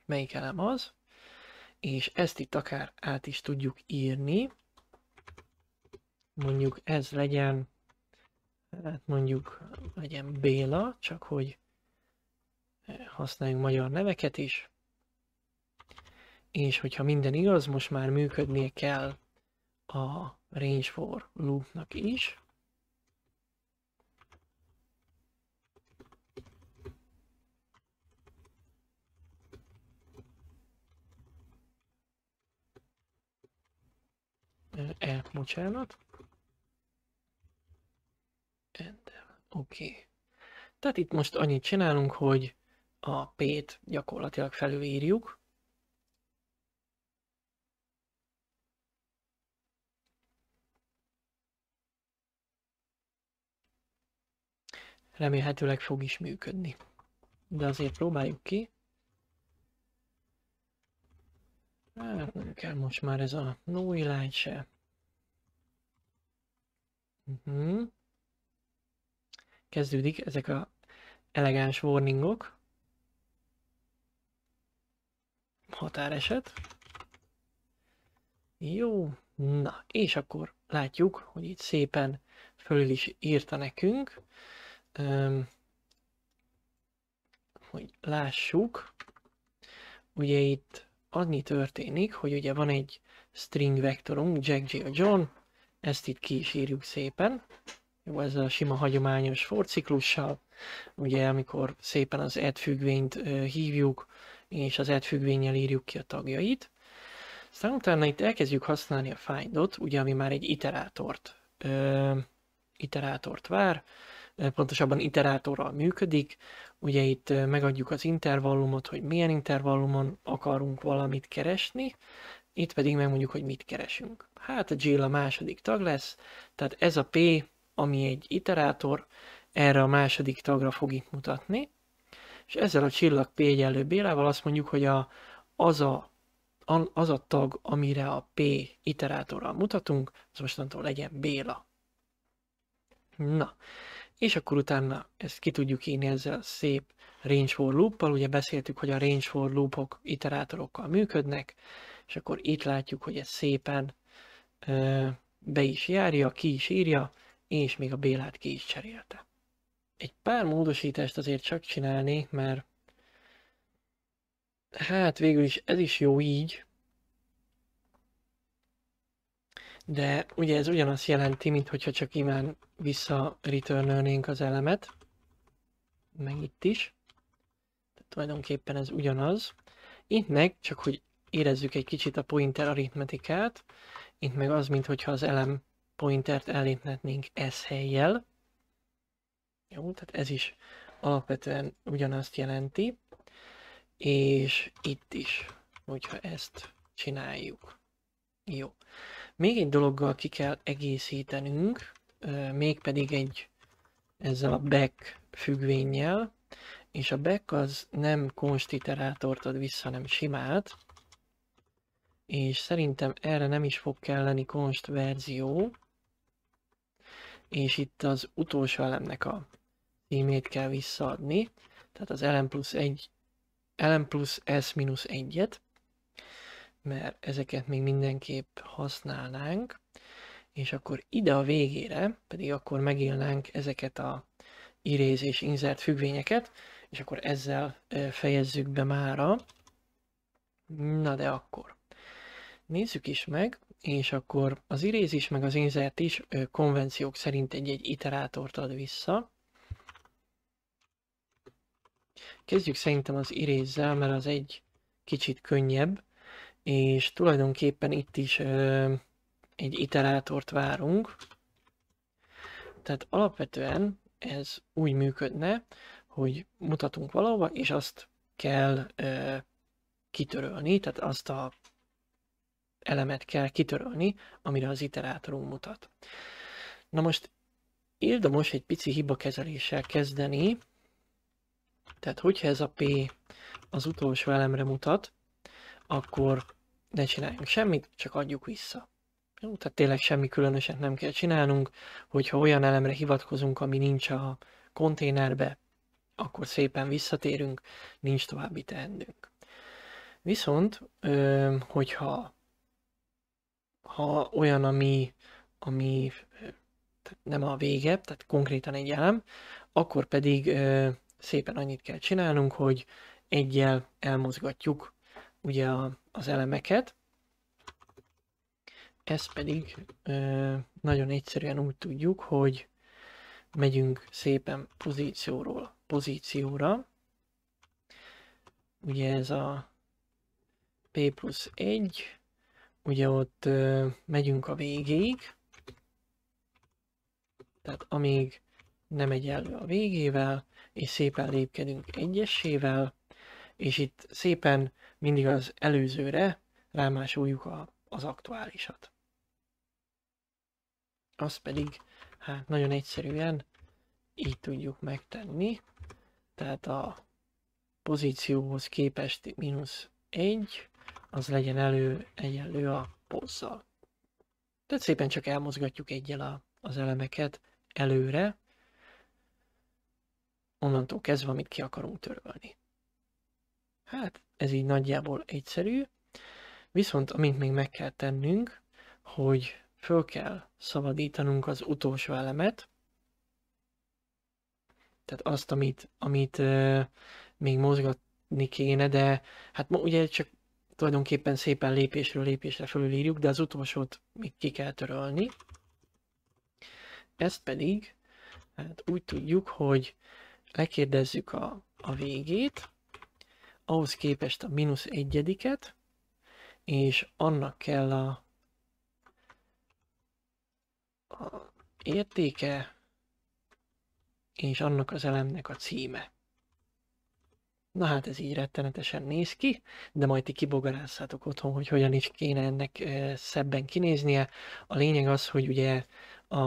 melyik elem az, és ezt itt akár át is tudjuk írni. Mondjuk ez legyen, hát mondjuk legyen Béla, csak hogy eh, használjunk magyar neveket is. És hogyha minden igaz, most már működnie kell a range for loopnak is. E, bocsánat. Enter. Oké. Okay. Tehát itt most annyit csinálunk, hogy a P-t gyakorlatilag felülírjuk. Remélhetőleg fog is működni. De azért próbáljuk ki. Hát nem kell most már ez a női lány se. Uh-huh. Kezdődik ezek a elegáns warningok. Határeset. Jó, na és akkor látjuk, hogy itt szépen föl is írta nekünk, hogy lássuk, ugye itt annyi történik, hogy ugye van egy string vektorunk, Jack Jill John, ezt itt ki is írjuk szépen. Jó, ez a sima hagyományos forciklussal. Ugye amikor szépen az add e függvényt hívjuk, és az add e függvényel írjuk ki a tagjait. Aztán utána itt elkezdjük használni a findot, ugye ami már egy iterátort, ö, iterátort vár. Eh, pontosabban iterátorral működik. Ugye itt eh, megadjuk az intervallumot, hogy milyen intervallumon akarunk valamit keresni, itt pedig megmondjuk, hogy mit keresünk. Hát a Jill a második tag lesz, tehát ez a P, ami egy iterátor, erre a második tagra fog itt mutatni, és ezzel a csillag P egyenlő Bélával azt mondjuk, hogy a, az, a, az a tag, amire a P iterátorral mutatunk, az mostantól legyen Béla. Na, és akkor utána ezt ki tudjuk írni ezzel szép range for loop-pal. Ugye beszéltük, hogy a range for loopok iterátorokkal működnek, és akkor itt látjuk, hogy ez szépen ö, be is járja, ki is írja, és még a Bélát ki is cserélte. Egy pár módosítást azért csak csinálnék, mert hát végül is ez is jó így, de ugye ez ugyanazt jelenti, mint hogyha csak imán vissza returnölnénk az elemet, meg itt is. Tehát tulajdonképpen ez ugyanaz. Itt meg, csak hogy érezzük egy kicsit a pointer aritmetikát, itt meg az, mint hogyha az elem pointert elintnetnénk s helyjel. Jó, tehát ez is alapvetően ugyanazt jelenti, és itt is, hogyha ezt csináljuk. Jó. Még egy dologgal ki kell egészítenünk, mégpedig egy ezzel a back függvényjel, és a back az nem konstiterátort ad vissza, hanem simát, és szerintem erre nem is fog kelleni konst verzió, és itt az utolsó elemnek a címét kell visszaadni, tehát az elem plusz egy elem plusz s minusz egyet mert ezeket még mindenképp használnánk, és akkor ide a végére pedig akkor megélnánk ezeket a iréz és inzert függvényeket, és akkor ezzel fejezzük be mára. Na de akkor. Nézzük is meg, és akkor az iréz is, meg az inzert is konvenciók szerint egy-egy iterátort ad vissza. Kezdjük szerintem az irézzel, mert az egy kicsit könnyebb és tulajdonképpen itt is ö, egy iterátort várunk. Tehát alapvetően ez úgy működne, hogy mutatunk valahova, és azt kell ö, kitörölni, tehát azt a elemet kell kitörölni, amire az iterátorunk mutat. Na most érdemes egy pici hibakezeléssel kezdeni, tehát hogyha ez a P az utolsó elemre mutat, akkor ne csináljunk semmit, csak adjuk vissza. Jó, tehát tényleg semmi különöset nem kell csinálnunk, hogyha olyan elemre hivatkozunk, ami nincs a konténerbe, akkor szépen visszatérünk, nincs további teendünk. Viszont, hogyha ha olyan, ami, ami nem a vége, tehát konkrétan egy elem, akkor pedig szépen annyit kell csinálnunk, hogy egyel elmozgatjuk ugye a, az elemeket, ezt pedig ö, nagyon egyszerűen úgy tudjuk, hogy megyünk szépen pozícióról pozícióra. Ugye ez a P plusz 1, ugye ott ö, megyünk a végéig, tehát amíg nem egyenlő a végével, és szépen lépkedünk egyesével, és itt szépen mindig az előzőre rámásoljuk a, az aktuálisat. Azt pedig hát nagyon egyszerűen így tudjuk megtenni. Tehát a pozícióhoz képest mínusz 1, az legyen elő egyenlő a pozzal. Tehát szépen csak elmozgatjuk egyel a, az elemeket előre, onnantól kezdve, amit ki akarunk törölni. Hát ez így nagyjából egyszerű. Viszont amint még meg kell tennünk, hogy föl kell szabadítanunk az utolsó elemet, tehát azt, amit, amit euh, még mozgatni kéne, de hát ma ugye csak tulajdonképpen szépen lépésről lépésre fölülírjuk, de az utolsót még ki kell törölni. Ezt pedig hát úgy tudjuk, hogy lekérdezzük a, a végét, ahhoz képest a mínusz egyediket, és annak kell a, a értéke, és annak az elemnek a címe. Na hát ez így rettenetesen néz ki, de majd ti kibogarázzátok otthon, hogy hogyan is kéne ennek szebben kinéznie. A lényeg az, hogy ugye a,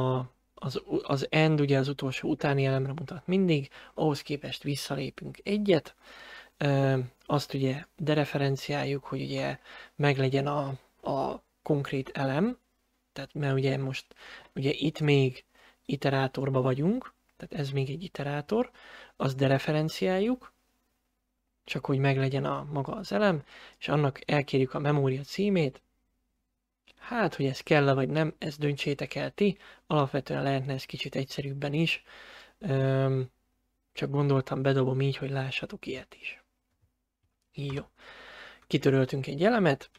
az, az end ugye az utolsó utáni elemre mutat mindig, ahhoz képest visszalépünk egyet, azt ugye dereferenciáljuk, hogy ugye meglegyen a, a konkrét elem, tehát mert ugye most ugye itt még iterátorba vagyunk, tehát ez még egy iterátor, azt dereferenciáljuk, csak hogy meglegyen a maga az elem, és annak elkérjük a memória címét, Hát, hogy ez kell vagy nem, ezt döntsétek el ti. Alapvetően lehetne ez kicsit egyszerűbben is. Üm, csak gondoltam, bedobom így, hogy lássatok ilyet is. Jó. Kitöröltünk egy elemet,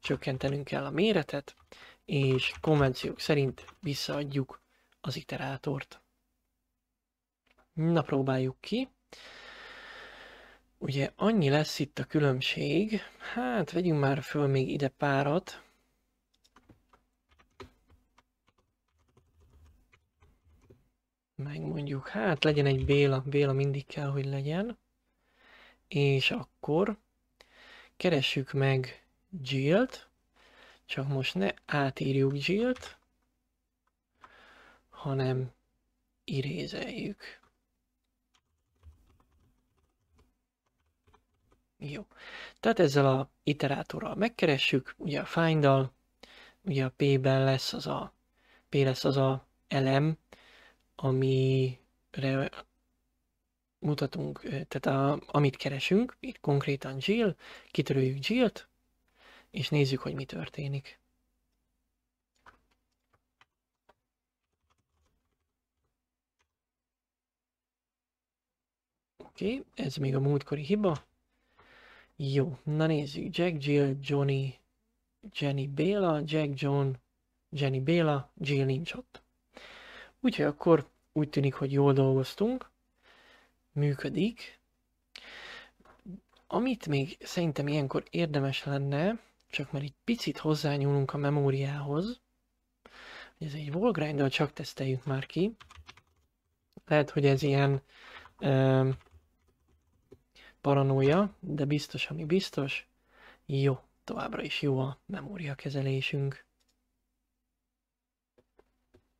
csökkentenünk kell a méretet, és konvenciók szerint visszaadjuk az iterátort. Na, próbáljuk ki. Ugye annyi lesz itt a különbség, hát vegyünk már föl még ide párat. Megmondjuk, hát legyen egy Béla, Béla mindig kell, hogy legyen. És akkor keressük meg Jill-t, csak most ne átírjuk Jill-t, hanem irézeljük. Jó. Tehát ezzel a iterátorral megkeressük, ugye a find al ugye a p-ben lesz az a, p lesz az a elem, amire mutatunk, tehát a, amit keresünk, itt konkrétan Jill, kitörőjük Jill-t, és nézzük, hogy mi történik. Oké, okay, ez még a múltkori hiba. Jó, na nézzük. Jack, Jill, Johnny, Jenny, Béla, Jack, John, Jenny, Béla, Jill nincs ott. Úgyhogy akkor úgy tűnik, hogy jól dolgoztunk működik. Amit még szerintem ilyenkor érdemes lenne, csak mert egy picit hozzányúlunk a memóriához, ez egy wallgrind csak teszteljük már ki. Lehet, hogy ez ilyen ö, paranója, de biztos, ami biztos. Jó, továbbra is jó a kezelésünk.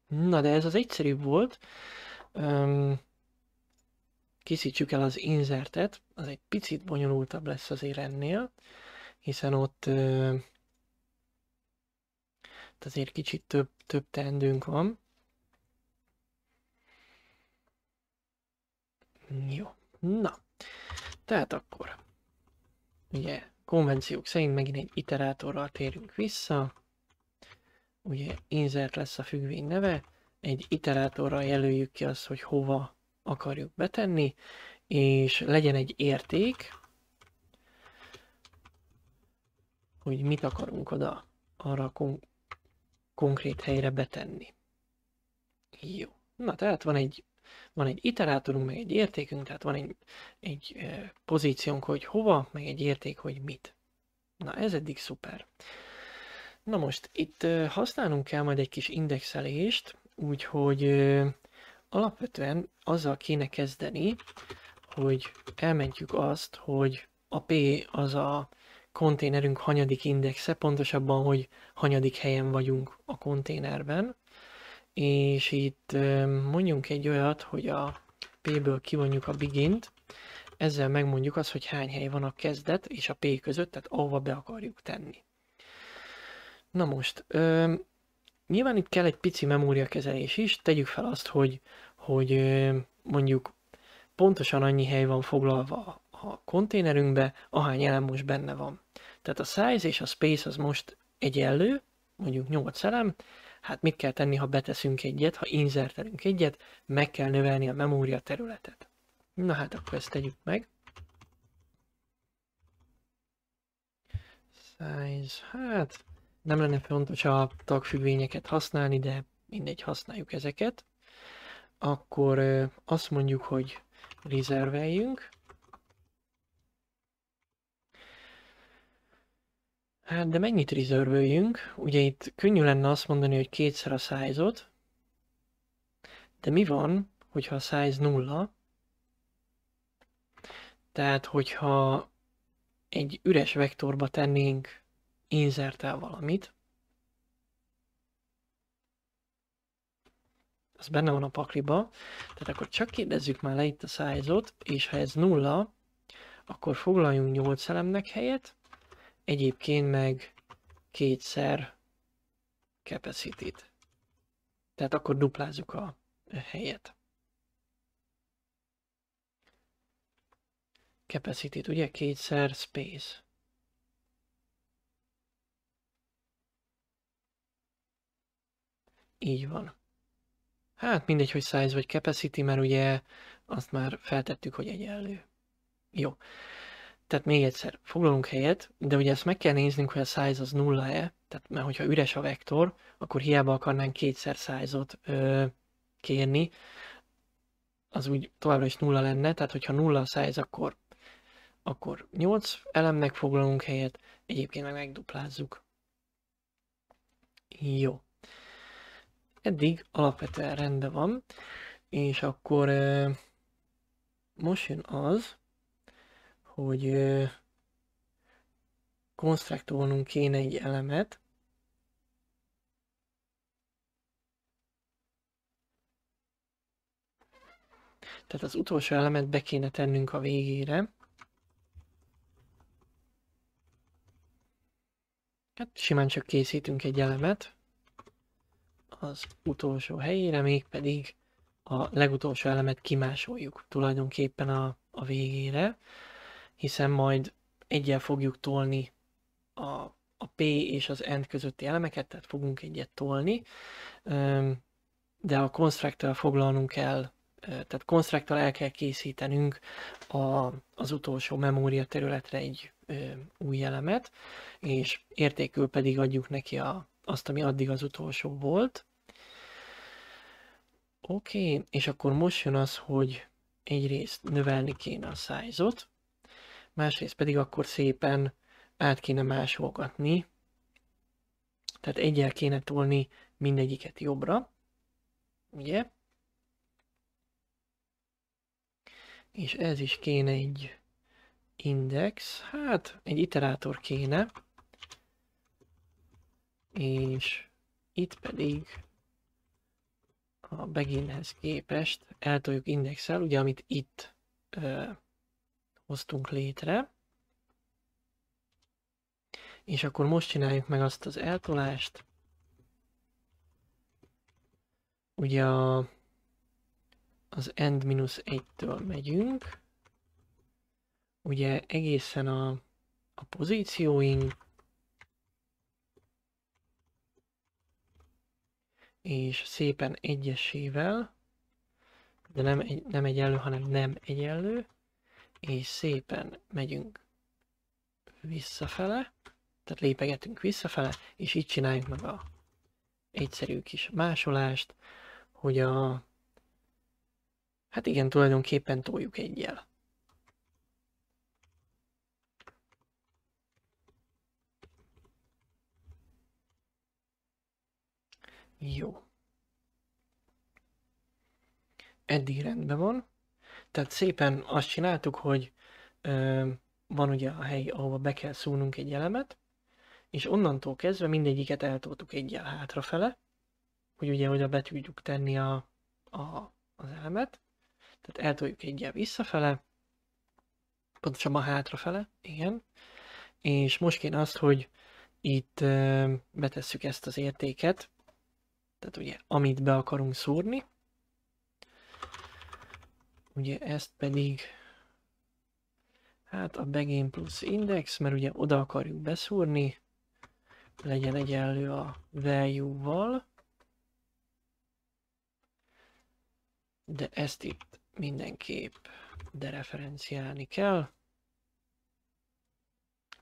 Na, de ez az egyszerűbb volt. Öm, készítsük el az insertet, az egy picit bonyolultabb lesz azért ennél, hiszen ott, ott azért kicsit több, több tendünk van. Jó, na, tehát akkor, ugye konvenciók szerint megint egy iterátorral térünk vissza, ugye insert lesz a függvény neve, egy iterátorral jelöljük ki azt, hogy hova akarjuk betenni, és legyen egy érték, hogy mit akarunk oda arra a kon konkrét helyre betenni. Jó. Na, tehát van egy, van egy iterátorunk, meg egy értékünk, tehát van egy, egy pozíciónk, hogy hova, meg egy érték, hogy mit. Na, ez eddig szuper. Na most, itt használnunk kell majd egy kis indexelést, úgyhogy Alapvetően azzal kéne kezdeni, hogy elmentjük azt, hogy a P az a konténerünk hanyadik indexe, pontosabban, hogy hanyadik helyen vagyunk a konténerben, és itt mondjunk egy olyat, hogy a P-ből kivonjuk a begint, ezzel megmondjuk azt, hogy hány hely van a kezdet és a P között, tehát ahova be akarjuk tenni. Na most, Nyilván itt kell egy pici memóriakezelés is, tegyük fel azt, hogy, hogy mondjuk pontosan annyi hely van foglalva a konténerünkbe, ahány elem most benne van. Tehát a size és a space az most egyenlő, mondjuk 8 elem, hát mit kell tenni, ha beteszünk egyet, ha inzertelünk egyet, meg kell növelni a memória területet. Na hát akkor ezt tegyük meg. Size, hát nem lenne fontos a tagfüggvényeket használni, de mindegy, használjuk ezeket. Akkor azt mondjuk, hogy rezerveljünk. Hát, de mennyit rezerveljünk? Ugye itt könnyű lenne azt mondani, hogy kétszer a size-ot, de mi van, hogyha a size nulla? Tehát, hogyha egy üres vektorba tennénk inzertál valamit, ez benne van a pakliba, tehát akkor csak kérdezzük már le itt a szájzot, és ha ez nulla, akkor foglaljunk 8 elemnek helyet, egyébként meg kétszer capacity -t. Tehát akkor duplázzuk a helyet. capacity ugye? Kétszer space. Így van. Hát mindegy, hogy size vagy capacity, mert ugye azt már feltettük, hogy egyenlő. Jó. Tehát még egyszer, foglalunk helyet, de ugye ezt meg kell néznünk, hogy a size az nulla-e, tehát mert hogyha üres a vektor, akkor hiába akarnánk kétszer size-ot ö, kérni, az úgy továbbra is nulla lenne, tehát hogyha nulla a size, akkor, akkor 8 elemnek foglalunk helyet, egyébként meg megduplázzuk. Jó eddig alapvetően rendben van, és akkor most jön az, hogy konstruktolnunk kéne egy elemet, Tehát az utolsó elemet be kéne tennünk a végére. Hát simán csak készítünk egy elemet az utolsó helyére, mégpedig a legutolsó elemet kimásoljuk tulajdonképpen a, a végére, hiszen majd egyel fogjuk tolni a, a P és az N közötti elemeket, tehát fogunk egyet tolni, de a constructor foglalnunk kell, tehát constructor el kell készítenünk a, az utolsó memória területre egy új elemet, és értékül pedig adjuk neki a, azt, ami addig az utolsó volt, Oké, okay, és akkor most jön az, hogy egyrészt növelni kéne a szájzot, másrészt pedig akkor szépen át kéne másolgatni, tehát egyel kéne tolni mindegyiket jobbra, ugye? És ez is kéne egy index, hát egy iterátor kéne, és itt pedig a beginhez képest eltoljuk indexel, ugye amit itt ö, hoztunk létre. És akkor most csináljuk meg azt az eltolást. Ugye a, az end-1-től megyünk. Ugye egészen a, a pozícióink és szépen egyesével, de nem, egy, nem egyenlő, hanem nem egyenlő, és szépen megyünk visszafele, tehát lépegetünk visszafele, és így csináljuk meg a egyszerű kis másolást, hogy a... Hát igen, tulajdonképpen toljuk egyel. Jó. Eddig rendben van. Tehát szépen azt csináltuk, hogy ö, van ugye a hely, ahova be kell szúrnunk egy elemet, és onnantól kezdve mindegyiket eltoltuk egyel hátrafele, hogy ugye oda be tudjuk tenni a, a, az elemet. Tehát eltoljuk egyel visszafele, pontosabban hátrafele, igen. És most kéne azt, hogy itt ö, betesszük ezt az értéket, tehát ugye, amit be akarunk szúrni, ugye ezt pedig, hát a begin plusz index, mert ugye oda akarjuk beszúrni, legyen egyenlő a value-val, de ezt itt mindenképp dereferenciálni kell.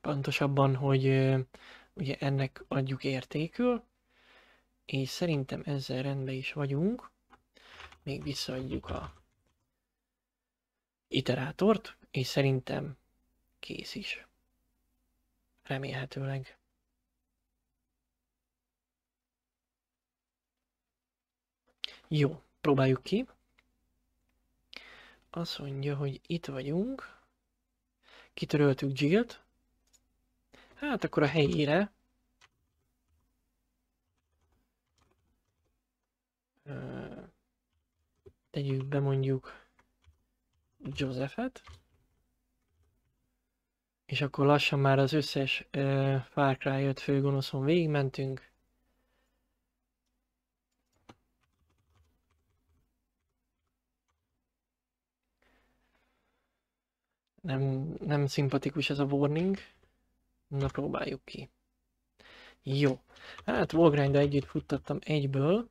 Pontosabban, hogy ugye ennek adjuk értékül, és szerintem ezzel rendben is vagyunk. Még visszaadjuk a iterátort, és szerintem kész is. Remélhetőleg. Jó, próbáljuk ki. Azt mondja, hogy itt vagyunk. Kitöröltük Jill-t. Hát akkor a helyére tegyük be mondjuk Josephet, és akkor lassan már az összes uh, Far Cry 5 főgonoszon végigmentünk. Nem, nem szimpatikus ez a warning, na próbáljuk ki. Jó. Hát Wolgrinda együtt futtattam egyből.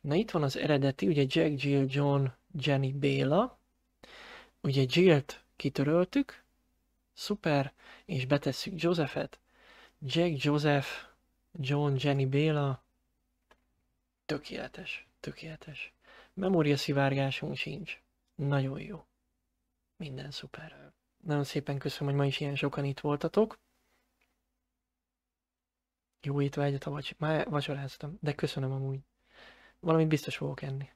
Na itt van az eredeti, ugye Jack, Jill, John, Jenny, Béla. Ugye Jill-t kitöröltük. Szuper. És betesszük Josephet. Jack, Joseph, John, Jenny, Béla. Tökéletes. Tökéletes. Memória szivárgásunk sincs. Nagyon jó. Minden szuper. Nagyon szépen köszönöm, hogy ma is ilyen sokan itt voltatok. Jó étvágyat, ha vagy, már vacsoráztam, de köszönöm amúgy. Valamit biztos fogok enni.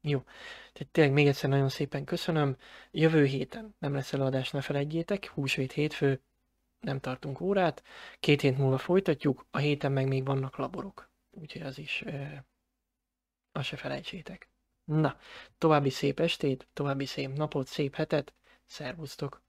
Jó, tehát tényleg még egyszer nagyon szépen köszönöm. Jövő héten nem lesz előadás, ne felejtjétek, húsvét hétfő, nem tartunk órát, két hét múlva folytatjuk, a héten meg még vannak laborok, úgyhogy az is, E, azt se felejtsétek. Na, további szép estét, további szép napot, szép hetet, szervusztok!